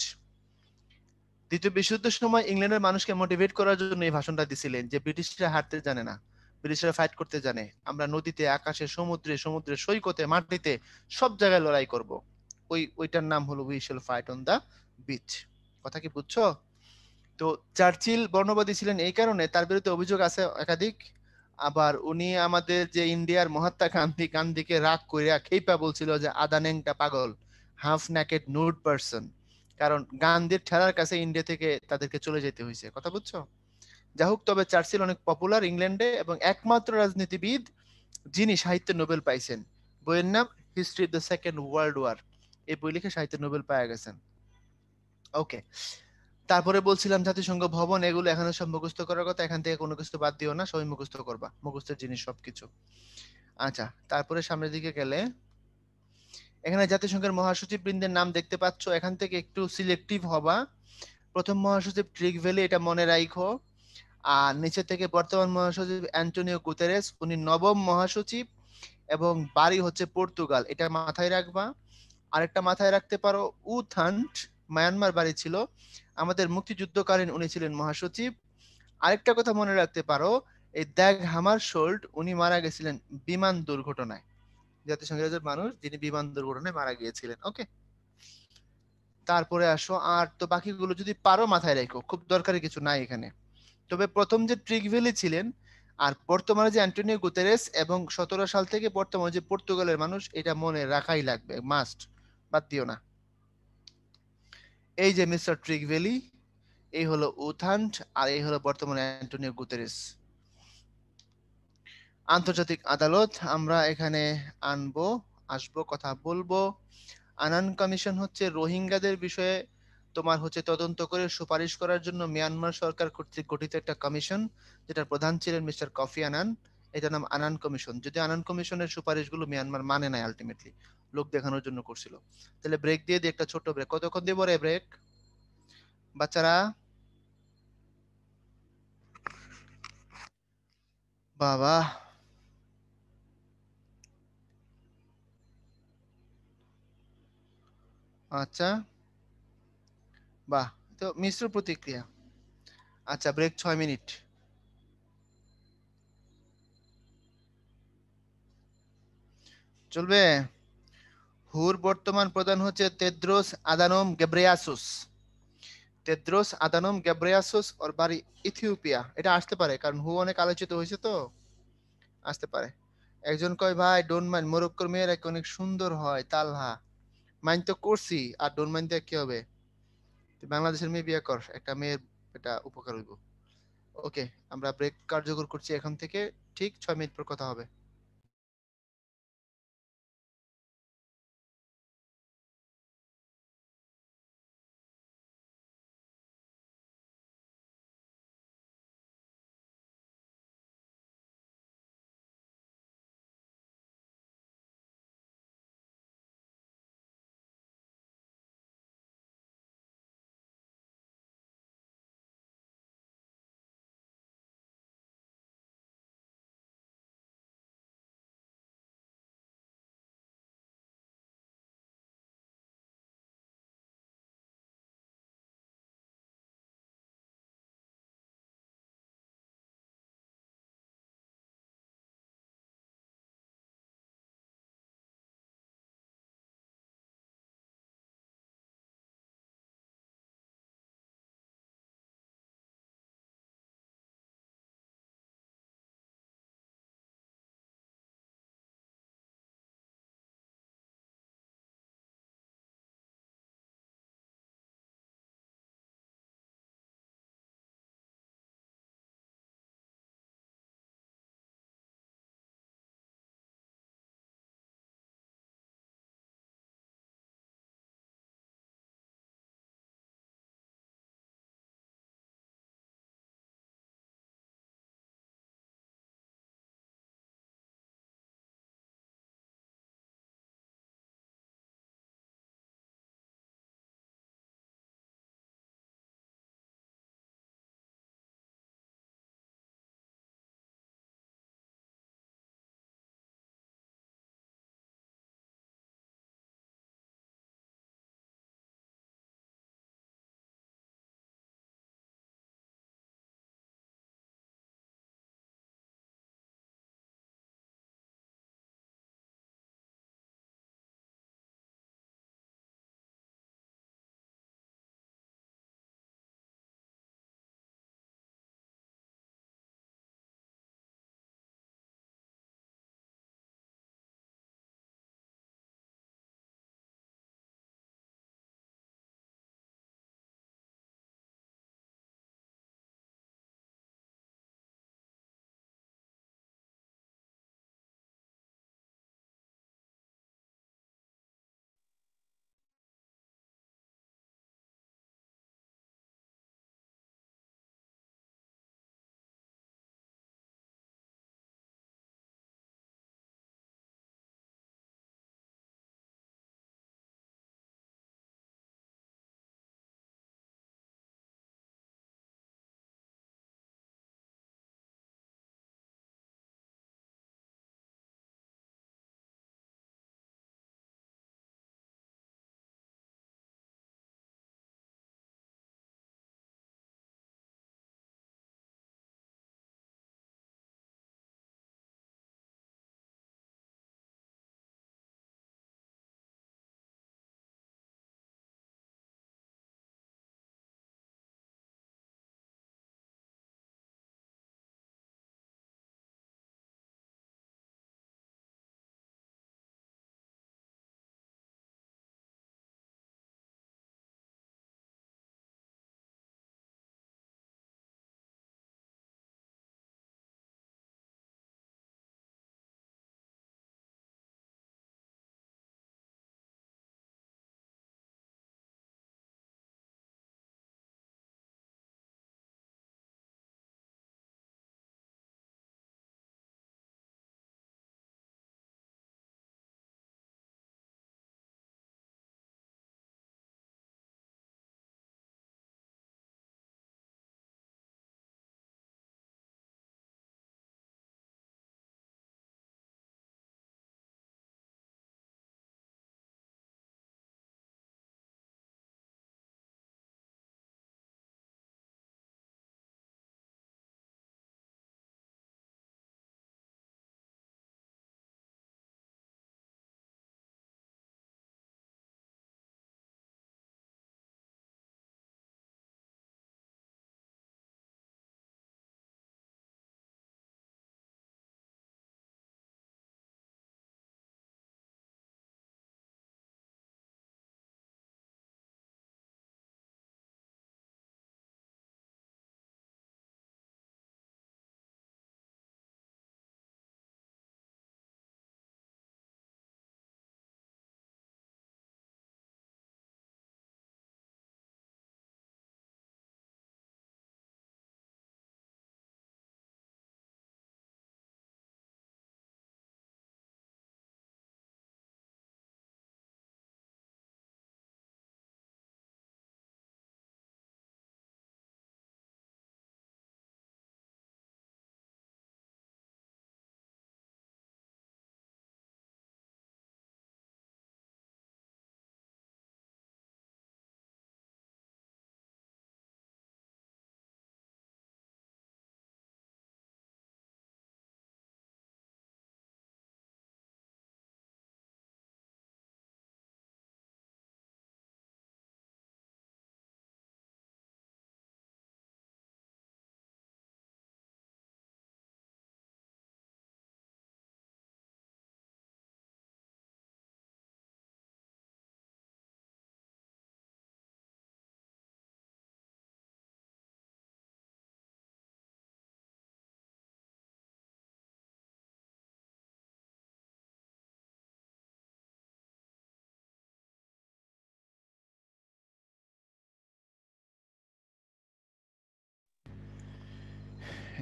দ্বিতীয় বিশ্বযুদ্ধের সময় ইংল্যান্ডের মানুষকে মোটিভেট করার জন্য এই ভাষণটা দিছিলেন যে ব্রিটিশরা হারতে জানে না ব্রিটিশরা ফাইট করতে জানে আমরা নদীতে আকাশে সমুদ্রে সমুদ্রে সৈকতে মাটিতে সব জায়গায় লড়াই করব ওই ওইটার নাম হলো we shall fight on the beach কথা কি বুঝছো তো চার্চিল বর্ণবাদী ছিলেন এই কারণে তার বিরুদ্ধে অভিযোগ আছে একাধিক আবার উনি আমাদের যে ইন্ডিয়ার মহাত্মা গান্ধী গান্ধীকে রাগ করিয়া খেইপা বলছিল যে আদানেংটা পাগল হাফ ন্যাকেড নুড পারসন কারণ গান্ধীর ঠেলার কাছে ইন্ডিয়া থেকে তাদেরকে চলে যেতে হয়েছে কথা বুঝছো যা হোক তবে চার্চিল অনেক পপুলার ইংল্যান্ডে এবং একমাত্র রাজনীতিবিদ যিনি সাহিত্যে নোবেল পাইছেন বইয়ের নাম history the second world war এই বই লিখে সাহিত্য নোবেল পাওয়া গেছেন ওকে তারপরে বলছিলাম জাতিসংঘ ভবন এগুলো এখানে সব মুখস্থ করার কথা এখান থেকে কোনো কিছু বাদ দিও না সবই মুখস্থ করবা মুখস্থের জিনিস সবকিছু আচ্ছা তারপরে সামনের দিকে গেলে এখানে জাতিসংঘের মহাসচিব বৃন্দের নাম দেখতে পাচ্ছ এখান থেকে একটু সিলেক্টিভ হবা প্রথম মহাসচিব ট্রিক ভ্যালি এটা মনে রাখো আর নিচে থেকে বর্তমান মহাসচিব অ্যান্টনিও কুতেরেস উনি নবম মহাসচিব এবং বাড়ি হচ্ছে পর্তুগাল এটা মাথায় রাখবা আরেকটা মাথায় রাখতে পারো উ থান্ট মায়ানমার বাড়ি ছিল আমাদের মুক্তিযুদ্ধকালীন উনি ছিলেন মহাসচিব আরেকটা কথা মনে রাখতে পারো এই দ্যাগ হামার শোল্ড উনি মারা গেছিলেন বিমান দুর্ঘটনায় জাতিসংঘের মানুষ যিনি বিমান দুর্ঘটনায় মারা গিয়েছিলেন ওকে তারপরে আসো আর তো বাকিগুলো যদি পারো মাথায় রেখো খুব দরকারি কিছু নাই এখানে তবে প্রথম যে ট্রিকভেলি ছিলেন আর বর্তমানে যে অ্যান্টনিও গুতেরেস এবং সতেরো সাল থেকে বর্তমানে যে পর্তুগালের মানুষ এটা মনে রাখাই লাগবে মাস্ট বাদ দিও না এই যে মিস্টার ভ্যালি এই হলো উথান্ট আর এই হলো বর্তমানে অ্যান্টোনিও গুতেরেস আন্তর্জাতিক আদালত আমরা এখানে আনব আসব কথা বলবো আনান কমিশন হচ্ছে রোহিঙ্গাদের বিষয়ে তোমার হচ্ছে তদন্ত করে সুপারিশ করার জন্য মিয়ানমার সরকার কর্তৃক গঠিত একটা কমিশন যেটার প্রধান ছিলেন মিস্টার কফি আনান এটার নাম আনান কমিশন যদি আনান কমিশনের সুপারিশগুলো মিয়ানমার মানে নাই আলটিমেটলি লোক দেখানোর জন্য করছিল তাহলে ব্রেক দিয়ে দিয়ে একটা ছোট ব্রেক কতক্ষণ দিব রে ব্রেক বাচ্চারা বাবা আচ্ছা বাহ তো মিশ্র প্রতিক্রিয়া আচ্ছা ব্রেক ছয় মিনিট চলবে হুর বর্তমান প্রধান হচ্ছে Tedros Adhanom Ghebreyesus Tedros Adhanom Ghebreyesus ওর বাড়ি ইথিওপিয়া এটা আসতে পারে কারণ হু অনেক আলোচিত হয়েছে তো আসতে পারে একজন কয় ভাই ডোন মাইন মোরক্কোর মেয়েরা অনেক সুন্দর হয় তালহা মাইন তো করছি আর ডোন মাইন দিয়ে কি হবে বাংলাদেশের মেয়ে বিয়ে কর একটা মেয়ের এটা উপকার হইব ওকে আমরা ব্রেক কার্যকর করছি এখন থেকে ঠিক ছয় মিনিট পর কথা হবে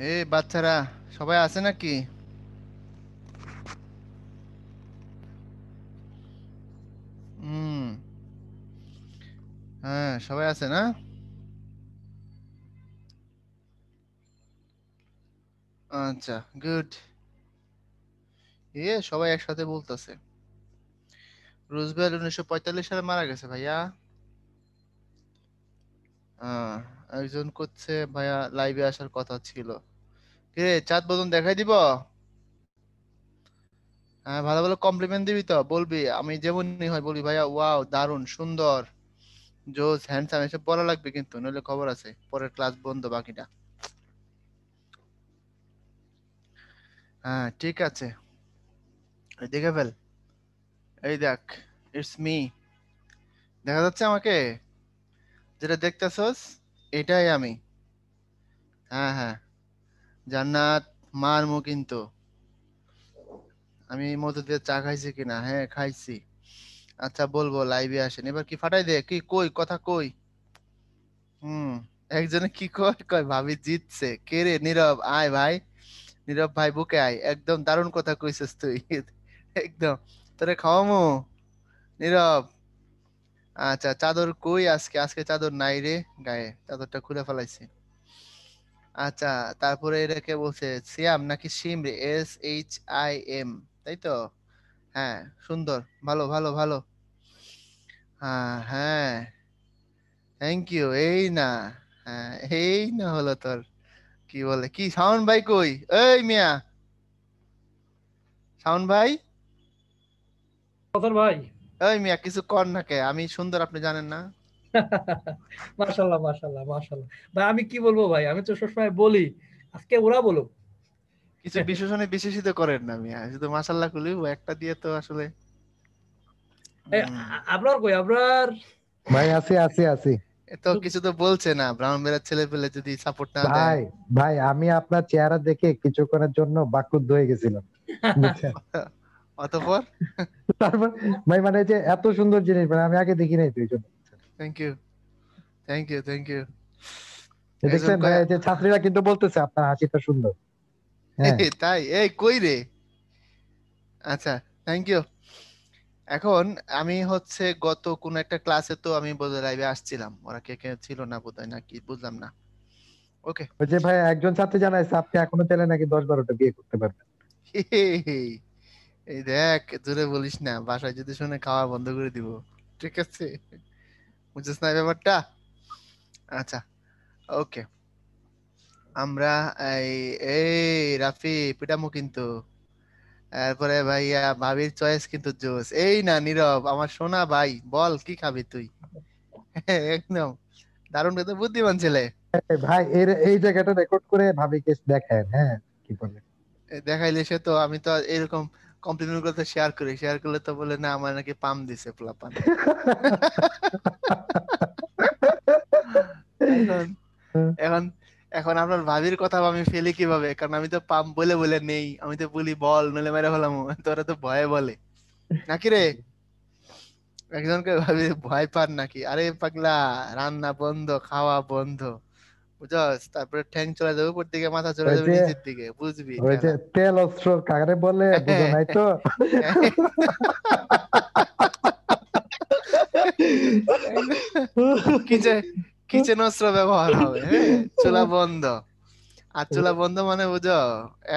এ বাচ্চারা সবাই আছে নাকি হম হ্যাঁ সবাই আছে না আচ্ছা গুড এ সবাই একসাথে বলতেছে রুজবেল উনিশশো পঁয়তাল্লিশ সালে মারা গেছে ভাইয়া আহ আয়োজন করছে ভাইয়া লাইভে আসার কথা ছিল কিরে চাঁদ বদন দেখাই দিব হ্যাঁ ভালো ভালো কমপ্লিমেন্ট দিবি তো বলবি আমি যেমনই হয় বলবি ভাইয়া ওয়াও দারুণ সুন্দর জোস হ্যান্ডসাম এসব বলা লাগবে কিন্তু নইলে খবর আছে পরের ক্লাস বন্ধ বাকিটা হ্যাঁ ঠিক আছে দেখে ফেল এই দেখ ইটস মি দেখা যাচ্ছে আমাকে যেটা দেখতেছস এটাই আমি হ্যাঁ হ্যাঁ জান্নাত মারমু কিন্তু আমি মধু দিয়ে চা খাইছি কিনা হ্যাঁ খাইছি আচ্ছা বলবো লাইভে আসেন এবার কি ফাটাই দে কি কই কথা কই হুম একজনে কি কয় কয় ভাবি জিতছে কে রে নীরব আয় ভাই নীরব ভাই বুকে আয় একদম দারুণ কথা কইছিস তুই একদম তোরে খাওয়ামো নীরব আচ্ছা চাদর কই আজকে আজকে চাদর নাই রে গায়ে চাদরটা খুলে ফেলাইছে আচ্ছা তারপরে এটাকে বলছে সিয়াম নাকি সিম রে এস এইচ আই এম তাই তো হ্যাঁ সুন্দর ভালো ভালো ভালো হ্যাঁ হ্যাঁ থ্যাংক ইউ এই না হ্যাঁ এই না হলো তোর কি বলে কি সাউন্ড ভাই কই এই মিয়া সাউন্ড ভাই ভাই ওই মিয়া কিছু কর না কে আমি সুন্দর আপনি জানেন না মাশাল্লাহ মাশাল্লাহ মাশাল্লাহ ভাই আমি কি বলবো ভাই আমি তো সবসময় বলি আজকে ওরা বলো কিছু বিশেষণে বিশেষিত করেন না মিয়া শুধু মাশাল্লাহ একটা দিয়ে তো আসলে আপনার কই আপনার ভাই আছি আছি আছি তো কিছু তো বলছে না ব্রাউন বেড়ার ছেলে পেলে যদি সাপোর্ট না দেয় ভাই ভাই আমি আপনার চেহারা দেখে কিছুক্ষণের জন্য বাকুদ্ধ হয়ে গেছিলাম অতঃপর তারপর ভাই মানে যে এত সুন্দর জিনিস মানে আমি আগে দেখি নাই thank you thank you thank you দেখছেন ভাই যে ছাত্রীরা কিন্তু বলতেছে আপনার হাসিটা সুন্দর হ্যাঁ। তাই এই কই রে আচ্ছা থ্যাংক ইউ এখন আমি হচ্ছে গত কোন একটা ক্লাসে তো আমি বোধহয় লাইভে আসছিলাম ওরা কে কে ছিল না বোধহয় নাকি বুঝলাম না ওকে ওই যে ভাই একজন ছাত্রী জানাইছে আপনি এখনো চাইলে নাকি দশ বারোটা বিয়ে করতে পারবেন এই দেখ জোরে বলিস না বাসায় যদি শুনে খাওয়া বন্ধ করে দিব ঠিক আছে বুঝছিস না ব্যাপারটা আচ্ছা ওকে আমরা এই এই রাফি পিটামো কিন্তু তারপরে ভাইয়া ভাবির চয়েস কিন্তু জোস এই না নীরব আমার সোনা ভাই বল কি খাবি তুই একদম দারুণ কিন্তু বুদ্ধিমান ছেলে ভাই এর এই জায়গাটা রেকর্ড করে ভাবিকে দেখেন হ্যাঁ কি বলে দেখাইলে সে তো আমি তো এরকম কমপ্লেন গুলো শেয়ার করি শেয়ার করলে তো বলে না আমার নাকি পাম দিছে ফ্লাপান এখন এখন আপনার ভাবির কথা আমি ফেলি কিভাবে কারণ আমি তো পাম বলে বলে নেই আমি তো বলি বল নলে মেরে হলাম তোরা তো ভয়ে বলে নাকি রে একজনকে ভাবি ভয় পান নাকি আরে পাগলা রান্না বন্ধ খাওয়া বন্ধ বুঝস তারপরে ঠ্যাং চলে যাবে উপর দিকে মাথা চলে যাবে নিচের দিকে বুঝবি তেল অস্ত্র কারে বলে নাই তো কিচেন কিচেন অস্ত্র ব্যবহার হবে হ্যাঁ? চুলা বন্ধ আর চুলা বন্ধ মানে বুঝো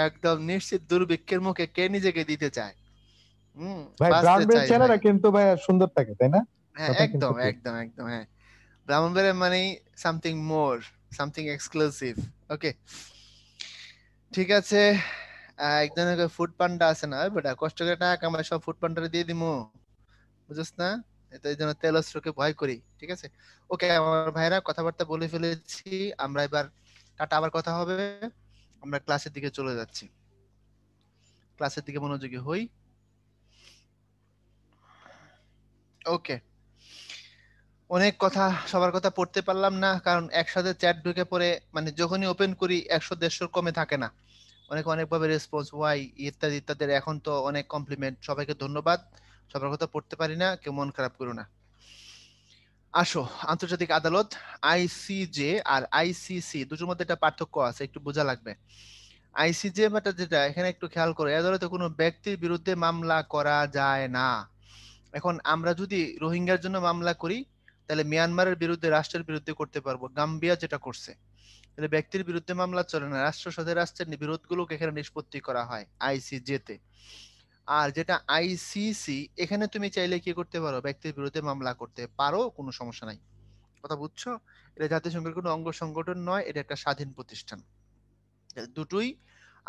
একদম নিশ্চিত দুর্ভিক্ষের মুখে কে নিজেকে দিতে চায় হম ভাই কিন্তু ভাই সুন্দর থাকে তাই না হ্যাঁ একদম একদম একদম হ্যাঁ ব্রাহ্মণ মানে something more something exclusive okay ঠিক আছে একজনের ফুড পান্ডা আছে না বেটা কষ্ট করে টাকা কামাই সব ফুড পান্ডা দিয়ে দিমু বুঝছ না এটা এই জন্য তেলস্ত্রকে ভয় করি ঠিক আছে ওকে আমার ভাইরা কথাবার্তা বলে ফেলেছি আমরা এবার টাটা আবার কথা হবে আমরা ক্লাসের দিকে চলে যাচ্ছি ক্লাসের দিকে মনোযোগী হই ওকে অনেক কথা সবার কথা পড়তে পারলাম না কারণ একসাথে চ্যাট ঢুকে পড়ে মানে যখনই ওপেন করি একশো দেড়শোর কমে থাকে না অনেক অনেকভাবে রেসপন্স ওয়াই ইত্যাদি ইত্যাদি এখন তো অনেক কমপ্লিমেন্ট সবাইকে ধন্যবাদ সবার কথা পড়তে পারি না কেউ মন খারাপ করো না আসো আন্তর্জাতিক আদালত আইসিজে আর আইসিসি দুটোর মধ্যে একটা পার্থক্য আছে একটু বোঝা লাগবে আইসিজে ব্যাটা যেটা এখানে একটু খেয়াল করো আদালতে কোনো ব্যক্তির বিরুদ্ধে মামলা করা যায় না এখন আমরা যদি রোহিঙ্গার জন্য মামলা করি তাহলে মিয়ানমারের বিরুদ্ধে রাষ্ট্রের বিরুদ্ধে করতে পারবো গাম্বিয়া যেটা করছে তাহলে ব্যক্তির বিরুদ্ধে মামলা চলে না রাষ্ট্র সাথে রাষ্ট্রের বিরোধগুলোকে এখানে নিষ্পত্তি করা হয় আইসিজেতে আর যেটা আইসিসি এখানে তুমি চাইলে কি করতে পারো ব্যক্তির বিরুদ্ধে মামলা করতে পারো কোনো সমস্যা নাই কথা বুঝছো এটা জাতিসংঘের কোনো অঙ্গ সংগঠন নয় এটা একটা স্বাধীন প্রতিষ্ঠান দুটোই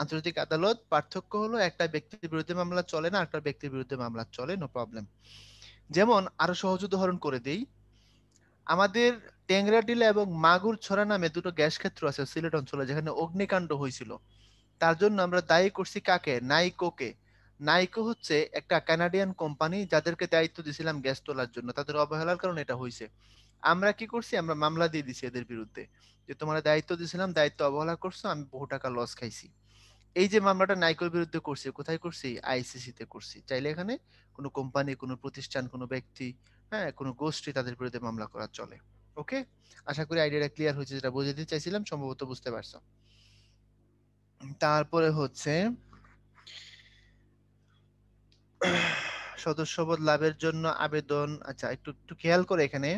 আন্তর্জাতিক আদালত পার্থক্য হলো একটা ব্যক্তির বিরুদ্ধে মামলা চলে না একটা ব্যক্তির বিরুদ্ধে মামলা চলে নো প্রবলেম যেমন আরো সহজ উদাহরণ করে দেই আমাদের টেংরাটিলা এবং মাগুর ছড়া নামে দুটো গ্যাস ক্ষেত্র আছে সিলেট অঞ্চলে যেখানে অগ্নিকাণ্ড হয়েছিল তার জন্য আমরা দায়ী করছি কাকে নাইকোকে নাইকো হচ্ছে একটা ক্যানাডিয়ান কোম্পানি যাদেরকে দায়িত্ব দিয়েছিলাম গ্যাস তোলার জন্য তাদের অবহেলার কারণে এটা হয়েছে আমরা কি করছি আমরা মামলা দিয়ে দিছি এদের বিরুদ্ধে যে তোমার দায়িত্ব দিয়েছিলাম দায়িত্ব অবহেলা করছো আমি বহু টাকা লস খাইছি এই যে মামলাটা নাইকোর বিরুদ্ধে করছি কোথায় করছি আইসিসিতে করছি চাইলে এখানে কোনো কোম্পানি কোনো প্রতিষ্ঠান কোনো ব্যক্তি হ্যাঁ কোনো গোষ্ঠী তাদের বিরুদ্ধে মামলা করা চলে ওকে আশা করি আইডিয়াটা ক্লিয়ার হয়েছে যেটা দিতে চাইছিলাম সম্ভবত বুঝতে পারছো তারপরে হচ্ছে সদস্যপদ লাভের জন্য আবেদন আচ্ছা একটু একটু খেয়াল করে এখানে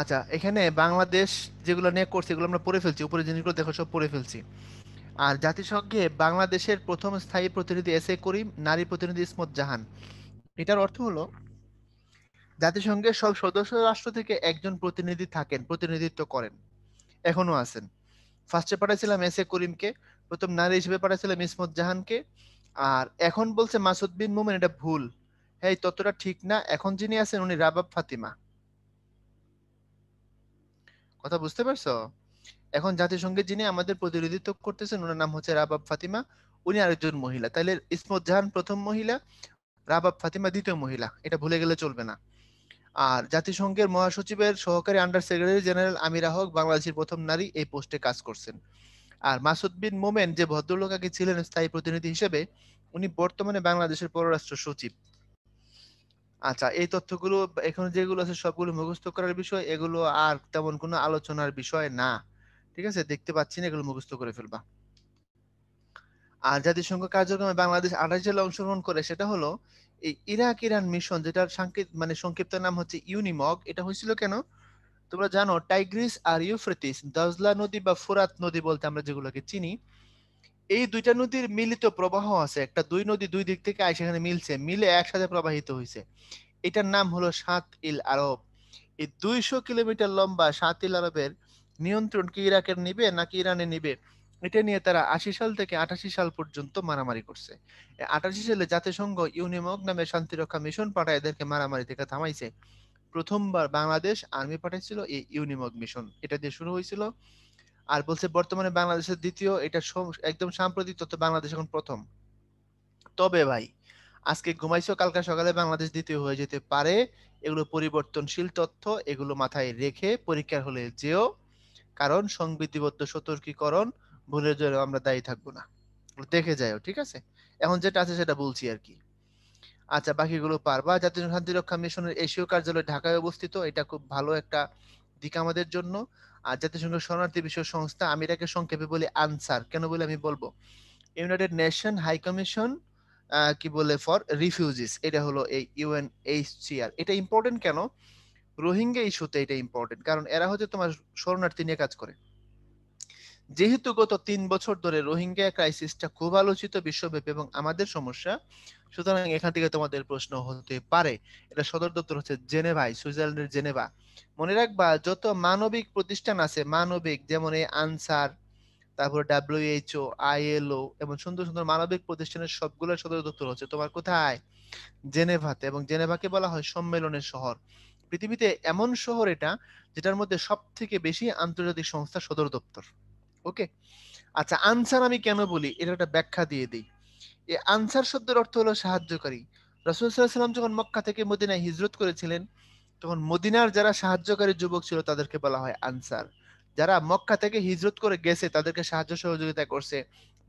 আচ্ছা এখানে বাংলাদেশ যেগুলো নিয়ে করছে এগুলো আমরা পড়ে ফেলছি উপরে জিনিসগুলো দেখো সব পড়ে ফেলছি আর জাতিসংঘে বাংলাদেশের প্রথম স্থায়ী প্রতিনিধি এস এ করিম নারী প্রতিনিধি ইসমত জাহান এটার অর্থ হলো জাতিসংঘের সব সদস্য রাষ্ট্র থেকে একজন প্রতিনিধি থাকেন প্রতিনিধিত্ব করেন এখনো আছেন ফার্স্টে পাঠাইছিলাম এস এ করিমকে প্রথম নারী হিসেবে পাঠাইছিলাম ইসমত জাহানকে আর এখন বলছে মাসুদ বিন মোমেন এটা ভুল হ্যাঁ ততটা ঠিক না এখন যিনি আছেন উনি রাবাব ফাতিমা কথা বুঝতে পারছো এখন জাতিসংঘে যিনি আমাদের প্রতিনিধিত্ব করতেছেন ওনার নাম হচ্ছে রাবাব ফাতিমা উনি আরেকজন মহিলা তাহলে ইসমত জাহান প্রথম মহিলা রাবাব ফাতিমা দ্বিতীয় মহিলা এটা ভুলে গেলে চলবে না আর জাতিসংঘের মহাসচিবের সহকারী under secretary general Amira Haque বাংলাদেশের প্রথম নারী এই পোস্টে কাজ করছেন আর মাসুদ বিন মোমেন যে ভদ্রলোক আগে ছিলেন স্থায়ী প্রতিনিধি হিসেবে উনি বর্তমানে বাংলাদেশের পররাষ্ট্র সচিব আচ্ছা এই তথ্যগুলো এখন যেগুলো আছে সবগুলো মুখস্থ করার বিষয় এগুলো আর তেমন কোনো আলোচনার বিষয় না ঠিক আছে দেখতে পাচ্ছি না এগুলো মুখস্থ করে ফেলবা আর জাতিসংঘ কার্যক্রমে বাংলাদেশ আঠাশ জেলা অংশগ্রহণ করে সেটা হলো এই ইরাক ইরান মিশন যেটার সংক্ষিপ্ত মানে সংক্ষিপ্ত নাম হচ্ছে ইউনিমগ এটা হয়েছিল কেন তোমরা জানো টাইগ্রিস আর ইউফ্রেটিস দজলা নদী বা ফুরাত নদী বলতে আমরা যেগুলোকে চিনি এই দুইটা নদীর মিলিত প্রবাহ আছে একটা দুই নদী দুই দিক থেকে আয় সেখানে মিলছে মিলে একসাথে প্রবাহিত হয়েছে এটার নাম হলো সাত ইল আরব এই দুইশো কিলোমিটার লম্বা সাত ইল আরবের নিয়ন্ত্রণ কি ইরাকের নিবে নাকি ইরানে নিবে এটা নিয়ে তারা আশি সাল থেকে আঠাশি সাল পর্যন্ত মারামারি করছে আঠাশি সালে জাতিসংঘ ইউনিমগ নামে শান্তিরক্ষা মিশন পাঠায় এদেরকে মারামারি থেকে থামাইছে প্রথমবার বাংলাদেশ আর্মি পাঠাইছিল এই ইউনিমগ মিশন এটা দিয়ে শুরু হয়েছিল আর বলছে বর্তমানে বাংলাদেশের দ্বিতীয় এটা একদম সাম্প্রতিক তথ্য বাংলাদেশ এখন প্রথম তবে ভাই আজকে ঘুমাইছো কালকে সকালে বাংলাদেশ দ্বিতীয় হয়ে যেতে পারে এগুলো পরিবর্তনশীল তথ্য এগুলো মাথায় রেখে পরীক্ষার হলে যেও কারণ সংবিধিবদ্ধ সতর্কীকরণ ভুলের জন্য আমরা দায়ী থাকবো না দেখে যাও ঠিক আছে এখন যেটা আছে সেটা বলছি আর কি আচ্ছা বাকিগুলো পারবা জাতীয় শান্তিরক্ষা মিশনের এশীয় কার্যালয় ঢাকায় অবস্থিত এটা খুব ভালো একটা দিক আমাদের জন্য আর জাতিসংঘ শরণার্থী বিষয়ক সংস্থা আমি এটাকে সংক্ষেপে বলি আনসার কেন বলে আমি বলবো ইউনাইটেড নেশন হাই কমিশন কি বলে ফর রিফিউজিস এটা হলো এই ইউএনএইচসিআর এটা ইম্পর্টেন্ট কেন রোহিঙ্গা ইস্যুতে এটা ইম্পর্টেন্ট কারণ এরা হচ্ছে তোমার শরণার্থী নিয়ে কাজ করে যেহেতু গত তিন বছর ধরে রোহিঙ্গা ক্রাইসিসটা খুব আলোচিত বিশ্বব্যাপী এবং আমাদের সমস্যা সুতরাং এখান থেকে তোমাদের প্রশ্ন হতে পারে এটা সদর দপ্তর হচ্ছে জেনেভাই সুইজারল্যান্ডের জেনেভা মনে রাখবা যত মানবিক প্রতিষ্ঠান আছে মানবিক যেমন এই আনসার তারপর ডাব্লিউএইচও আইএলও এবং সুন্দর সুন্দর মানবিক প্রতিষ্ঠানের সবগুলো সদর দপ্তর হচ্ছে তোমার কোথায় জেনেভাতে এবং জেনেভাকে বলা হয় সম্মেলনের শহর পৃথিবীতে এমন শহর এটা যেটার মধ্যে সব থেকে বেশি আন্তর্জাতিক সংস্থা সদর দপ্তর ওকে আচ্ছা আনসার আমি কেন বলি এটা একটা ব্যাখ্যা দিয়ে দিই এই আনসার শব্দের অর্থ হলো সাহায্যকারী রসুল সাল্লাম যখন মক্কা থেকে মদিনায় হিজরত করেছিলেন তখন মদিনার যারা সাহায্যকারী যুবক ছিল তাদেরকে বলা হয় আনসার যারা মক্কা থেকে হিজরত করে গেছে তাদেরকে সাহায্য সহযোগিতা করছে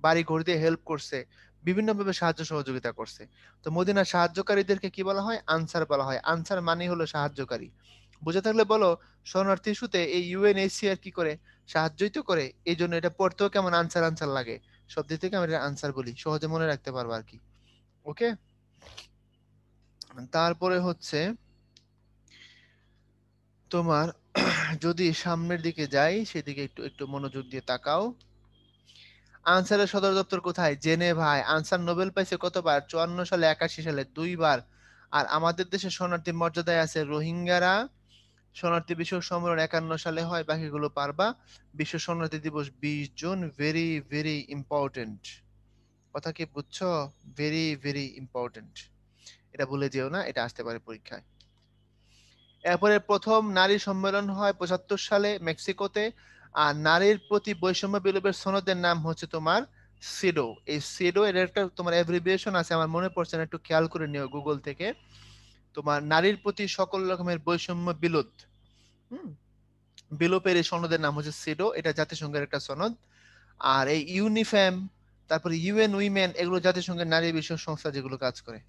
বাড়ি ঘর দিয়ে হেল্প করছে বিভিন্নভাবে সাহায্য সহযোগিতা করছে তো মদিনার সাহায্যকারীদেরকে কি বলা হয় আনসার বলা হয় আনসার মানে হলো সাহায্যকারী বুঝে থাকলে বলো শরণার্থী ইস্যুতে এই ইউএনএসিআর কি করে সাহায্যই তো করে এই জন্য এটা পড়তেও কেমন আনসার আনসার লাগে সব দিক থেকে এটা আনসার বলি সহজে মনে রাখতে পারবো আর কি ওকে তারপরে হচ্ছে তোমার যদি সামনের দিকে যাই সেদিকে একটু একটু মনোযোগ দিয়ে তাকাও আনসারের সদর দপ্তর কোথায় জেনে ভাই আনসার নোবেল পাইছে কতবার চুয়ান্ন সালে একাশি সালে দুইবার আর আমাদের দেশে শরণার্থী মর্যাদায় আছে রোহিঙ্গারা শরণার্থী বিশ্ব সম্মেলন একান্ন সালে হয় বাকিগুলো পারবা বিশ্ব শরণার্থী দিবস বিশ জুন ভেরি ভেরি ইম্পর্টেন্ট কথা কি বুঝছো ভেরি ভেরি ইম্পর্টেন্ট এটা ভুলে যেও না এটা আসতে পারে পরীক্ষায় এরপরে প্রথম নারী সম্মেলন হয় পঁচাত্তর সালে মেক্সিকোতে আর নারীর প্রতি বৈষম্য বিলোপের সনদের নাম হচ্ছে তোমার সিডো এই সিডো এর একটা তোমার অ্যাব্রিভিয়েশন আছে আমার মনে পড়ছে না একটু খেয়াল করে নিও গুগল থেকে তোমার নারীর প্রতি সকল রকমের বৈষম্য বিলোদ বিলোপের এই সনদের নাম হচ্ছে সিডো এটা জাতিসংঘের একটা সনদ আর এই ইউনিফ্যাম তারপরে ইউএন উইমেন এগুলো জাতিসংঘের নারী বিষয় সংস্থা যেগুলো কাজ করে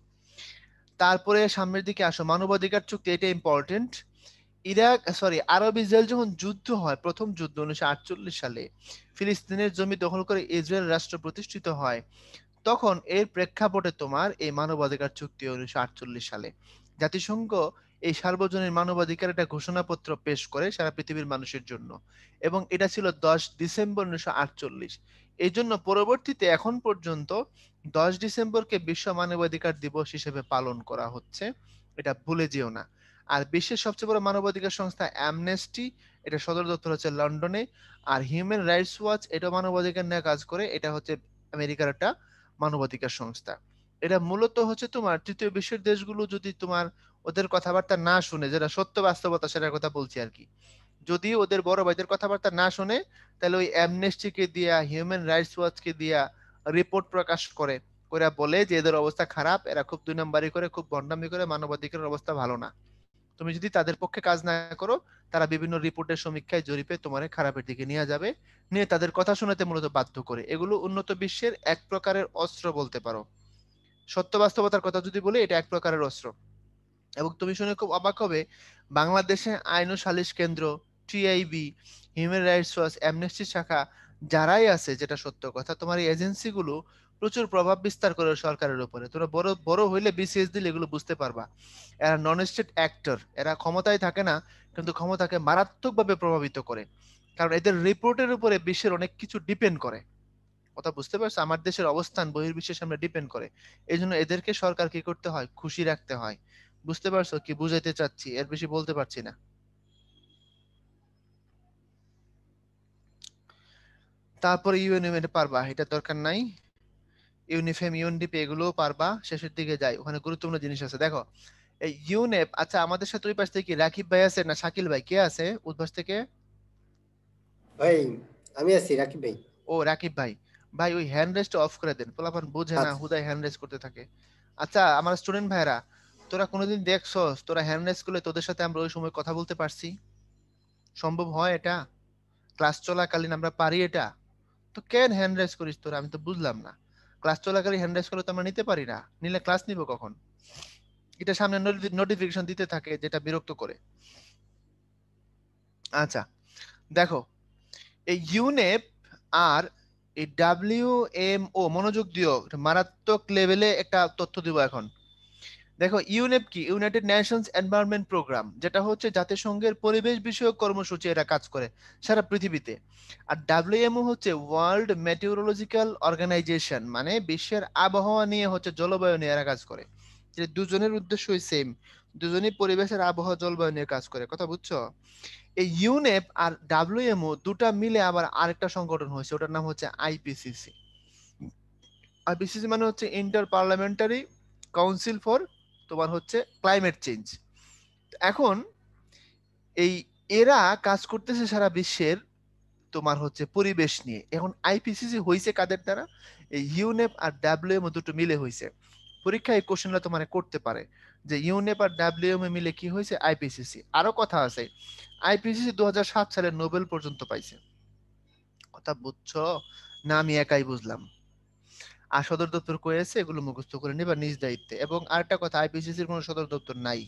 তারপরে সামনের দিকে আসো মানবাধিকার চুক্তি এটা important Iraq sorry Arab Israel যখন যুদ্ধ হয় প্রথম যুদ্ধ উনিশশো সালে ফিলিস্তিনের জমি দখল করে ইসরায়েল রাষ্ট্র প্রতিষ্ঠিত হয় তখন এর প্রেক্ষাপটে তোমার এই মানবাধিকার চুক্তি উনিশশো সালে জাতিসংঘ এই সার্বজনীন মানবাধিকার একটা ঘোষণাপত্র পেশ করে সারা পৃথিবীর মানুষের জন্য এবং এটা ছিল দশ ডিসেম্বর উনিশশো আটচল্লিশ এই জন্য পরবর্তীতে এখন পর্যন্ত দশ ডিসেম্বরকে বিশ্ব মানবাধিকার দিবস হিসেবে পালন করা হচ্ছে এটা ভুলে যেও না আর বিশ্বের সবচেয়ে বড় মানবাধিকার সংস্থা অ্যামনেস্টি এটা সদর দপ্তর হচ্ছে লন্ডনে আর হিউম্যান রাইটস ওয়াচ এটা মানবাধিকার নিয়ে কাজ করে এটা হচ্ছে আমেরিকার একটা মানবাধিকার সংস্থা এটা মূলত হচ্ছে তোমার তৃতীয় বিশ্বের দেশগুলো যদি তোমার ওদের কথাবার্তা না শুনে যেটা সত্য বাস্তবতা সেটার কথা বলছি আর কি যদি ওদের বড় ভাইদের কথাবার্তা না শুনে তাহলে ওই অ্যামনেস্টিকে দিয়া হিউম্যান রাইটস ওয়াচকে দিয়া রিপোর্ট প্রকাশ করে ওরা বলে যে এদের অবস্থা খারাপ এরা খুব দুই নম্বরই করে খুব বন্ডামি করে মানবাধিকারের অবস্থা ভালো না তুমি যদি তাদের পক্ষে কাজ না করো তারা বিভিন্ন রিপোর্টের সমীক্ষায় জরিপে তোমার খারাপের দিকে নিয়ে যাবে নিয়ে তাদের কথা শোনাতে মূলত বাধ্য করে এগুলো উন্নত বিশ্বের এক প্রকারের অস্ত্র বলতে পারো সত্য বাস্তবতার কথা যদি বলি এটা এক প্রকারের অস্ত্র এবং তুমি শুনে খুব অবাক হবে বাংলাদেশে আইন o Salish Kendra TIB Human Rights Watch Amnesty শাখা যারাই আছে যেটা সত্য কথা তোমার এই এজেন্সিগুলো প্রচুর প্রভাব বিস্তার করে সরকারের উপরে তোমরা বড় বড় হইলে বিসিএস দিলে এগুলো বুঝতে পারবা এরা নন স্টেট অ্যাক্টর এরা ক্ষমতায় থাকে না কিন্তু ক্ষমতাকে মারাত্মকভাবে প্রভাবিত করে কারণ এদের রিপোর্টের উপরে বিশ্বের অনেক কিছু ডিপেন্ড করে কথা বুঝতে পারছো আমার দেশের অবস্থান বহির্বিশ্বের সামনে ডিপেন্ড করে এই জন্য এদেরকে সরকার কি করতে হয় খুশি রাখতে হয় বুঝতে পারছো কি বুঝাইতে চাচ্ছি এর বেশি বলতে পারছি না তারপরে ইউএনএম এটা পারবা এটা দরকার নাই ইউনিফেম ইউনডিপি এগুলোও পারবা শেষের দিকে যায় ওখানে গুরুত্বপূর্ণ জিনিস আছে দেখো এই ইউনেপ আচ্ছা আমাদের সাথে ওই পাশ থেকে রাকিব ভাই আছে না শাকিল ভাই কে আছে উদ্ভাস থেকে ভাই আমি আছি রাকিব ভাই ও রাকিব ভাই ভাই ওই হ্যান্ড রেস্ট অফ করে দেন পোলাপান বোঝে না হুদাই হ্যান্ড রেস্ট করতে থাকে আচ্ছা আমার স্টুডেন্ট ভাইরা তোরা কোনোদিন দেখছ তোরা হ্যান্ড রেস্ট করলে তোদের সাথে আমরা ওই সময় কথা বলতে পারছি সম্ভব হয় এটা ক্লাস চলাকালীন আমরা পারি এটা তো কেন হ্যান্ড রেস্ট করিস তোরা আমি তো বুঝলাম না ক্লাস চলাকালীন হ্যান্ড রাইজ করলে তো আমরা নিতে পারি না নিলে ক্লাস নিব কখন এটা সামনে নোটিফিকেশন দিতে থাকে যেটা বিরক্ত করে আচ্ছা দেখো এই ইউনেপ আর এই ডাব্লিউ এম ও মনোযোগ দিও মারাত্মক লেভেলে একটা তথ্য দিব এখন দেখো ইউনেপ কি ইউনাইটেড নেশনস এনভায়রনমেন্ট প্রোগ্রাম যেটা হচ্ছে জাতিসংঘের পরিবেশ বিষয়ক কর্মসূচি এরা কাজ করে সারা পৃথিবীতে আর ডাব্লিউএমও হচ্ছে ওয়ার্ল্ড মেটিওরোলজিক্যাল অর্গানাইজেশন মানে বিশ্বের আবহাওয়া নিয়ে হচ্ছে জলবায়ু নিয়ে এরা কাজ করে যে দুজনের উদ্দেশ্যই সেম দুজনেই পরিবেশের আবহাওয়া জলবায়ু নিয়ে কাজ করে কথা বুঝছো এই ইউনেপ আর ডাব্লিউএমও দুটা মিলে আবার আরেকটা সংগঠন হয়েছে ওটার নাম হচ্ছে আইপিসিসি আইপিসিসি মানে হচ্ছে ইন্টার পার্লামেন্টারি কাউন্সিল ফর তোমার হচ্ছে ক্লাইমেট চেঞ্জ এখন এই এরা কাজ করতেছে সারা বিশ্বের তোমার হচ্ছে পরিবেশ নিয়ে এখন আইপিসিসি হয়েছে কাদের দ্বারা এই ইউনেপ e আর ডাব্লিউএম দুটো মিলে হয়েছে পরীক্ষায় এই কোশ্চেনটা তোমার করতে পারে যে ইউনেপ e আর ডাব্লিউএম এ মিলে কি হয়েছে আইপিসিসি আরো কথা আছে আইপিসিসি দু সালে নোবেল পর্যন্ত পাইছে কথা বুঝছো না আমি একাই বুঝলাম আর সদর দপ্তর কয়েছে এগুলো মুখস্থ করে নেবা নিজ দায়িত্বে এবং আরেকটা কথা আইপিসিসির কোনো সদর দপ্তর নাই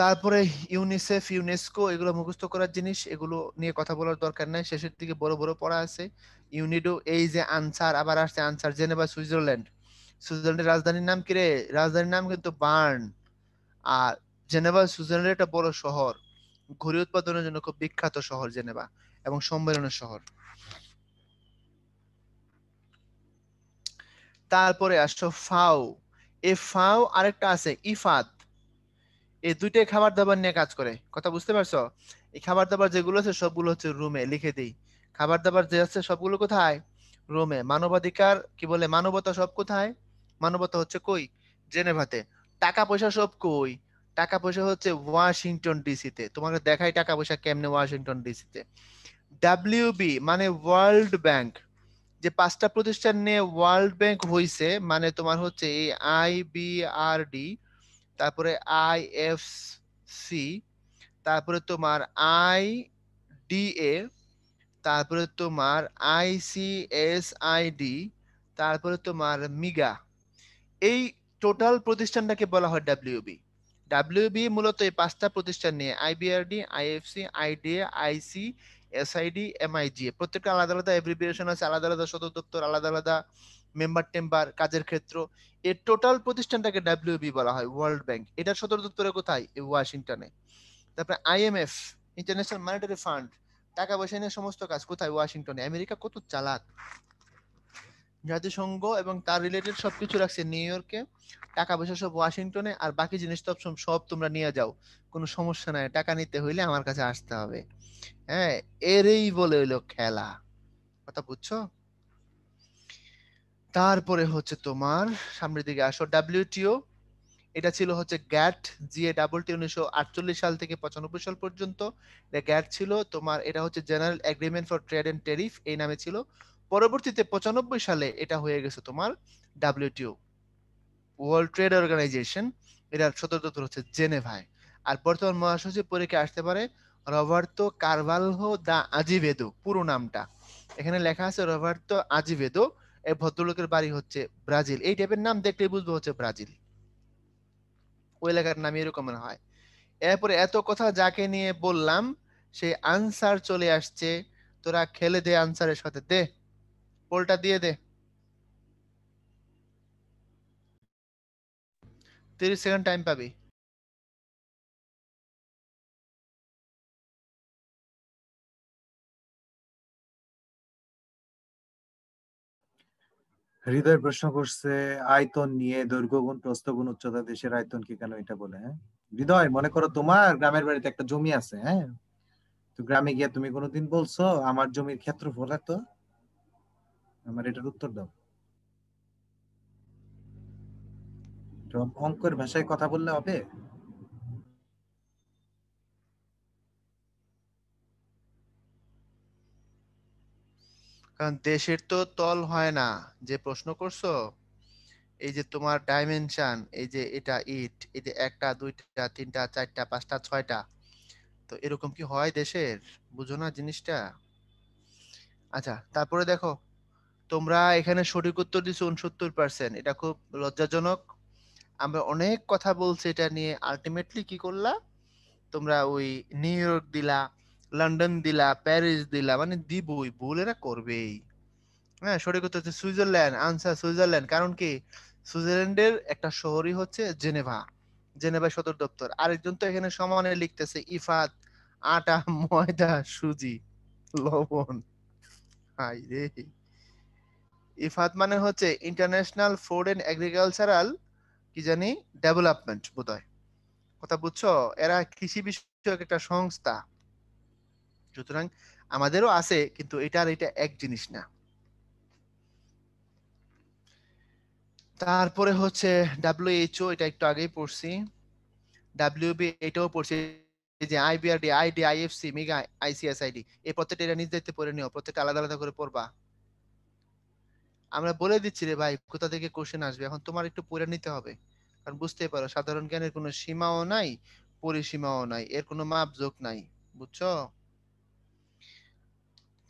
তারপরে ইউনিসেফ ইউনেস্কো এগুলো মুখস্থ করার জিনিস এগুলো নিয়ে কথা বলার দরকার নাই শেষের দিকে বড় বড় পড়া আছে ইউনিডো এই যে আনসার আবার আসছে আনসার জেনেভা সুইজারল্যান্ড সুইজারল্যান্ডের রাজধানীর নাম কি রে রাজধানীর নাম কিন্তু বার্ন আর জেনেভা সুইজারল্যান্ডের একটা বড় শহর ঘড়ি উৎপাদনের জন্য খুব বিখ্যাত শহর জেনেভা এবং সম্মেলনের শহর তারপরে আসো ফাও এ ফাও আরেকটা আছে ইফাত এই দুইটাই খাবার দাবার নিয়ে কাজ করে কথা বুঝতে পারছো এই খাবার দাবার যেগুলো আছে সবগুলো হচ্ছে রুমে লিখে দিই খাবার দাবার যে আছে সবগুলো কোথায় রোমে মানবাধিকার কি বলে মানবতা সব কোথায় মানবতা হচ্ছে কই জেনেভাতে টাকা পয়সা সব কই টাকা পয়সা হচ্ছে ওয়াশিংটন ডিসিতে তোমাকে দেখাই টাকা পয়সা কেমনে ওয়াশিংটন ডিসিতে ডাব্লিউবি মানে ওয়ার্ল্ড ব্যাংক যে পাঁচটা প্রতিষ্ঠান নিয়ে ওয়ার্ল্ড ব্যাংক হইছে মানে তোমার হচ্ছে এই আইবিআরডি তারপরে আই এফ সি তারপরে তোমার আই ডি এ তারপরে তোমার I I C S D তারপরে তোমার মিগা এই টোটাল প্রতিষ্ঠানটাকে বলা হয় ডাব্লিউবি ডাব্লিউবি মূলত এই পাঁচটা প্রতিষ্ঠান নিয়ে IBRD IFC IDA IC SID MIG প্রত্যেকটা আলাদা আলাদা অ্যাব্রিভিয়েশন আছে আলাদা আলাদা সদর দপ্তর আলাদা আলাদা মেম্বার টেম্বার কাজের ক্ষেত্র এর টোটাল প্রতিষ্ঠানটাকে ডাব্লিউবি বলা হয় ওয়ার্ল্ড ব্যাংক এটা সদর দপ্তরে কোথায় ওয়াশিংটনে তারপরে আইএমএফ ইন্টারন্যাশনাল মনিটারি ফান্ড টাকা পয়সা নিয়ে সমস্ত কাজ কোথায় ওয়াশিংটনে আমেরিকা কত চালাক জাতিসংঘ এবং তার রিলেটেড সবকিছু রাখছে নিউ ইয়র্কে টাকা পয়সা সব ওয়াশিংটনে আর বাকি জিনিস তো সব তোমরা নিয়ে যাও কোনো সমস্যা নাই টাকা নিতে হইলে আমার কাছে আসতে হবে হ্যাঁ এরই বলে হইলো খেলা কথা বুঝছো তারপরে হচ্ছে তোমার সামনের দিকে আসো ডাব্লিউটিও এটা ছিল হচ্ছে গ্যাট জিএ ডাবল টি উনিশশো আটচল্লিশ সাল থেকে পঁচানব্বই সাল পর্যন্ত এটা গ্যাট ছিল তোমার এটা হচ্ছে General Agreement for Trade and Tariff এই নামে ছিল পরবর্তীতে পঁচানব্বই সালে এটা হয়ে গেছে তোমার ডাব্লিউটিও ওয়ার্ল্ড ট্রেড অর্গানাইজেশন এটার সদর দপ্তর হচ্ছে জেনেভায় আর বর্তমান মহাসচিব পরীক্ষা আসতে পারে রবার্তো কার্ভালহো দা আজিভেদো পুরো নামটা এখানে লেখা আছে রবার্তো আজিভেদো এই ভদ্রলোকের বাড়ি হচ্ছে ব্রাজিল এই টাইপের নাম দেখলে বুঝবো হচ্ছে ব্রাজিল ওই এলাকার নাম এরকম হয় এরপরে এত কথা যাকে নিয়ে বললাম সেই আনসার চলে আসছে তোরা খেলে দে আনসারের সাথে দে পোলটা দিয়ে দে তিরিশ সেকেন্ড টাইম পাবি হৃদয় প্রশ্ন করছে আয়তন নিয়ে দৈর্ঘ্য গুণ প্রস্থ গুণ উচ্চতা দেশের আয়তন কে কেন এটা বলে হ্যাঁ হৃদয় মনে করো তোমার গ্রামের বাড়িতে একটা জমি আছে হ্যাঁ তো গ্রামে গিয়ে তুমি কোনোদিন বলছো আমার জমির ক্ষেত্রফল এত আমার এটার উত্তর দাও অঙ্কের ভাষায় কথা বললে হবে দেশের তো তল হয় না যে প্রশ্ন করছো এই যে তোমার ডাইমেনশন এই যে এটা ইট এই যে একটা দুইটা তিনটা চারটা পাঁচটা ছয়টা তো এরকম কি হয় দেশের বুঝো না জিনিসটা আচ্ছা তারপরে দেখো তোমরা এখানে সঠিক উত্তর দিচ্ছ উনসত্তর পার্সেন্ট এটা খুব লজ্জাজনক আমরা অনেক কথা বলছি এটা নিয়ে আলটিমেটলি কি করলা তোমরা ওই নিউ ইয়র্ক দিলা লন্ডন দিলা প্যারিস দিলা মানে দিবই ভুল এরা করবেই হ্যাঁ সঠিক উত্তর হচ্ছে সুইজারল্যান্ড আনসার সুইজারল্যান্ড কারণ কি সুইজারল্যান্ডের একটা শহরই হচ্ছে জেনেভা জেনেভা সদর দপ্তর আরেকজন তো এখানে সমানে লিখতেছে ইফাত আটা ময়দা সুজি লবণ হাই রে ইফাত মানে হচ্ছে ইন্টারন্যাশনাল ফুড এন্ড এগ্রিকালচারাল কি জানি ডেভেলপমেন্ট বোধহয় কথা বুঝছো এরা কৃষি বিষয়ক একটা সংস্থা সুতরাং আমাদেরও আছে কিন্তু এটা আর এটা এক জিনিস না তারপরে হচ্ছে ডাব্লিউএইচও এটা একটু আগেই পড়ছি ডাব্লিউবি এটাও পড়ছি যে IBRD ID IFC MIGA ICSID এই প্রত্যেকটা এটা নিজ দায়িত্বে পড়ে নিও প্রত্যেকটা আলাদা আলাদা করে পড়বা আমরা বলে দিচ্ছি রে ভাই কোথা থেকে কোশ্চেন আসবে এখন তোমার একটু পড়ে নিতে হবে কারণ বুঝতেই পারো সাধারণ জ্ঞানের কোনো সীমাও নাই পরিসীমাও নাই এর কোনো মাপজোক নাই বুঝছো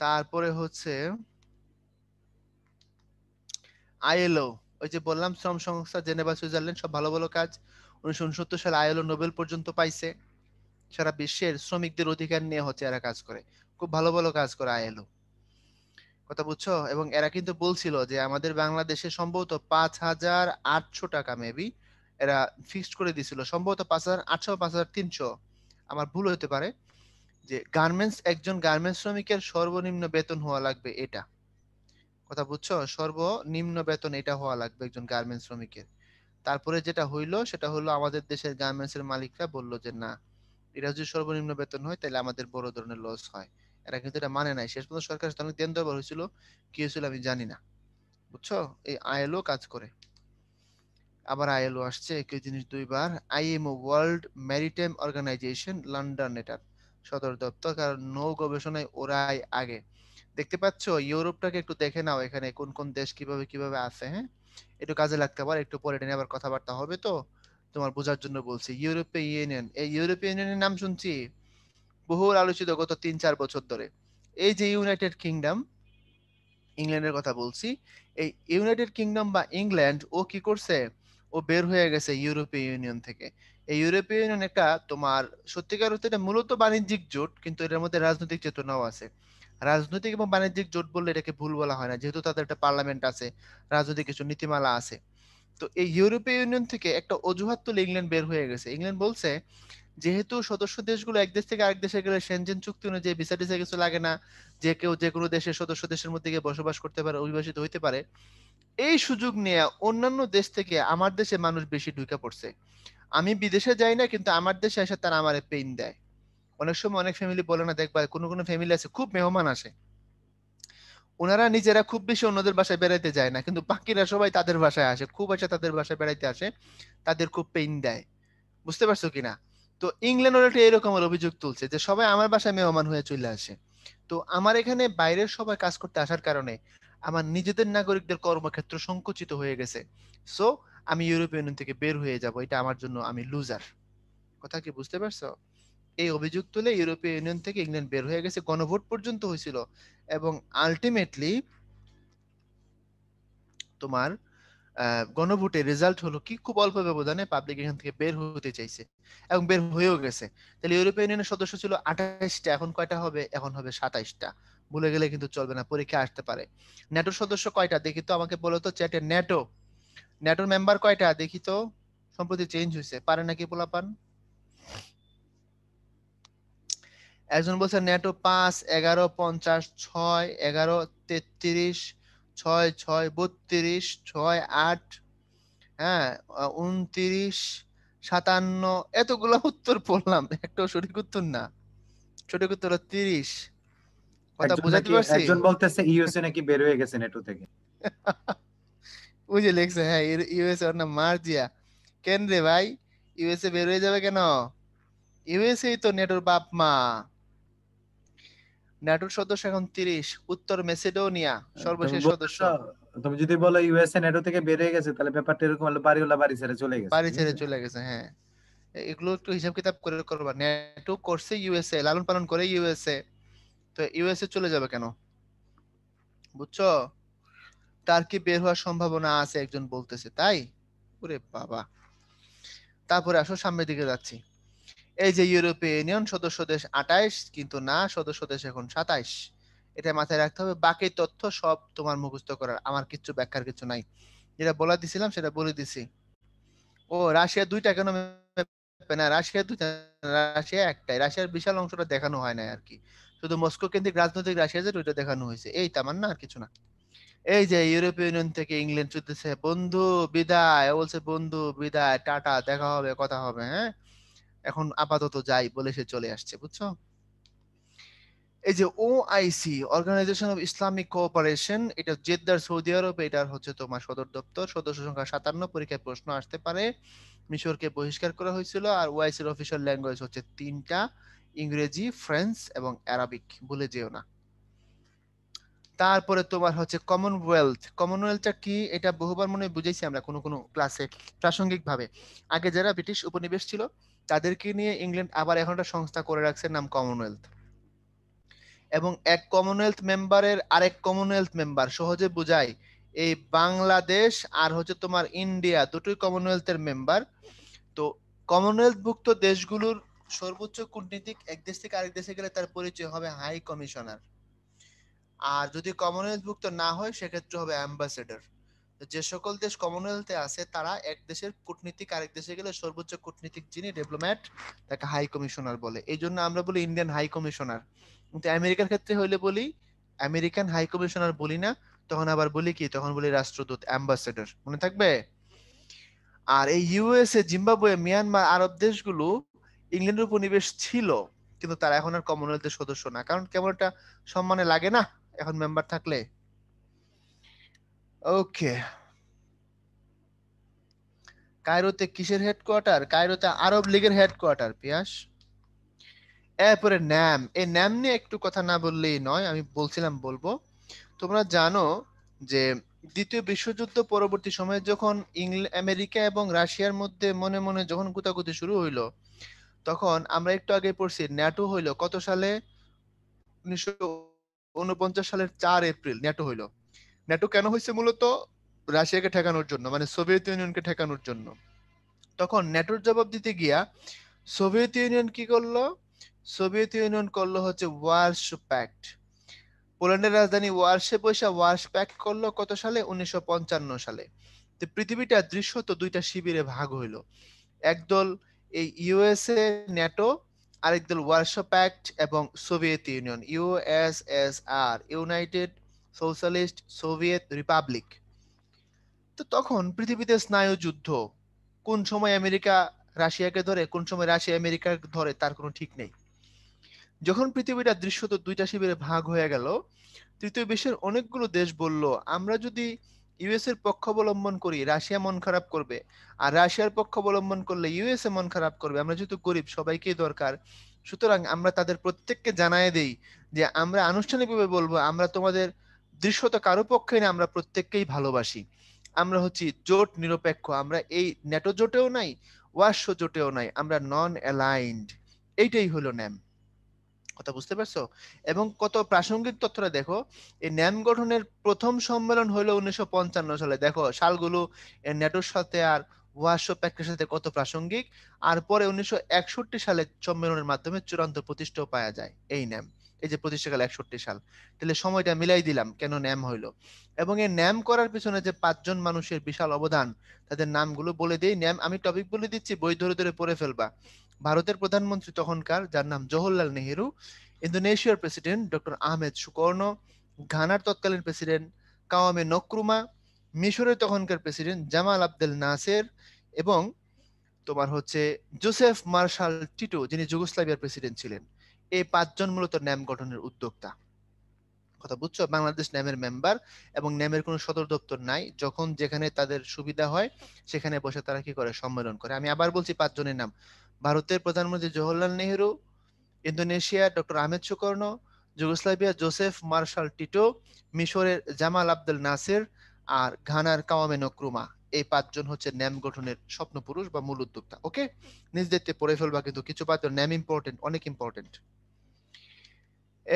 তারপরে হচ্ছে আইএলও ওই যে বললাম শ্রম সংস্থা জেনেভা সুইজারল্যান্ড সব ভালো ভালো কাজ উনিশশো উনসত্তর সালে আইএলও নোবেল পর্যন্ত পাইছে সারা বিশ্বের শ্রমিকদের অধিকার নিয়ে হচ্ছে এরা কাজ করে খুব ভালো ভালো কাজ করে আইএলও কথা বুঝছো এবং এরা কিন্তু বলছিল যে আমাদের বাংলাদেশে সম্ভবত পাঁচ হাজার আটশো টাকা মেবি এরা ফিক্সড করে দিছিল সম্ভবত পাঁচ হাজার আটশো পাঁচ হাজার তিনশো আমার ভুল হতে পারে যে গার্মেন্টস একজন গার্মেন্টস শ্রমিকের সর্বনিম্ন বেতন হওয়া লাগবে এটা কথা বুঝছো সর্বনিম্ন বেতন এটা হওয়া লাগবে একজন গার্মেন্টস শ্রমিকের তারপরে যেটা হইলো সেটা হলো আমাদের দেশের গার্মেন্টস এর মালিকরা বললো যে না এটা যদি সর্বনিম্ন বেতন হয় তাহলে আমাদের বড় ধরনের লস হয় এরা কিন্তু এটা মানে নাই শেষ পর্যন্ত সরকার অনেক দেন দরবার হয়েছিল কি হয়েছিল আমি জানি না বুঝছো এই আইএলও কাজ করে আবার আইএলও আসছে একই জিনিস দুইবার IMO World Maritime Organization London এটার সদর দপ্তর কারণ নৌ গবেষণায় ওরাই আগে দেখতে পাচ্ছ ইউরোপটাকে একটু দেখে নাও এখানে কোন কোন দেশ কিভাবে কিভাবে আছে হ্যাঁ একটু কাজে লাগতে পারে একটু পরে নিয়ে আবার কথাবার্তা হবে তো তোমার বোঝার জন্য বলছি ইউরোপীয় ইউনিয়ন এই ইউরোপীয় ইউনিয়নের নাম শুনছি বহুল আলোচিত গত তিন চার বছর ধরে এই যে ইউনাইটেড কিংডম ইংল্যান্ডের কথা বলছি এই ইউনাইটেড কিংডম বা ইংল্যান্ড ও কি করছে ও বের হয়ে গেছে ইউরোপীয় ইউনিয়ন থেকে এই ইউরোপীয় ইউনিয়ন একটা তোমার সত্যিকার অর্থে এটা মূলত বাণিজ্যিক জোট কিন্তু এটার মধ্যে রাজনৈতিক চেতনাও আছে রাজনৈতিক এবং বাণিজ্যিক জোট বললে এটাকে ভুল বলা হয় না যেহেতু তাদের একটা পার্লামেন্ট আছে রাজনৈতিক কিছু নীতিমালা আছে তো এই ইউরোপীয় ইউনিয়ন থেকে একটা অজুহাত তুলে ইংল্যান্ড বের হয়ে গেছে ইংল্যান্ড বলছে যেহেতু সদস্য দেশগুলো এক দেশ থেকে আরেক দেশে গেলে সেনজেন চুক্তি অনুযায়ী ভিসা টিসা কিছু লাগে না যে কেউ যে কোনো দেশের সদস্য দেশের মধ্যে গিয়ে বসবাস করতে পারে অভিবাসিত হইতে পারে এই সুযোগ নিয়ে অন্যান্য দেশ থেকে আমার দেশে মানুষ বেশি ঢুকে পড়ছে আমি বিদেশে যাই না কিন্তু আমার দেশে এসে তারা আমার পেইন দেয় অনেক সময় অনেক ফ্যামিলি বলে না দেখবা কোনো কোনো ফ্যামিলি আছে খুব মেহমান আসে ওনারা নিজেরা খুব বেশি অন্যদের বাসায় বেড়াইতে যায় না কিন্তু বাকিরা সবাই তাদের বাসায় আসে খুব আসে তাদের বাসায় বেড়াইতে আসে তাদের খুব পেইন দেয় বুঝতে পারছো কিনা তো ইংল্যান্ডও একটা এরকম অভিযোগ তুলছে যে সবাই আমার বাসায় মেহমান হয়ে চলে আসে তো আমার এখানে বাইরের সবাই কাজ করতে আসার কারণে আমার নিজেদের নাগরিকদের কর্মক্ষেত্র সংকুচিত হয়ে গেছে সো আমি ইউরোপীয় ইউনিয়ন থেকে বের হয়ে যাব এটা আমার জন্য আমি লুজার কথা কি বুঝতে পারছো এই অভিযোগ তুলে ইউরোপীয় ইউনিয়ন থেকে ইংল্যান্ড বের হয়ে গেছে গণভোট পর্যন্ত হয়েছিল এবং আলটিমেটলি তোমার গণভোটে রেজাল্ট হলো কি খুব অল্প ব্যবধানে পাবলিক এখান থেকে বের হতে চাইছে এবং বের হয়েও গেছে তাহলে ইউরোপীয় ইউনিয়নের সদস্য ছিল আঠাইশটা এখন কয়টা হবে এখন হবে সাতাইশটা ভুলে গেলে কিন্তু চলবে না পরীক্ষা আসতে পারে ন্যাটোর সদস্য কয়টা দেখি তো আমাকে বলো তো চ্যাটে ন্যাটো ন্যাটোর মেম্বার কয়টা দেখি তো সম্প্রতি চেঞ্জ হয়েছে পারে নাকি পোলাপান একজন বলছে ন্যাটো পাঁচ এগারো পঞ্চাশ ছয় এগারো তেত্রিশ ছয় ছয় বত্রিশ ছয় আট হ্যাঁ উনত্রিশ সাতান্ন এতগুলো উত্তর পড়লাম একটা সঠিক উত্তর না সঠিক উত্তর তিরিশ কথা বুঝাতে পারছি একজন বলতেছে ইউএসএ নাকি বের হয়ে গেছে নেটো থেকে হ্যাঁ ইউএসএ ওর নাম মার্জিয়া কেন রে ভাই ইউএসএ বের হয়ে যাবে কেন ইউএসএ তো নেটোর বাপ মা ন্যাটোর সদস্য এখন তিরিশ উত্তর মেসিডোনিয়া হ্যাঁ, সর্বশেষ সদস্য তুমি যদি বলো ইউএসএ ন্যাটো থেকে বেরিয়ে গেছে তাহলে ব্যাপারটা এরকম হলো বাড়িওয়ালা বাড়ি ছেড়ে চলে গেছে বাড়ি ছেড়ে চলে গেছে হ্যাঁ এগুলো একটু হিসাব কিতাব করে করবা ন্যাটো করছে ইউএসএ লালন পালন করে ইউএসএ তো ইউএসএ চলে যাবে কেন বুঝছো তার কি বের হওয়ার সম্ভাবনা আছে একজন বলতেছে তাই ওরে বাবা তারপরে আসো সামনের দিকে যাচ্ছি এই যে ইউরোপীয় ইউনিয়ন সদস্য দেশ আটাইশ কিন্তু না সদস্য দেশ এখন সাতাইশ এটা মাথায় রাখতে হবে বাকি তথ্য সব তোমার মুখস্থ করার আমার কিছু ব্যাখ্যার কিছু নাই যেটা বলে দিছিলাম সেটা বলে দিছি ও রাশিয়া দুইটা কেন না রাশিয়া দুইটা রাশিয়া একটাই রাশিয়ার বিশাল অংশটা দেখানো হয় না আর কি শুধু মস্কো কেন্দ্রিক রাজনৈতিক রাশিয়া যে ওইটা দেখানো হয়েছে এই তামান না আর কিছু না এই যে ইউরোপীয় ইউনিয়ন থেকে ইংল্যান্ড চুদতেছে বন্ধু বিদায় বলছে বন্ধু বিদায় টাটা দেখা হবে কথা হবে হ্যাঁ এখন আপাতত যাই বলে সে চলে আসছে বুঝছো এই যে O IC Organization of Islamic Cooperation এটা জেদ্দার সৌদি আরব এটার হচ্ছে তোমার সদর দপ্তর সদস্য সংখ্যা সাতান্ন পরীক্ষায় প্রশ্ন আসতে পারে মিশরকে বহিষ্কার করা হয়েছিল আর ওআইসির অফিসিয়াল ল্যাঙ্গুয়েজ হচ্ছে তিনটা ইংরেজি ফ্রেঞ্চ এবং অ্যারাবিক ভুলে যেও না তারপরে তোমার হচ্ছে কমনওয়েলথ কমনওয়েলথটা কি এটা বহুবার মনে বুঝেছি আমরা কোনো কোনো ক্লাসে প্রাসঙ্গিকভাবে আগে যারা ব্রিটিশ উপনিবেশ ছিল তাদেরকে নিয়ে ইংল্যান্ড আবার এখন একটা সংস্থা করে রাখছে নাম কমনওয়েলথ এবং এক কমনওয়েলথ মেম্বারের আরেক কমনওয়েলথ মেম্বার সহজে বোঝায় এই বাংলাদেশ আর হচ্ছে তোমার ইন্ডিয়া দুটোই কমনওয়েলথের মেম্বার তো কমনওয়েলথভুক্ত দেশগুলোর সর্বোচ্চ কূটনীতিক এক দেশ থেকে আরেক দেশে গেলে তার পরিচয় হবে হাই কমিশনার আর যদি কমনওয়েলথভুক্ত না হয় সেক্ষেত্রে হবে অ্যাম্বাসেডর যে সকল দেশ কমনওয়েলথে আছে তারা এক দেশের কূটনীতিক আরেক দেশে গেলে সর্বোচ্চ কূটনীতিক যিনি ডেভেলপমেন্ট তাকে হাই কমিশনার বলে এই জন্য আমরা বলি ইন্ডিয়ান হাই কমিশনার কিন্তু আমেরিকার ক্ষেত্রে হইলে বলি আমেরিকান হাই কমিশনার বলি না তখন আবার বলি কি তখন বলি রাষ্ট্রদূত অ্যাম্বাসেডর মনে থাকবে আর এই ইউএসএ জিম্বাবুয়ে মিয়ানমার আরব দেশগুলো ইংল্যান্ডের উপনিবেশ ছিল কিন্তু তারা এখন আর কমনওয়েলথের সদস্য না কারণ কেমন একটা সম্মানে লাগে না এখন মেম্বার থাকলে ওকে কায়রোতে কিসের হেডকোয়ার্টার কায়রোতে আরব লীগের হেডকোয়ার্টার পিয়াস এরপরে ন্যাম এই ন্যাম নিয়ে একটু কথা না বললেই নয় আমি বলছিলাম বলবো তোমরা জানো যে দ্বিতীয় বিশ্বযুদ্ধ পরবর্তী সময়ে যখন ইংল্যান্ড আমেরিকা এবং রাশিয়ার মধ্যে মনে মনে যখন গুতাগুতি শুরু হইল তখন আমরা একটু আগে পড়ছি ন্যাটো হইল কত সালে উনিশশো উনপঞ্চাশ সালের চার এপ্রিল ন্যাটো হইলো ন্যাটো কেন হয়েছে মূলত রাশিয়াকে ঠেকানোর জন্য মানে সোভিয়েত ইউনিয়নকে ঠেকানোর জন্য তখন ন্যাটোর জবাব দিতে গিয়া সোভিয়েত ইউনিয়ন কি করলো সোভিয়েত ইউনিয়ন করলো হচ্ছে ওয়ার্স প্যাক্ট পোল্যান্ডের রাজধানী ওয়ার্সে বৈশা ওয়ার্স প্যাক্ট করলো কত সালে উনিশশো সালে তো পৃথিবীটা দৃশ্যত দুইটা শিবিরে ভাগ হইল একদল এই ইউএসএ ন্যাটো আরেক দল ওয়ার্স প্যাক্ট এবং Soviet Union USSR United Socialist Soviet Republic তো তখন পৃথিবীতে স্নায়ু যুদ্ধ কোন সময় আমেরিকা রাশিয়াকে ধরে কোন সময় রাশিয়া আমেরিকা ধরে তার কোনো ঠিক নেই যখন পৃথিবীটা দৃশ্যত দুইটা শিবিরে ভাগ হয়ে গেল তৃতীয় বিশ্বের অনেকগুলো দেশ বলল আমরা যদি ইউএস এর পক্ষ অবলম্বন করি রাশিয়া মন খারাপ করবে আর রাশিয়ার পক্ষ অবলম্বন করলে ইউএসএ মন খারাপ করবে আমরা যেহেতু গরিব সবাইকেই দরকার সুতরাং আমরা তাদের প্রত্যেককে জানায় দেই যে আমরা আনুষ্ঠানিকভাবে বলবো আমরা তোমাদের দৃশ্যত কারো পক্ষে না আমরা প্রত্যেককেই ভালোবাসি আমরা হচ্ছি জোট নিরপেক্ষ আমরা এই নেটো জোটেও নাই ওয়াশ্য জোটেও নাই আমরা নন অ্যালাইন্ড এইটাই হলো ন্যাম কথা বুঝতে পারছো এবং কত প্রাসঙ্গিক তথ্যটা দেখো এই ন্যাম গঠনের প্রথম সম্মেলন হলো উনিশশো সালে দেখো সালগুলো ন্যাটোর সাথে আর ওয়াশো প্যাকের সাথে কত প্রাসঙ্গিক আর পরে উনিশশো সালে সম্মেলনের মাধ্যমে চূড়ান্ত প্রতিষ্ঠা পাওয়া যায় এই ন্যাম এই যে প্রতিষ্ঠাকাল একষট্টি সাল তাহলে সময়টা মিলাই দিলাম কেন ন্যাম হইলো এবং এই ন্যাম করার পিছনে যে পাঁচজন মানুষের বিশাল অবদান তাদের নামগুলো বলে দিই ন্যাম আমি টপিক বলে দিচ্ছি বই ধরে ধরে পড়ে ফেলবা ভারতের প্রধানমন্ত্রী তখনকার যার নাম জওহরলাল নেহেরু ইন্দোনেশিয়ার প্রেসিডেন্ট ডক্টর আহমেদ সুকর্ণ ঘানার তৎকালীন প্রেসিডেন্ট কাওয়ামে নক্রুমা মিশরের তখনকার প্রেসিডেন্ট জামাল আব্দেল নাসের এবং তোমার হচ্ছে জোসেফ মার্শাল টিটো যিনি যুগোস্লাভিয়ার প্রেসিডেন্ট ছিলেন এই পাঁচজন মূলত ন্যাম গঠনের উদ্যোক্তা কথা বুঝছো বাংলাদেশ ন্যামের মেম্বার এবং ন্যামের কোনো সদর দপ্তর নাই যখন যেখানে তাদের সুবিধা হয় সেখানে বসে তারা কি করে সম্মেলন করে আমি আবার বলছি পাঁচজনের নাম ভারতের প্রধানমন্ত্রী Jawaharlal Nehru Indonesia doctor Ahmed Sukarno Yugoslavia Joseph Marshal Tito মিশরের জামাল আব্দুল নাসির আর ঘানার কাওয়ামে নক্রুমা এই পাঁচজন হচ্ছে ন্যাম গঠনের স্বপ্নপুরুষ বা মূল উদ্যোক্তা ওকে নিজ দেখতে পড়ে ফেলবা কিন্তু কিছু পাত্র ন্যাম ইম্পর্টেন্ট অনেক ইম্পর্টেন্ট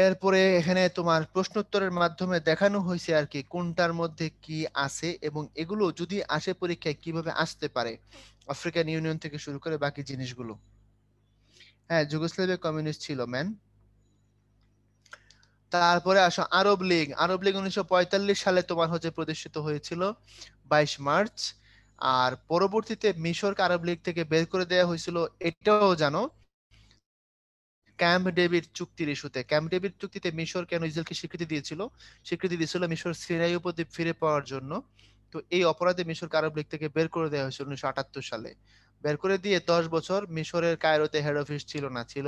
এরপরে এখানে তোমার প্রশ্ন উত্তরের মাধ্যমে দেখানো হয়েছে আর কি কোনটার মধ্যে কি আছে এবং এগুলো যদি আসে পরীক্ষায় কিভাবে আসতে পারে আফ্রিকান ইউনিয়ন থেকে শুরু করে বাকি জিনিসগুলো হ্যাঁ যুগোস্লাভিয়া কমিউনিস্ট ছিল ম্যান তারপরে আসো আরব লীগ আরব লীগ উনিশশো সালে তোমার হচ্ছে প্রতিষ্ঠিত হয়েছিল বাইশ মার্চ আর পরবর্তীতে মিশরকে আরব লীগ থেকে বের করে দেওয়া হয়েছিল এটাও জানো ক্যাম্প ডেভিড চুক্তির ইস্যুতে ক্যাম্প ডেভিড চুক্তিতে মিশর কেন ইসরায়েলকে স্বীকৃতি দিয়েছিল স্বীকৃতি দিয়েছিল মিশর সিনাই উপদ্বীপ ফিরে পাওয়ার জন্য তো এই অপরাধে মিশর আরব লীগ থেকে বের করে দেওয়া হয়েছিল উনিশশো সালে বের করে দিয়ে দশ বছর মিশরের কায়রোতে হেড অফিস ছিল না ছিল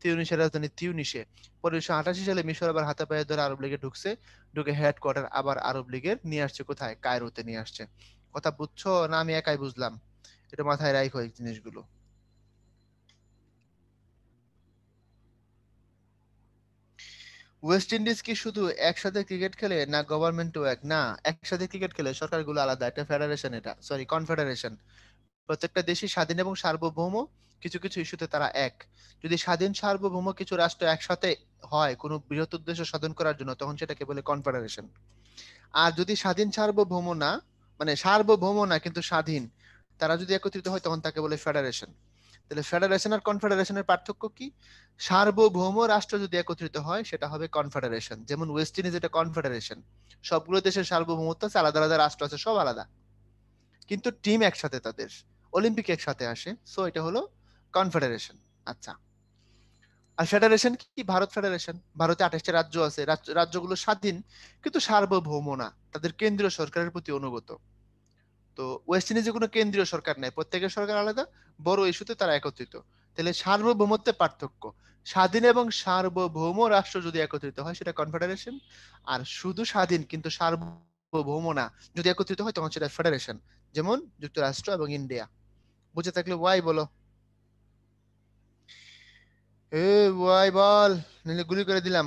তিউনিশের রাজধানী তিউনিশে পরে উনিশশো আঠাশি সালে মিশর আবার হাতে পায়ে ধরে আরব লীগে ঢুকছে ঢুকে হেডকোয়ার্টার আবার আরব লীগের নিয়ে আসছে কোথায় কায়রোতে নিয়ে আসছে কথা বুঝছো না আমি একাই বুঝলাম এটা মাথায় রাখো হয় জিনিসগুলো ওয়েস্ট ইন্ডিজ কি শুধু একসাথে ক্রিকেট খেলে না গভর্নমেন্টও এক না একসাথে ক্রিকেট খেলে সরকারগুলো আলাদা এটা ফেডারেশন এটা সরি কনফেডারেশন প্রত্যেকটা দেশই স্বাধীন এবং সার্বভৌম কিছু কিছু ইস্যুতে তারা এক যদি স্বাধীন সার্বভৌম কিছু রাষ্ট্র একসাথে হয় কোনো বৃহৎ উদ্দেশ্য সাধন করার জন্য তখন সেটাকে বলে কনফেডারেশন আর যদি স্বাধীন সার্বভৌম না মানে সার্বভৌম না কিন্তু স্বাধীন তারা যদি একত্রিত হয় তখন তাকে বলে ফেডারেশন তাহলে ফেডারেশন আর কনফেডারেশনের পার্থক্য কি সার্বভৌম রাষ্ট্র যদি একত্রিত হয় সেটা হবে কনফেডারেশন যেমন ওয়েস্ট ইন্ডিজ এটা কনফেডারেশন সবগুলো দেশের সার্বভৌমত্ব আছে আলাদা আলাদা রাষ্ট্র আছে সব আলাদা কিন্তু টিম একসাথে তাদের অলিম্পিক একসাথে আসে সো এটা হলো কনফেডারেশন আচ্ছা আর ফেডারেশন কি ভারত ফেডারেশন ভারতে আঠাশটা রাজ্য আছে রাজ্যগুলো স্বাধীন কিন্তু সার্বভৌম না তাদের কেন্দ্রীয় সরকারের প্রতি অনুগত তো ওয়েস্ট ইন্ডিজে কোনো কেন্দ্রীয় সরকার নাই প্রত্যেকের সরকার আলাদা বড় ইস্যুতে তারা একত্রিত তাহলে সার্বভৌমত্বের পার্থক্য স্বাধীন এবং সার্বভৌম রাষ্ট্র যদি একত্রিত হয় সেটা কনফেডারেশন আর শুধু স্বাধীন কিন্তু সার্বভৌম না যদি একত্রিত হয় তখন সেটা ফেডারেশন যেমন যুক্তরাষ্ট্র এবং ইন্ডিয়া বুঝে থাকলে ওয়াই বলো এ ওয়াই বল নিলে গুলি করে দিলাম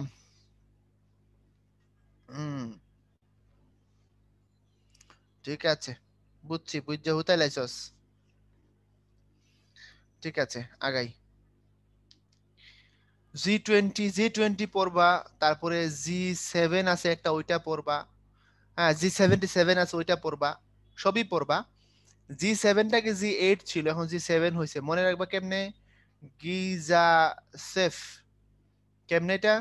ঠিক আছে বুঝছি বুঝছে হুতাই লাইছস ঠিক আছে আগাই জি টোয়েন্টি জি টোয়েন্টি পড়বা তারপরে জি সেভেন আছে একটা ওইটা পড়বা হ্যাঁ জি সেভেন্টি সেভেন আছে ওইটা পড়বা সবই পড়বা জি সেভেনটাকে জি এইট ছিল এখন জি সেভেন হয়েছে মনে রাখবা কেমনে গিজা সেফ কেমনে এটা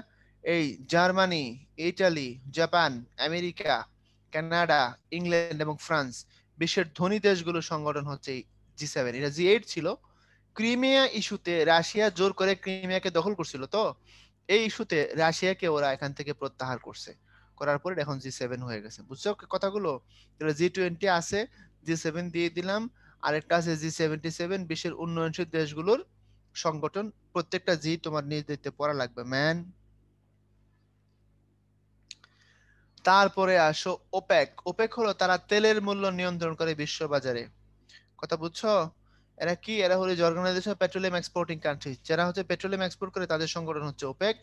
এই Germany Italy Japan America Canada England এবং ফ্রান্স বিশ্বের ধনী দেশগুলোর সংগঠন হচ্ছে জি সেভেন এটা জি এইট ছিল ক্রিমিয়া ইস্যুতে রাশিয়া জোর করে ক্রিমিয়াকে দখল করছিল তো এই ইস্যুতে রাশিয়াকে ওরা এখান থেকে প্রত্যাহার করছে করার পরে এখন জি সেভেন হয়ে গেছে বুঝছো কথাগুলো জি টোয়েন্টি আছে জি সেভেন দিয়ে দিলাম আরেকটা আছে জি সেভেন্টি সেভেন বিশ্বের উন্নয়নশীল দেশগুলোর সংগঠন প্রত্যেকটা জি তোমার নিজ দায়িত্বে পড়া লাগবে ম্যান তারপরে আসো ওপেক ওপেক হলো তারা তেলের মূল্য নিয়ন্ত্রণ করে বিশ্ববাজারে কথা বুঝছো এরা কি এরা হলো অর্গানাইজেশন পেট্রোলিয়াম এক্সপোর্টিং কান্ট্রি যারা হচ্ছে পেট্রোলিয়াম এক্সপোর্ট করে তাদের সংগঠন হচ্ছে ওপেক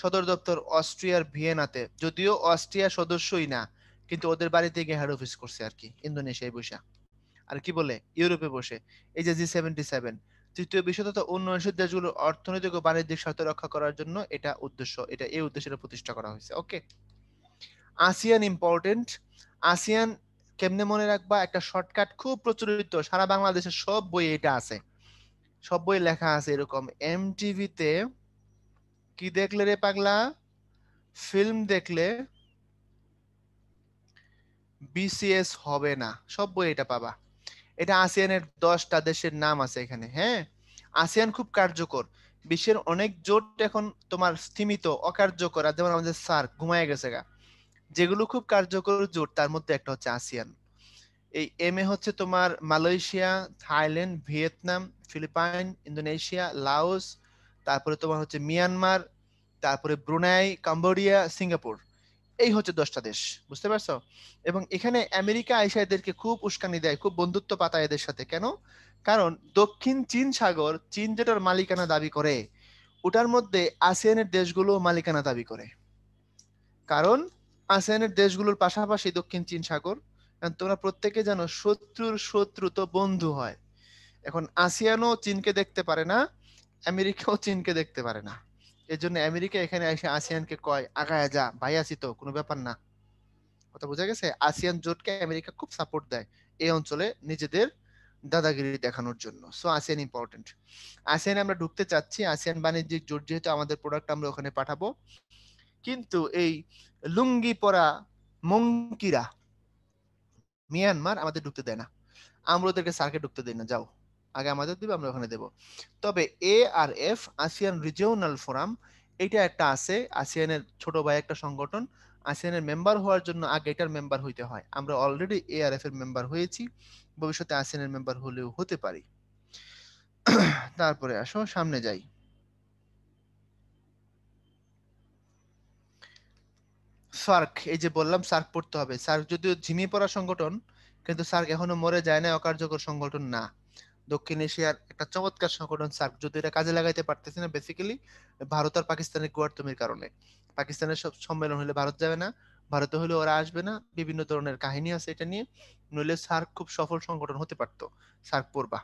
সদর দপ্তর অস্ট্রিয়ার ভিয়েনাতে যদিও অস্ট্রিয়া সদস্যই না কিন্তু ওদের বাড়িতে গিয়ে হেড অফিস করছে আর কি ইন্দোনেশিয়ায় বসে আর কি বলে ইউরোপে বসে এই যে জি সেভেন্টি সেভেন তৃতীয় বিশেষত উন্নয়নশীল দেশগুলোর অর্থনৈতিক ও বাণিজ্যিক স্বার্থ রক্ষা করার জন্য এটা উদ্দেশ্য এটা এই উদ্দেশ্যটা প্রতিষ্ঠা করা হয়েছে ওকে আসিয়ান ইম্পর্টেন্ট আসিয়ান কেমনে মনে রাখবা একটা শর্টকাট খুব প্রচলিত সারা বাংলাদেশের সব বই এটা আছে সব বই লেখা আছে এরকম এম টিভিতে কি দেখলে রে পাগলা ফিল্ম দেখলে বিসিএস হবে না সব বই এটা পাবা এটা আসিয়ানের দশটা দেশের নাম আছে এখানে হ্যাঁ আসিয়ান খুব কার্যকর বিশ্বের অনেক জোট এখন তোমার স্থিমিত অকার্যকর যেমন আমাদের স্যার ঘুমায় গেছে গা যেগুলো খুব কার্যকর জোট তার মধ্যে একটা হচ্ছে আসিয়ান এই এম এ হচ্ছে তোমার Malaysia Thailand Vietnam Philippines Indonesia Laos তারপরে তোমার হচ্ছে মিয়ানমার তারপরে ব্রুনাই কাম্বোডিয়া সিঙ্গাপুর এই হচ্ছে দশটা দেশ বুঝতে পারছো এবং এখানে আমেরিকা আইসা এদেরকে খুব উস্কানি দেয় খুব বন্ধুত্ব পাতা এদের সাথে কেন কারণ দক্ষিণ চীন সাগর চীন যেটার মালিকানা দাবি করে ওটার মধ্যে আসিয়ানের দেশগুলো মালিকানা দাবি করে কারণ আসিয়ানের দেশগুলোর পাশাপাশি দক্ষিণ চীন সাগর তোমরা প্রত্যেকে যেন শত্রুর শত্রু তো বন্ধু হয় এখন আসিয়ানও চীনকে দেখতে পারে না আমেরিকাও চীনকে দেখতে পারে না এর জন্য আমেরিকা এখানে এসে আসিয়ানকে কয় আগায় যা ভাই আসি তো কোনো ব্যাপার না কথা বোঝা গেছে আসিয়ান জোটকে আমেরিকা খুব সাপোর্ট দেয় এই অঞ্চলে নিজেদের দাদাগিরি দেখানোর জন্য সো আসিয়ান ইম্পর্টেন্ট আসিয়ানে আমরা ঢুকতে চাচ্ছি আসিয়ান বাণিজ্যিক জোট যেহেতু আমাদের প্রোডাক্ট আমরা ওখানে পাঠাবো কিন্তু এই লুঙ্গি পরা মঙ্কিরা মিয়ানমার আমাদের ঢুকতে দেয় না আমরা ওদেরকে সার্কে ঢুকতে দেয় না যাও আগে আমাদের দেবে আমরা ওখানে দেব তবে A R F ASEAN Regional Forum এটা একটা আছে আসিয়ানের ছোট ভাই একটা সংগঠন আসিয়ানের মেম্বার হওয়ার জন্য আগে এটার মেম্বার হইতে হয় আমরা অলরেডি এ আর এফ এর মেম্বার হয়েছি ভবিষ্যতে আসিয়ানের মেম্বার হলেও হতে পারি তারপরে আসো সামনে যাই সার্ক এই যে বললাম সার্ক পড়তে হবে সার্ক যদিও ঝিমিয়ে পড়া সংগঠন কিন্তু সার্ক এখনো মরে যায় না অকার্যকর সংগঠন না দক্ষিণ এশিয়ার একটা চমৎকার সংগঠন সার্ক যদি এটা কাজে লাগাইতে পারতেছে না বেসিক্যালি ভারত আর পাকিস্তানের গোয়ার্তমির কারণে পাকিস্তানের সব সম্মেলন হলে ভারত যাবে না ভারতে হলে ওরা আসবে না বিভিন্ন ধরনের কাহিনী আছে এটা নিয়ে নইলে সার্ক খুব সফল সংগঠন হতে পারত সার্ক পড়বা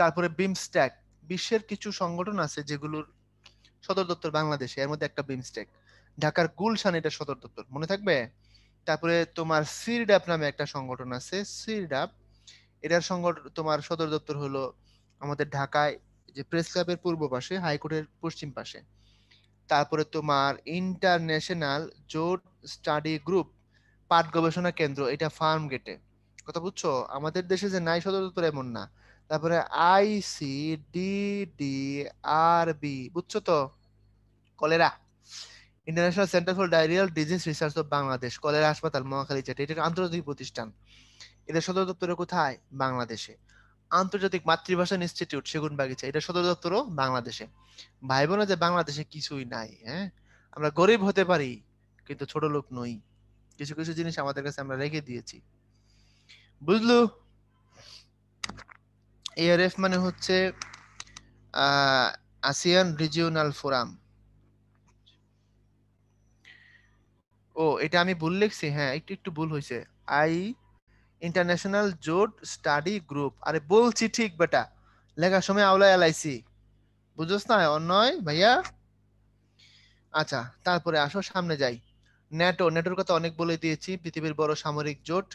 তারপরে বিমস্ট্যাক বিশ্বের কিছু সংগঠন আছে যেগুলোর সদর দপ্তর বাংলাদেশে এর মধ্যে একটা বিমস্টেক ঢাকার গুলশান এটা সদর দপ্তর মনে থাকবে তারপরে তোমার সিরডাপ নামে একটা সংগঠন আছে সিরডাপ এটার সংগঠন তোমার সদর দপ্তর হলো আমাদের ঢাকায় যে প্রেস ক্লাবের পূর্ব পাশে হাইকোর্টের পশ্চিম পাশে তারপরে তোমার ইন্টারন্যাশনাল জোট স্টাডি গ্রুপ পাঠ গবেষণা কেন্দ্র এটা ফার্ম গেটে কথা বুঝছো আমাদের দেশে যে নাই সদর দপ্তর এমন না তারপরে I C D D R B বুঝছো তো cholera International Centre for Diarrhoeal Disease Research of Bangladesh cholera হাসপাতাল মহাখালী চাটি এটা আন্তর্জাতিক প্রতিষ্ঠান এদের সদর দপ্তর কোথায় বাংলাদেশে আন্তর্জাতিক মাতৃভাষা ইনস্টিটিউট সেগুন বাগিচা এটা সদর দপ্তরও বাংলাদেশে ভাই বোনা যে বাংলাদেশে কিছুই নাই হ্যাঁ আমরা গরিব হতে পারি কিন্তু ছোট লোক নই কিছু কিছু জিনিস আমাদের কাছে আমরা রেখে দিয়েছি বুঝলো এআরএফ মানে হচ্ছে আসিয়ান রিজিওনাল ফোরাম ও এটা আমি ভুল লিখছি হ্যাঁ একটু একটু ভুল হয়েছে আই ইন্টারন্যাশনাল জোট স্টাডি গ্রুপ আরে বলছি ঠিক বেটা লেখার সময় আওলা এলআইসি বুঝোস না অন্যয় ভাইয়া আচ্ছা তারপরে আসো সামনে যাই ন্যাটো ন্যাটোর কথা অনেক বলে দিয়েছি পৃথিবীর বড় সামরিক জোট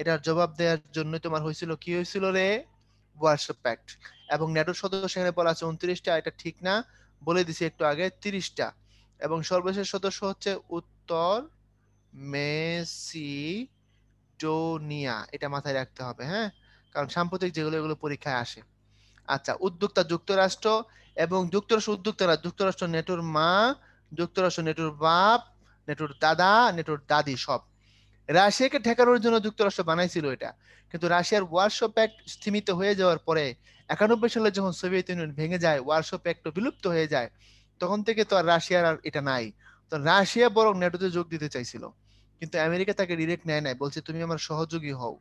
এটার জবাব দেওয়ার জন্য তোমার হয়েছিল কি হয়েছিল রে ওয়ার্কশপ প্যাক্ট এবং ন্যাটো সদস্য এখানে বলা আছে উনত্রিশটা এটা ঠিক না বলে দিছি একটু আগে তিরিশটা এবং সর্বশেষ সদস্য হচ্ছে উত্তর মেসিডোনিয়া এটা মাথায় রাখতে হবে হ্যাঁ কারণ সাম্প্রতিক যেগুলো এগুলো পরীক্ষায় আসে আচ্ছা উদ্যোক্তা যুক্তরাষ্ট্র এবং যুক্তরাষ্ট্র উদ্যোক্তারা যুক্তরাষ্ট্র নেটোর মা যুক্তরাষ্ট্র নেটোর বাপ নেটোর দাদা নেটোর দাদি সব রাশিয়াকে ঠেকানোর জন্য যুক্তরাষ্ট্র বানাইছিল এটা কিন্তু রাশিয়ার ওয়ার্সো প্যাক্ট স্থিমিত হয়ে যাওয়ার পরে একানব্বই সালে যখন সোভিয়েত ইউনিয়ন ভেঙে যায় ওয়ার্সো প্যাক্ট বিলুপ্ত হয়ে যায় তখন থেকে তো আর রাশিয়ার আর এটা নাই তো রাশিয়া বরং নেটোতে যোগ দিতে চাইছিল কিন্তু আমেরিকা তাকে ডিরেক্ট নেয় নাই বলছে তুমি আমার সহযোগী হও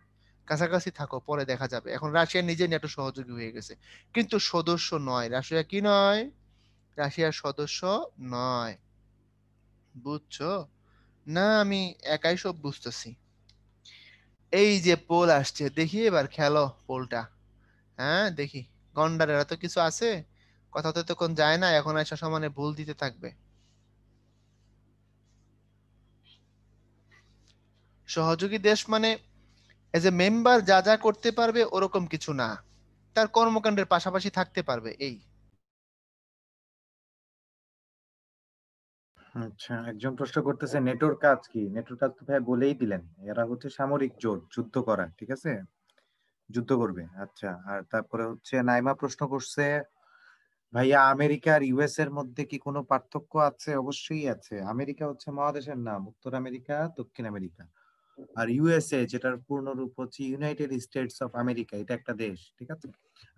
কাছাকাছি থাকো পরে দেখা যাবে এখন রাশিয়া নিজে নেটো সহযোগী হয়ে গেছে কিন্তু সদস্য নয় রাশিয়া কি নয় রাশিয়ার সদস্য নয় বুঝছো না আমি একাই সব বুঝতেছি এই যে পোল আসছে দেখি এবার খেলো পোলটা হ্যাঁ দেখি গন্ডার এরা তো কিছু আছে কথাতে তো তখন যায় না এখন আসা সমানে ভুল দিতে থাকবে সহযোগী দেশ মানে এজ এ মেম্বার যা যা করতে পারবে ওরকম কিছু না তার কর্মকাণ্ডের পাশাপাশি থাকতে পারবে এই আচ্ছা একজন প্রশ্ন করতেছে নেটোর কাজ কি নেটোর কাজ তো ভাই বলেই দিলেন এরা হচ্ছে সামরিক জোট যুদ্ধ করা ঠিক আছে যুদ্ধ করবে আচ্ছা আর তারপরে হচ্ছে নাইমা প্রশ্ন করছে ভাইয়া আমেরিকা আর ইউএস এর মধ্যে কি কোনো পার্থক্য আছে অবশ্যই আছে আমেরিকা হচ্ছে মহাদেশের নাম উত্তর আমেরিকা দক্ষিণ আমেরিকা আর ইউএসএ যেটার পূর্ণ রূপ হচ্ছে ইউনাইটেড স্টেটস অফ আমেরিকা এটা একটা দেশ ঠিক আছে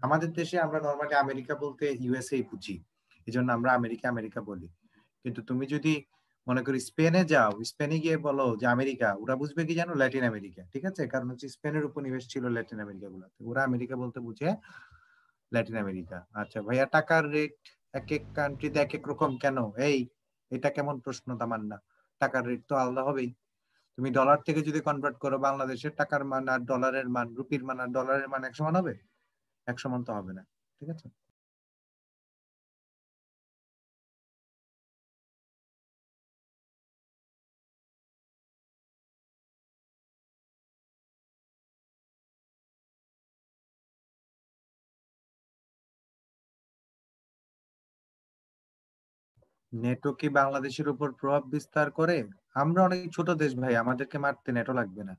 আমাদের দেশে আমরা নর্মালি আমেরিকা বলতে ইউএসএ বুঝি এই জন্য আমরা আমেরিকা আমেরিকা বলি কিন্তু তুমি যদি মনে করি স্পেনে যাও স্পেনে গিয়ে বলো যে আমেরিকা ওরা বুঝবে কি জানো ল্যাটিন আমেরিকা ঠিক আছে কারণ হচ্ছে স্পেনের উপনিবেশ ছিল ল্যাটিন আমেরিকা গুলোতে ওরা আমেরিকা বলতে বুঝে ল্যাটিন আমেরিকা আচ্ছা ভাইয়া টাকার রেট এক এক কান্ট্রিতে এক এক রকম কেন এই এটা কেমন প্রশ্ন না টাকার রেট তো আলাদা হবেই তুমি ডলার থেকে যদি কনভার্ট করো বাংলাদেশের টাকার মান আর ডলারের মান রুপির মান আর ডলারের মান এক সমান হবে এক সমান তো হবে না ঠিক আছে নেটো কি বাংলাদেশের উপর প্রভাব বিস্তার করে আমরা অনেক ছোট দেশ ভাই আমাদেরকে মারতে নেটো লাগবে না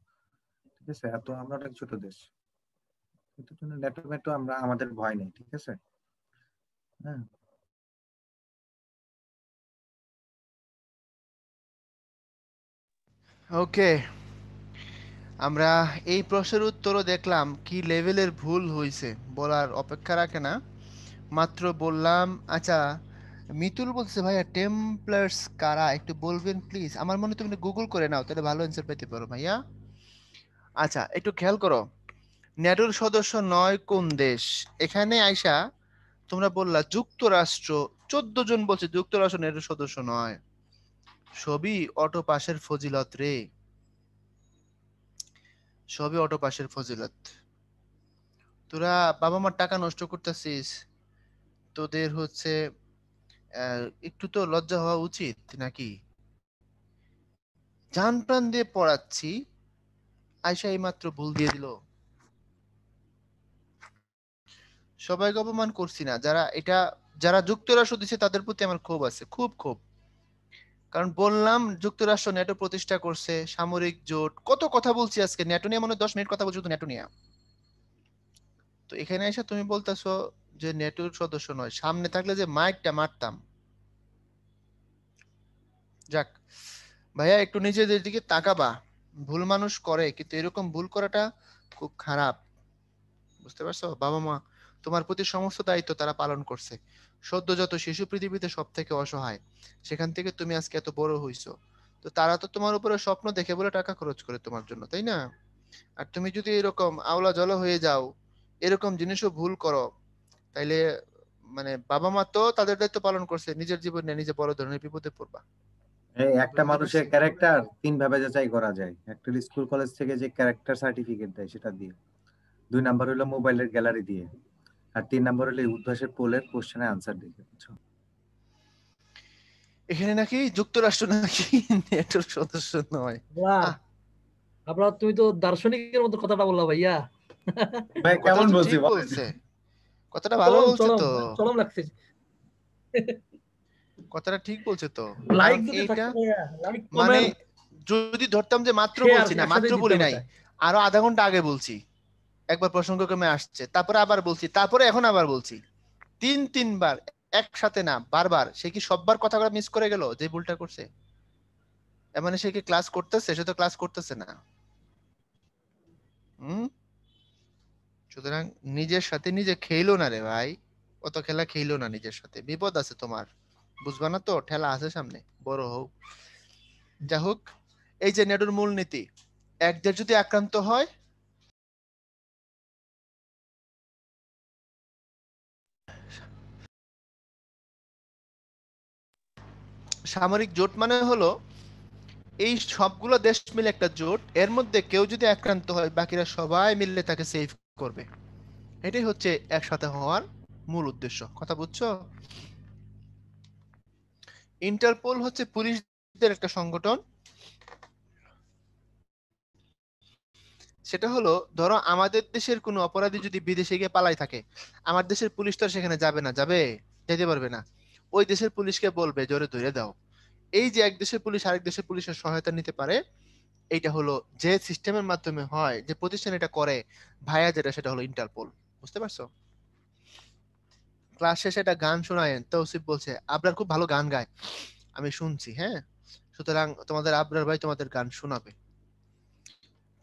ঠিক আছে এত আমরা অনেক ছোট দেশ নেটো মেটো আমরা আমাদের ভয় নেই ঠিক আছে হ্যাঁ ওকে আমরা এই প্রশ্নের উত্তরও দেখলাম কি লেভেলের ভুল হয়েছে বলার অপেক্ষা রাখে না মাত্র বললাম আচ্ছা মিতুল বলছে ভাইয়া টেম্পলার্স কারা একটু বলবেন প্লিজ আমার মনে তুমি গুগল করে নাও তাহলে ভালো অ্যান্সার পেতে পারো ভাইয়া আচ্ছা একটু খেয়াল করো ন্যাটোর সদস্য নয় কোন দেশ এখানে আইসা তোমরা বললা যুক্তরাষ্ট্র চোদ্দ জন বলছে যুক্তরাষ্ট্র ন্যাটোর সদস্য নয় সবই অটো পাশের ফজিলত রে সবই অটো পাশের ফজিলত তোরা বাবা মার টাকা নষ্ট করতেছিস তোদের হচ্ছে একটু তো লজ্জা হওয়া উচিত নাকি জান প্রাণ দিয়ে পড়াচ্ছি আয়সা এই মাত্র ভুল দিয়ে দিল সবাইকে অপমান করছি না যারা এটা যারা যুক্তরাষ্ট্র দিচ্ছে তাদের প্রতি আমার ক্ষোভ আছে খুব ক্ষোভ কারণ বললাম যুক্তরাষ্ট্র ন্যাটো প্রতিষ্ঠা করছে সামরিক জোট কত কথা বলছি আজকে ন্যাটো নিয়ে মনে দশ মিনিট কথা বলছি তো ন্যাটো নিয়ে তো এখানে এসে তুমি বলতেছো যে নেটওয়ার্ক সদস্য নয় সামনে থাকলে যে মাইকটা মারতাম যাক ভাইয়া একটু নিজেদের দিকে তাকাবা ভুল মানুষ করে কিন্তু এরকম ভুল করাটা খুব খারাপ বুঝতে পারছো বাবা মা তোমার প্রতি সমস্ত দায়িত্ব তারা পালন করছে সদ্যজাত শিশু পৃথিবীতে সব থেকে অসহায় সেখান থেকে তুমি আজকে এত বড় হইছো তো তারা তো তোমার উপরে স্বপ্ন দেখে বলে টাকা খরচ করে তোমার জন্য তাই না আর তুমি যদি এরকম আওলা জল হয়ে যাও এরকম জিনিসও ভুল করো তাইলে মানে বাবা মা তো তাদের দায়িত্ব পালন করছে নিজের জীবনে নিজে বড় ধরনের বিপদে পড়বা একটা মানুষের ক্যারেক্টার তিন ভাবে যাচাই করা যায় একটা স্কুল কলেজ থেকে যে ক্যারেক্টার সার্টিফিকেট দেয় সেটা দিয়ে দুই নাম্বার হলো মোবাইলের গ্যালারি দিয়ে আর তিন নাম্বার হলো উদ্ভাসের পোলের কোশ্চেনে আনসার দিয়ে এখানে নাকি যুক্তরাষ্ট্র নাকি নেটোর সদস্য নয় আপনার তুমি তো দার্শনিকের মতো কথাটা বললা ভাইয়া কেমন বলছি কথাটা ভালো বলছো তো হ্যাঁ, চরম লাগছে কথাটা ঠিক বলছো তো লাইক যদি হ্যাঁ, মানে যদি ধরতাম যে মাত্র বলছি না মাত্র বলি নাই আরো আধা ঘন্টা আগে বলছি একবার প্রসঙ্গ ক্রমে আসছে তারপরে আবার বলছি তারপরে এখন আবার বলছি তিন তিনবার একসাথে না বারবার সে কি সববার কথাগুলো মিস করে গেল যে ভুলটা করছে মানে সে কি ক্লাস করতেছে সে তো ক্লাস করতেছে না হুম সুতরাং নিজের সাথে নিজে খেলো না রে ভাই অত খেলা খেলো না নিজের সাথে বিপদ আছে তোমার বুঝবা না তো ঠেলা আছে সামনে বড় হোক যা হোক এই যে নেডুর মূল নীতি একদের যদি আক্রান্ত হয় সামরিক জোট মানে হলো এই সবগুলো দেশ মিলে একটা জোট এর মধ্যে কেউ যদি আক্রান্ত হয় বাকিরা সবাই মিলে তাকে সেফ করবে এটাই হচ্ছে একসাথে হওয়ার মূল উদ্দেশ্য কথা বুঝছ ইন্টারপোল হচ্ছে পুলিশদের একটা সংগঠন সেটা হলো ধরো আমাদের দেশের কোনো অপরাধী যদি বিদেশে গিয়ে পালাই থাকে আমার দেশের পুলিশ তো সেখানে যাবে না যাবে যেতে পারবে না ওই দেশের পুলিশকে বলবে জোরে ধরে দাও এই যে এক দেশের পুলিশ আরেক দেশের পুলিশের সহায়তা নিতে পারে এইটা হলো যে সিস্টেমের মাধ্যমে হয় যে প্রতিষ্ঠান এটা করে ভাইয়া যেটা সেটা হলো ইন্টারপোল বুঝতে পারছো ক্লাস শেষে একটা গান শোনায় তৌসিফ বলছে আপনার খুব ভালো গান গায় আমি শুনছি হ্যাঁ সুতরাং তোমাদের আবরার ভাই তোমাদের গান শোনাবে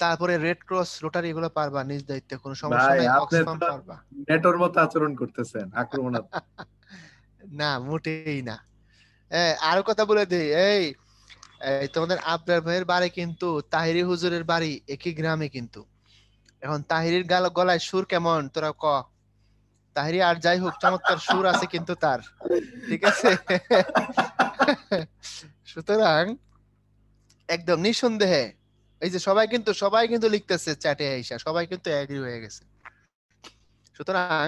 তারপরে রেড ক্রস রোটারি এগুলো পারবা নিজ দায়িত্বে কোনো সমস্যা নাই অক্সফাম পারবা নেটওয়ার্ক মতো আচরণ করতেছেন আক্রমণাত্মক না মোটেই না এই আরো কথা বলে দেই এই তোমাদের আপনার ভাইয়ের বাড়ি কিন্তু তাহিরি হুজুরের বাড়ি একই গ্রামে কিন্তু এখন তাহিরির গাল গলায় সুর কেমন তোরা ক তাহিরি আর যাই হোক চমৎকার সুর আছে কিন্তু তার ঠিক আছে সুতরাং একদম নিঃসন্দেহে এই যে সবাই কিন্তু সবাই কিন্তু লিখতেছে চ্যাটে আইসা সবাই কিন্তু অ্যাগ্রি হয়ে গেছে সুতরাং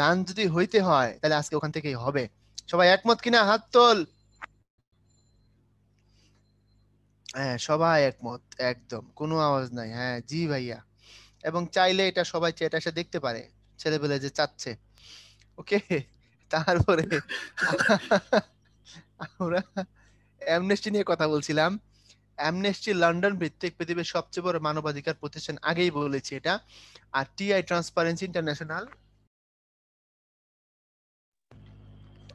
গান যদি হইতে হয় তাহলে আজকে ওখান থেকেই হবে সবাই একমত কিনা হাত তোল হ্যাঁ সবাই একমত একদম কোনো আওয়াজ নাই হ্যাঁ জি ভাইয়া এবং চাইলে এটা সবাই চেয়ে এটা সে দেখতে পারে ছেলেবেলে যে চাচ্ছে ওকে তারপরে আমরা অ্যামনেস্টি নিয়ে কথা বলছিলাম অ্যামনেস্টি লন্ডন ভিত্তিক পৃথিবীর সবচেয়ে বড় মানবাধিকার প্রতিষ্ঠান আগেই বলেছি এটা আর টিআই ট্রান্সপারেন্সি ইন্টারন্যাশনাল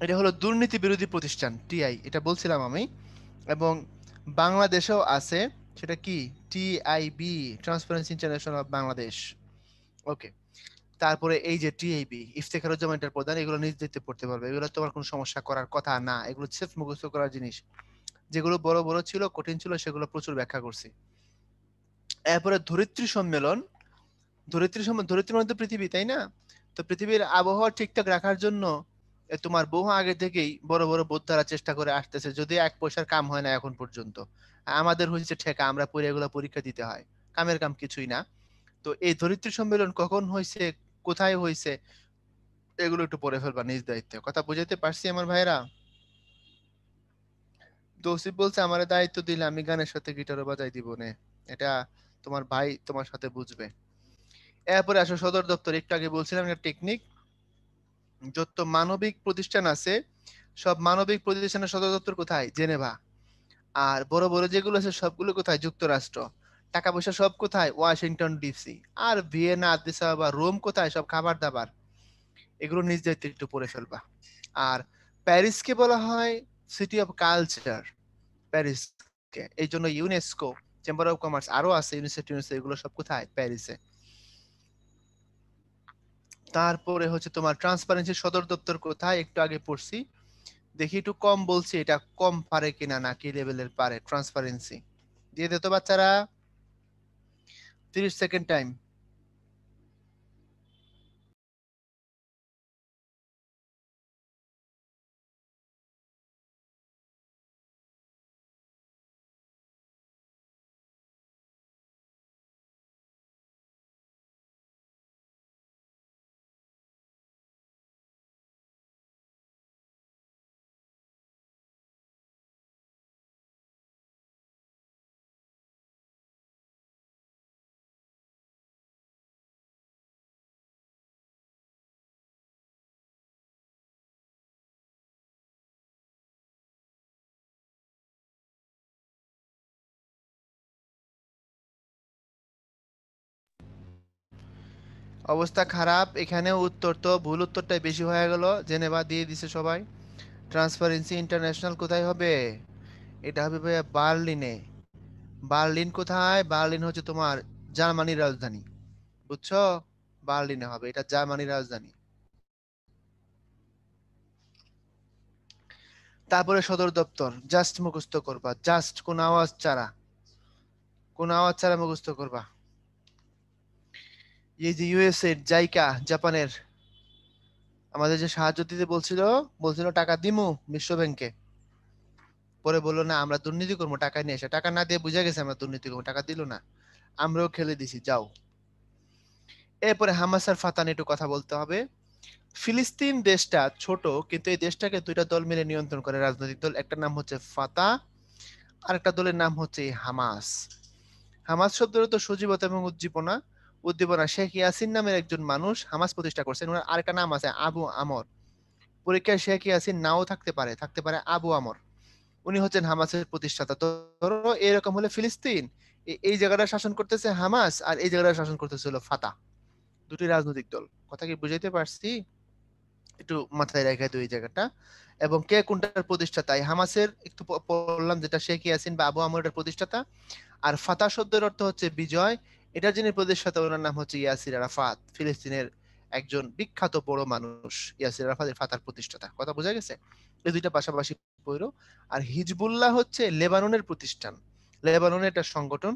এটা হলো দুর্নীতি বিরোধী প্রতিষ্ঠান টিআই এটা বলছিলাম আমি এবং বাংলাদেশেও আছে সেটা কি TIB Transparency International of Bangladesh okay তারপরে এই যে টিআইবি ইফতেখারুজ্জামানটার প্রধান এগুলো নিজ দিতে পড়তে পারবে এগুলো তোমার কোনো সমস্যা করার কথা না এগুলো সেফ মুখস্থ করার জিনিস যেগুলো বড় বড় ছিল কঠিন ছিল সেগুলো প্রচুর ব্যাখ্যা করছি এরপরে ধরিত্রী সম্মেলন ধরিত্রী সম্মেলন ধরিত্রী মানে তো পৃথিবী তাই না তো পৃথিবীর আবহাওয়া ঠিকঠাক রাখার জন্য তোমার বহু আগে থেকেই বড় বড় বোদ্ধারা চেষ্টা করে আসতেছে যদি এক পয়সার কাম হয় না এখন পর্যন্ত আমাদের হয়েছে ঠেকা আমরা পরে এগুলো পরীক্ষা দিতে হয় কামের কাম কিছুই না তো এই ধরিত্রী সম্মেলন কখন হয়েছে কোথায় হয়েছে এগুলো একটু পরে ফেলবা নিজ দায়িত্ব কথা বুঝাইতে পারছি আমার ভাইরা দোষী বলছে আমার দায়িত্ব দিলে আমি গানের সাথে গিটারও বাজাই দিব নে এটা তোমার ভাই তোমার সাথে বুঝবে এরপরে আসো সদর দপ্তর একটু আগে বলছিলাম একটা টেকনিক যত মানবিক প্রতিষ্ঠান আছে সব মানবিক প্রতিষ্ঠানের সদর দপ্তর কোথায় জেনেভা আর বড় বড় যেগুলো আছে সবগুলো কোথায় যুক্তরাষ্ট্র টাকা পয়সা সব কোথায় ওয়াশিংটন ডিসি আর ভিয়েনা আদিস বা রোম কোথায় সব খাবার দাবার এগুলো নিজ দায়িত্বে একটু পড়ে ফেলবা আর প্যারিসকে বলা হয় সিটি অফ কালচার প্যারিসকে এই জন্য ইউনেস্কো চেম্বার অফ কমার্স আরো আছে ইউনিভার্সিটি এগুলো সব কোথায় প্যারিসে তারপরে হচ্ছে তোমার ট্রান্সপারেন্সি সদর দপ্তর কোথায় একটু আগে পড়ছি দেখি একটু কম বলছি এটা কম পারে কিনা না কি লেভেলের পারে ট্রান্সপারেন্সি দিয়ে দে তো বাচ্চারা 30 সেকেন্ড টাইম অবস্থা খারাপ এখানেও উত্তর তো ভুল উত্তরটাই বেশি হয়ে গেল জেনেভা দিয়ে দিছে সবাই ট্রান্সপারেন্সি ইন্টারন্যাশনাল কোথায় হবে এটা হবে ভাইয়া বার্লিনে বার্লিন কোথায় বার্লিন হচ্ছে তোমার জার্মানির রাজধানী বুঝছো বার্লিনে হবে এটা জার্মানির রাজধানী তারপরে সদর দপ্তর জাস্ট মুখস্থ করবা জাস্ট কোন আওয়াজ ছাড়া কোন আওয়াজ ছাড়া মুখস্থ করবা এই যে ইউএস এর জাইকা জাপানের আমাদের যে সাহায্য দিতে বলছিল বলছিল টাকা দিমু বিশ্ব ব্যাংকে পরে বললো না আমরা দুর্নীতি করবো টাকা নিয়ে এসে টাকা না দিয়ে বুঝা গেছে আমরা দুর্নীতি করবো টাকা দিল না আমরাও খেলে দিছি যাও এরপরে হামাস আর ফাতান একটু কথা বলতে হবে ফিলিস্তিন দেশটা ছোট কিন্তু এই দেশটাকে দুইটা দল মিলে নিয়ন্ত্রণ করে রাজনৈতিক দল একটা নাম হচ্ছে ফাতা আর একটা দলের নাম হচ্ছে হামাস হামাস শব্দের তো সজীবতা এবং উজ্জীবনা উদ্দীপনা শেখ ইয়াসিন নামের একজন মানুষ হামাস প্রতিষ্ঠা করছেন ওনার আরেকটা নাম আছে আবু আমর পরীক্ষায় শেখ ইয়াসিন নাও থাকতে পারে থাকতে পারে আবু আমর উনি হচ্ছেন হামাসের প্রতিষ্ঠাতা তো ধরো এরকম হলে ফিলিস্তিন এই জায়গাটা শাসন করতেছে হামাস আর এই জায়গাটা শাসন করতেছে হলো ফাতা দুটি রাজনৈতিক দল কথা কি বুঝাইতে পারছি একটু মাথায় রেখে দুই জায়গাটা এবং কে কোনটার প্রতিষ্ঠাতা হামাসের একটু পড়লাম যেটা শেখ ইয়াসিন বা আবু আমরের প্রতিষ্ঠাতা আর ফাতা শব্দের অর্থ হচ্ছে বিজয় এটা যিনি সাথে ওনার নাম হচ্ছে ইয়াসির আরাফাত ফিলিস্তিনের একজন বিখ্যাত বড় মানুষ ইয়াসির আরাফাতের ফাতার প্রতিষ্ঠাতা কথা বোঝা গেছে এই দুইটা পাশাপাশি পড়ল আর হিজবুল্লাহ হচ্ছে লেবাননের প্রতিষ্ঠান লেবাননের একটা সংগঠন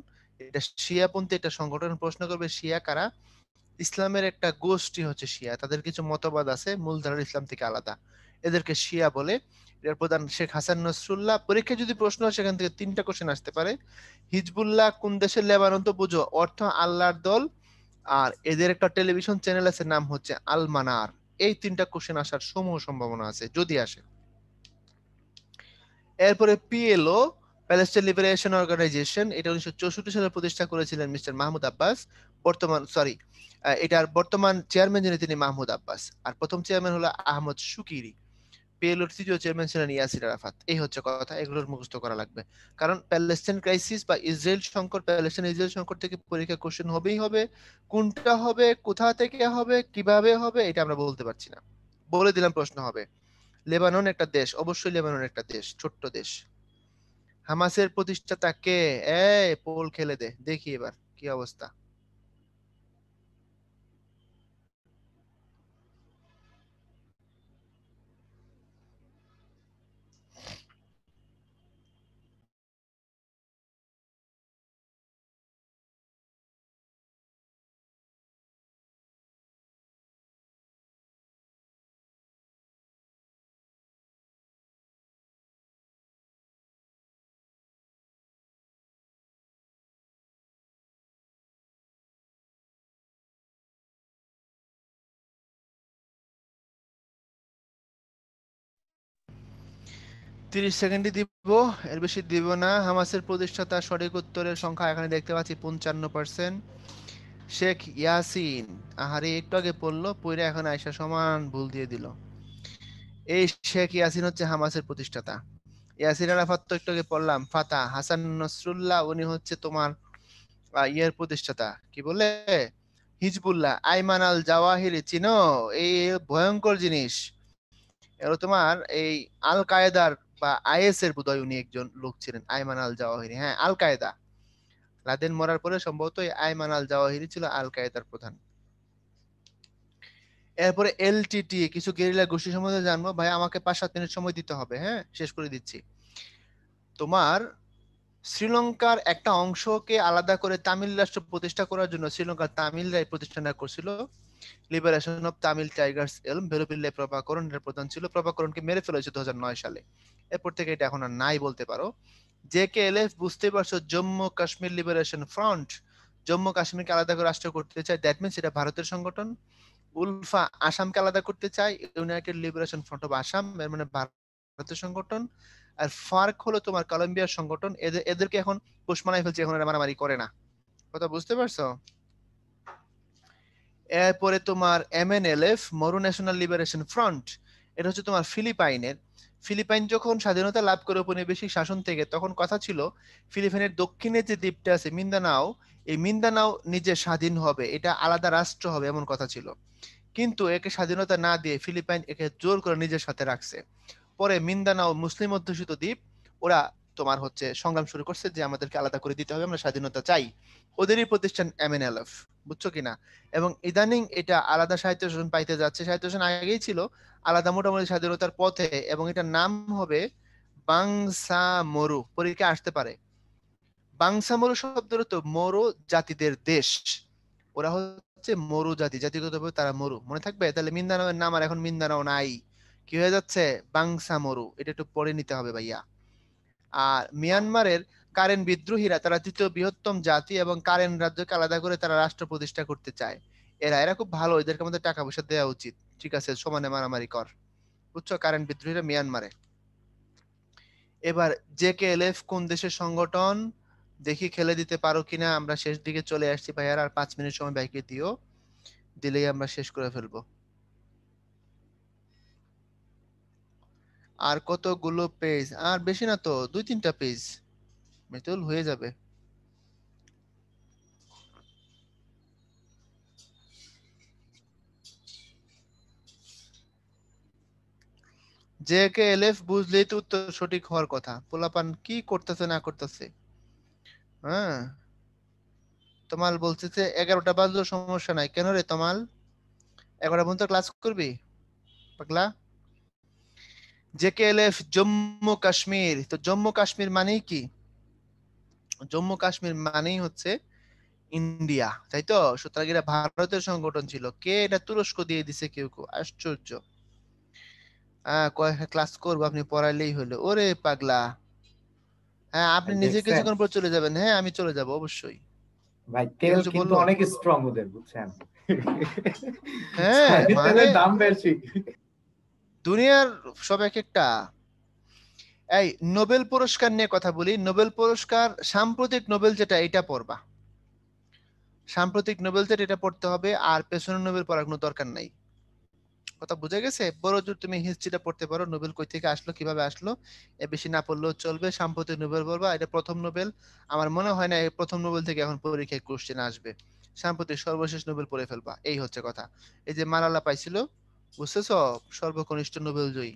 এটা শিয়াপন্থী একটা সংগঠন প্রশ্ন করবে শিয়া কারা ইসলামের একটা গোষ্ঠী হচ্ছে শিয়া তাদের কিছু মতবাদ আছে মূলধারার ইসলাম থেকে আলাদা এদেরকে শিয়া বলে এর প্রধান শেখ হাসান নসরুল্লাহ পরীক্ষায় যদি প্রশ্ন হয় সেখান থেকে তিনটা কোশ্চেন আসতে পারে হিজবুল্লাহ কোন দেশের লেবানন তো বুঝো অর্থ আল্লাহর দল আর এদের একটা টেলিভিশন চ্যানেল আছে নাম হচ্ছে আল মানার এই তিনটা কোশ্চেন আসার সমূহ সম্ভাবনা আছে যদি আসে এরপরে পিএলও প্যালেস্টাইন লিবারেশন অর্গানাইজেশন এটা উনিশশো চৌষট্টি সালে প্রতিষ্ঠা করেছিলেন মিস্টার মাহমুদ আব্বাস বর্তমান সরি এটার বর্তমান চেয়ারম্যান যিনি তিনি মাহমুদ আব্বাস আর প্রথম চেয়ারম্যান হলো আহমদ সুকিরি পিএলওর তৃতীয় চেয়ারম্যান ছিলেন ইয়াসির আরাফাত এই হচ্ছে কথা এগুলোর মুখস্থ করা লাগবে কারণ প্যালেস্টাইন ক্রাইসিস বা ইসরায়েল সংকট প্যালেস্টাইন ইসরায়েল সংকট থেকে পরীক্ষা কোশ্চেন হবেই হবে কোনটা হবে কোথা থেকে হবে কিভাবে হবে এটা আমরা বলতে পারছি না বলে দিলাম প্রশ্ন হবে লেবানন একটা দেশ অবশ্যই লেবানন একটা দেশ ছোট্ট দেশ হামাসের প্রতিষ্ঠাতা কে এ পোল খেলে দে দেখি এবার কি অবস্থা তিরিশ সেকেন্ডই দিব এর বেশি দিব না হামাসের প্রতিষ্ঠাতা সঠিক উত্তরের সংখ্যা এখানে দেখতে পাচ্ছি পঞ্চান্ন পার্সেন্ট শেখ ইয়াসিন আহারে একটু আগে পড়লো পইরা এখন আয়সা সমান ভুল দিয়ে দিল এই শেখ ইয়াসিন হচ্ছে হামাসের প্রতিষ্ঠাতা ইয়াসিন আরাফাত তো একটু আগে পড়লাম ফাতা হাসান নসরুল্লাহ উনি হচ্ছে তোমার ইয়ের প্রতিষ্ঠাতা কি বলে হিজবুল্লাহ আইমান আল জাওয়াহিরি চিনো এই ভয়ঙ্কর জিনিস তোমার এই আল কায়েদার বা আইএস এর বোধহয় উনি একজন লোক ছিলেন আইমান আল জাওয়াহিরি হ্যাঁ আল কায়দা লাদেন মরার পরে সম্ভবত আইমান আল জাওয়াহিরি ছিল আল কায়দার প্রধান এরপরে এলটিটি কিছু গেরিলা গোষ্ঠী সম্বন্ধে জানবো ভাই আমাকে পাঁচ সাত মিনিট সময় দিতে হবে হ্যাঁ শেষ করে দিচ্ছি তোমার শ্রীলঙ্কার একটা অংশকে আলাদা করে তামিল রাষ্ট্র প্রতিষ্ঠা করার জন্য শ্রীলঙ্কার তামিলরাই এই প্রতিষ্ঠানটা করছিল লিবারেশন অফ তামিল টাইগার্স এলম ভেলুপিল্লাই প্রভাকরণ এর প্রধান ছিল প্রভাকরণকে মেরে ফেলেছে দু সালে এরপর থেকে এটা এখন আর নাই বলতে পারো জে কে এল এফ বুঝতে পারছো জম্মু কাশ্মীর লিবারেশন ফ্রন্ট জম্মু কাশ্মীরকে আলাদা করে রাষ্ট্র করতে চায় দ্যাট মিনস এটা ভারতের সংগঠন উলফা আসামকে আলাদা করতে চায় United Liberation Front of Assam এর মানে ভারতের সংগঠন আর ফার্ক হলো তোমার কলম্বিয়ার সংগঠন এদের এদেরকে এখন পোষ ফেলছে এখন মারামারি করে না কথা বুঝতে পারছো এরপরে তোমার এমএনএলএফ মরু ন্যাশনাল লিবারেশন ফ্রন্ট এটা হচ্ছে তোমার ফিলিপাইনের ফিলিপাইন যখন স্বাধীনতা লাভ করে উপনিবেশিক শাসন থেকে তখন কথা ছিল ফিলিপাইনের দক্ষিণে যে দ্বীপটা আছে মিন্দানাও এই মিন্দানাও নিজে স্বাধীন হবে এটা আলাদা রাষ্ট্র হবে এমন কথা ছিল কিন্তু একে স্বাধীনতা না দিয়ে ফিলিপাইন একে জোর করে নিজের সাথে রাখছে পরে মিন্দানাও মুসলিম অধ্যুষিত দ্বীপ ওরা তোমার হচ্ছে সংগ্রাম শুরু করছে যে আমাদেরকে আলাদা করে দিতে হবে আমরা স্বাধীনতা চাই ওদেরই প্রতিষ্ঠান এম এন এমএনএলএফ বুঝছো কিনা এবং ইদানিং এটা আলাদা সাহিত্য শাসন পাইতে যাচ্ছে সাহিত্য শাসন আগেই ছিল আলাদা মোটামুটি স্বাধীনতার পথে এবং এটার নাম হবে বাংসা মরু পরীক্ষা আসতে পারে বাংসা মরু শব্দ তো মরু জাতিদের দেশ ওরা হচ্ছে মরু জাতি জাতিগত ভাবে তারা মরু মনে থাকবে তাহলে মিন্দানাওয়ের নাম আর এখন মিন্দানাও নাই কি হয়ে যাচ্ছে বাংসা মরু এটা একটু পড়ে নিতে হবে ভাইয়া মিয়ানমারের কারেন বিদ্রোহীরা তারা তৃতীয় বৃহত্তম জাতি এবং কারেন রাজ্যকে আলাদা করে তারা রাষ্ট্র প্রতিষ্ঠা করতে চায় এরা এরা খুব ভালো এদেরকে আমাদের টাকা পয়সা দেওয়া উচিত ঠিক আছে সমানে মারামারি কর বুঝছো কারেন বিদ্রোহীরা মিয়ানমারে এবার জে কে এল এফ কোন দেশের সংগঠন দেখি খেলে দিতে পারো কিনা আমরা শেষ দিকে চলে আসছি ভাইয়ার আর পাঁচ মিনিট সময় বাইকে দিও দিলেই আমরা শেষ করে ফেলবো আর কতগুলো পেজ আর বেশি না তো দুই তিনটা পেজ মেতুল হয়ে যাবে যে কে এল এফ বুঝলেই তো উত্তর সঠিক হওয়ার কথা পোলাপান কি করতেছে না করতেছে হ্যাঁ তোমাল বলছে যে এগারোটা বাজলেও সমস্যা নাই কেন রে তোমাল এগারোটা পর্যন্ত ক্লাস করবি পাগলা জেকেএলএফ জম্মু কাশ্মীর তো জম্মু কাশ্মীর মানেই কি জম্মু কাশ্মীর মানেই হচ্ছে ইন্ডিয়া তাই তো সুতরাং এটা ভারতের সংগঠন ছিল কে এটা তুরস্ক দিয়ে দিছে কেউ কেউ আশ্চর্য হ্যাঁ কয়েকটা হ্যাঁ, ক্লাস করবো আপনি পড়াইলেই হলো ওরে পাগলা হ্যাঁ আপনি নিজে কিছুক্ষণ পর চলে যাবেন হ্যাঁ আমি চলে যাব অবশ্যই অনেক স্ট্রং ওদের বুঝছেন হ্যাঁ মানে দাম বেশি দুনিয়ার সব এক একটা এই নোবেল পুরস্কার নিয়ে কথা বলি নোবেল পুরস্কার সাম্প্রতিক নোবেল যেটা এটা পড়বা সাম্প্রতিক নোবেল যেটা এটা পড়তে হবে আর পেছনের নোবেল পড়ার কোনো দরকার নাই কথা বুঝে গেছে বড় জোর তুমি হিস্ট্রিটা পড়তে পারো নোবেল কই থেকে আসলো কিভাবে আসলো এ বেশি না পড়লেও চলবে সাম্প্রতিক নোবেল পড়বা এটা প্রথম নোবেল আমার মনে হয় না এই প্রথম নোবেল থেকে এখন পরীক্ষায় কোশ্চেন আসবে সাম্প্রতিক সর্বশেষ নোবেল পড়ে ফেলবা এই হচ্ছে কথা এই যে মালালা পাইছিল বুঝতেছ সর্বকনিষ্ঠ নোবেল জয়ী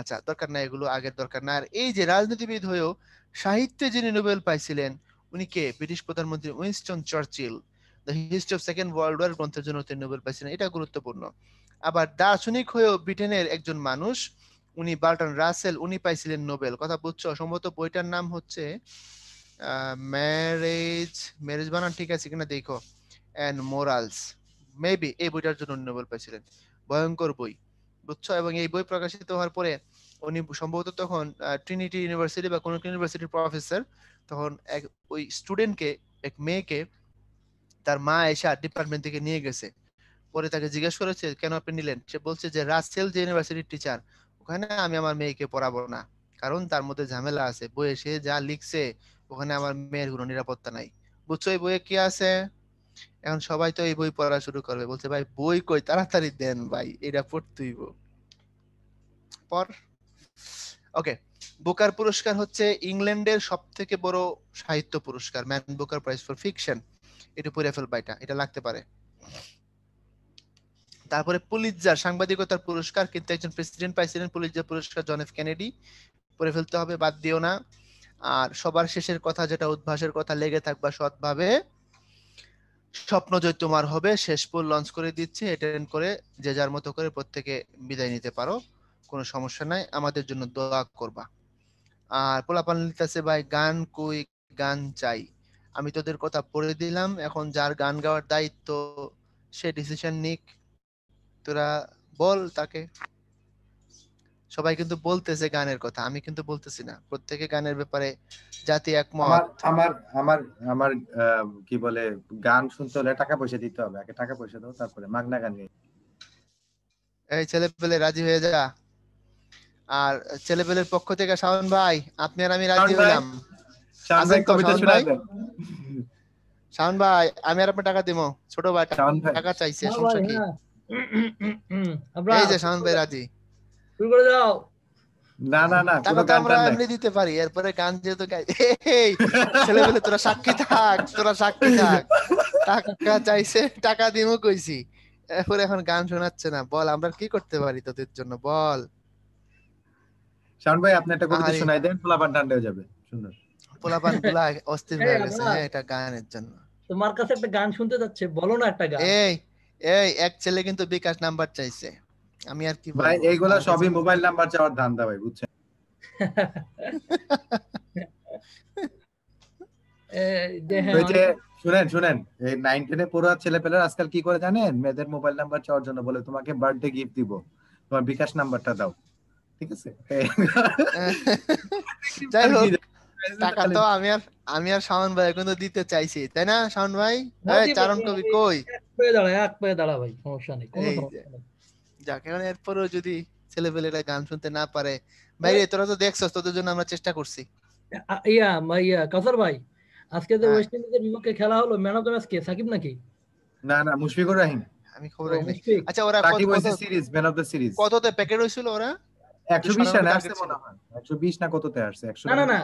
আচ্ছা দরকার না এগুলো আগের দরকার না আর এই যে রাজনীতিবিদ হয়েও সাহিত্যে যিনি নোবেল পাইছিলেন উনি কে ব্রিটিশ প্রধানমন্ত্রী Winston Churchill the History of Second world War গ্রন্থের জন্য তিনি নোবেল পাইছিলেন এটা গুরুত্বপূর্ণ আবার দার্শনিক হয়েও ব্রিটেনের একজন মানুষ উনি বার্টন রাসেল উনি পাইছিলেন নোবেল কথা বুঝছো সম্ভবত বইটার নাম হচ্ছে ম্যারেজ ম্যারেজ বানান ঠিক আছে কিনা দেখো অ্যান্ড মোরালস মেবি এই বইটার জন্য নোবেল পাইছিলেন ভয়ঙ্কর বই বুঝছো এবং এই বই প্রকাশিত হওয়ার পরে উনি সম্ভবত তখন ট্রিনিটি ইউনিভার্সিটি বা কোনো ইউনিভার্সিটির প্রফেসর তখন এক ওই স্টুডেন্টকে এক মেয়েকে তার মা এসে ডিপার্টমেন্ট থেকে নিয়ে গেছে পরে তাকে জিজ্ঞেস করেছে কেন আপনি নিলেন সে বলছে যে রাসেল যে ইউনিভার্সিটির টিচার ওখানে আমি আমার মেয়েকে পড়াবো না কারণ তার মধ্যে ঝামেলা আছে বইয়ে সে যা লিখছে ওখানে আমার মেয়ের কোনো নিরাপত্তা নাই বুঝছো এই বইয়ে কি আছে এখন সবাই তো এই বই পড়া শুরু করবে বলছে ভাই বই কই তাড়াতাড়ি দেন ভাই এটা পড়তেইব পর ওকে বুকার পুরস্কার হচ্ছে ইংল্যান্ডের সব থেকে বড় সাহিত্য পুরস্কার Man Booker Prize for Fiction এটা পড়ে ফেল এটা এটা লাগতে পারে তারপরে পুলিৎজার সাংবাদিকতার পুরস্কার কিন্তু একজন প্রেসিডেন্ট পাইছিলেন পুলিৎজার পুরস্কার জন এফ কেনেডি পড়ে ফেলতে হবে বাদ দিও না আর সবার শেষের কথা যেটা উদ্ভাসের কথা লেগে থাকবা সৎভাবে স্বপ্নজয় তোমার হবে শেষ পুল লঞ্চ করে দিচ্ছি অ্যাটেন্ড করে যে যার মতো করে প্রত্যেকে বিদায় নিতে পারো কোনো সমস্যা নাই আমাদের জন্য দোয়া করবা আর পোলাপান লিখতেছে ভাই গান কুই গান চাই আমি তোদের কথা পড়ে দিলাম এখন যার গান গাওয়ার দায়িত্ব সে ডিসিশন নিক তোরা বল তাকে সবাই কিন্তু বলতেছে গানের কথা আমি কিন্তু বলতেছি না প্রত্যেকে গানের ব্যাপারে জাতি একমত আমার আমার আমার কি বলে গান শুনতে হলে টাকা পয়সা দিতে হবে আগে টাকা পয়সা দাও তারপরে মাগনা গান এই ছেলে পেলে রাজি হয়ে যা আর ছেলে পেলের পক্ষ থেকে শাওন ভাই আপনি আর আমি রাজি হলাম শাওন ভাই আমি আর আপনি টাকা দিব ছোট ভাই টাকা চাইছে সমস্যা কি হ্যাঁ। এই যে শাওন ভাই রাজি করে দাও না না না আমরা এমনি দিতে পারি এরপরে গান যেহেতু তোরা সাক্ষী থাক তোরা সাক্ষী থাক টাকা চাইছে টাকা দিমু কইছি এরপরে এখন গান শোনাচ্ছে না বল আমরা কি করতে পারি তোদের জন্য বল ভাই আপনি একটা কবিতা শোনাই দেন পোলাপান টান্ডে যাবে সুন্দর পোলাপান অস্থির হয়ে গেছে হ্যাঁ, এটা গানের জন্য তোমার কাছে একটা গান শুনতে যাচ্ছে বলো না একটা গান এই এই এক ছেলে কিন্তু বিকাশ নাম্বার চাইছে আমি আর কি ভাই এইগুলা সবই মোবাইল নাম্বার চাওয়ার ধান্দা ভাই বুঝছেন শুনেন শুনেন এই নাইন টেনে ছেলে পেলে আজকাল কি করে জানেন মেয়েদের মোবাইল নাম্বার চাওয়ার জন্য বলে তোমাকে বার্থডে গিফট দিব তোমার বিকাশ নাম্বারটা দাও ঠিক আছে যাই হোক টাকা তো আমি আর আমি আর শাওন ভাই কিন্তু দিতে চাইছি তাই না শাওন ভাই চারণ কবি কই দাঁড়ায় এক পায়ে দাঁড়া ভাই সমস্যা নেই যাক এখন এরপরেও যদি ছেলেপেলেরা গান শুনতে না পারে বাইরে তোরা তো দেখছস তোদের জন্য আমরা চেষ্টা করছি ইয়া ইয়া কাসার ভাই আজকে যে ওয়েস্ট হ্যাঁ। ইন্ডিজের বিপক্ষে খেলা হলো ম্যান অফ দ্য ম্যাচ কে সাকিব নাকি না না মুশফিকুর রহিম আমি খবর রাখি আচ্ছা ওরা সাকিব হইছে series man of the series কততে প্যাকেট হইছিল ওরা 120 রানে আসছে মনে হয় 120 না কততে আসছে 100 না না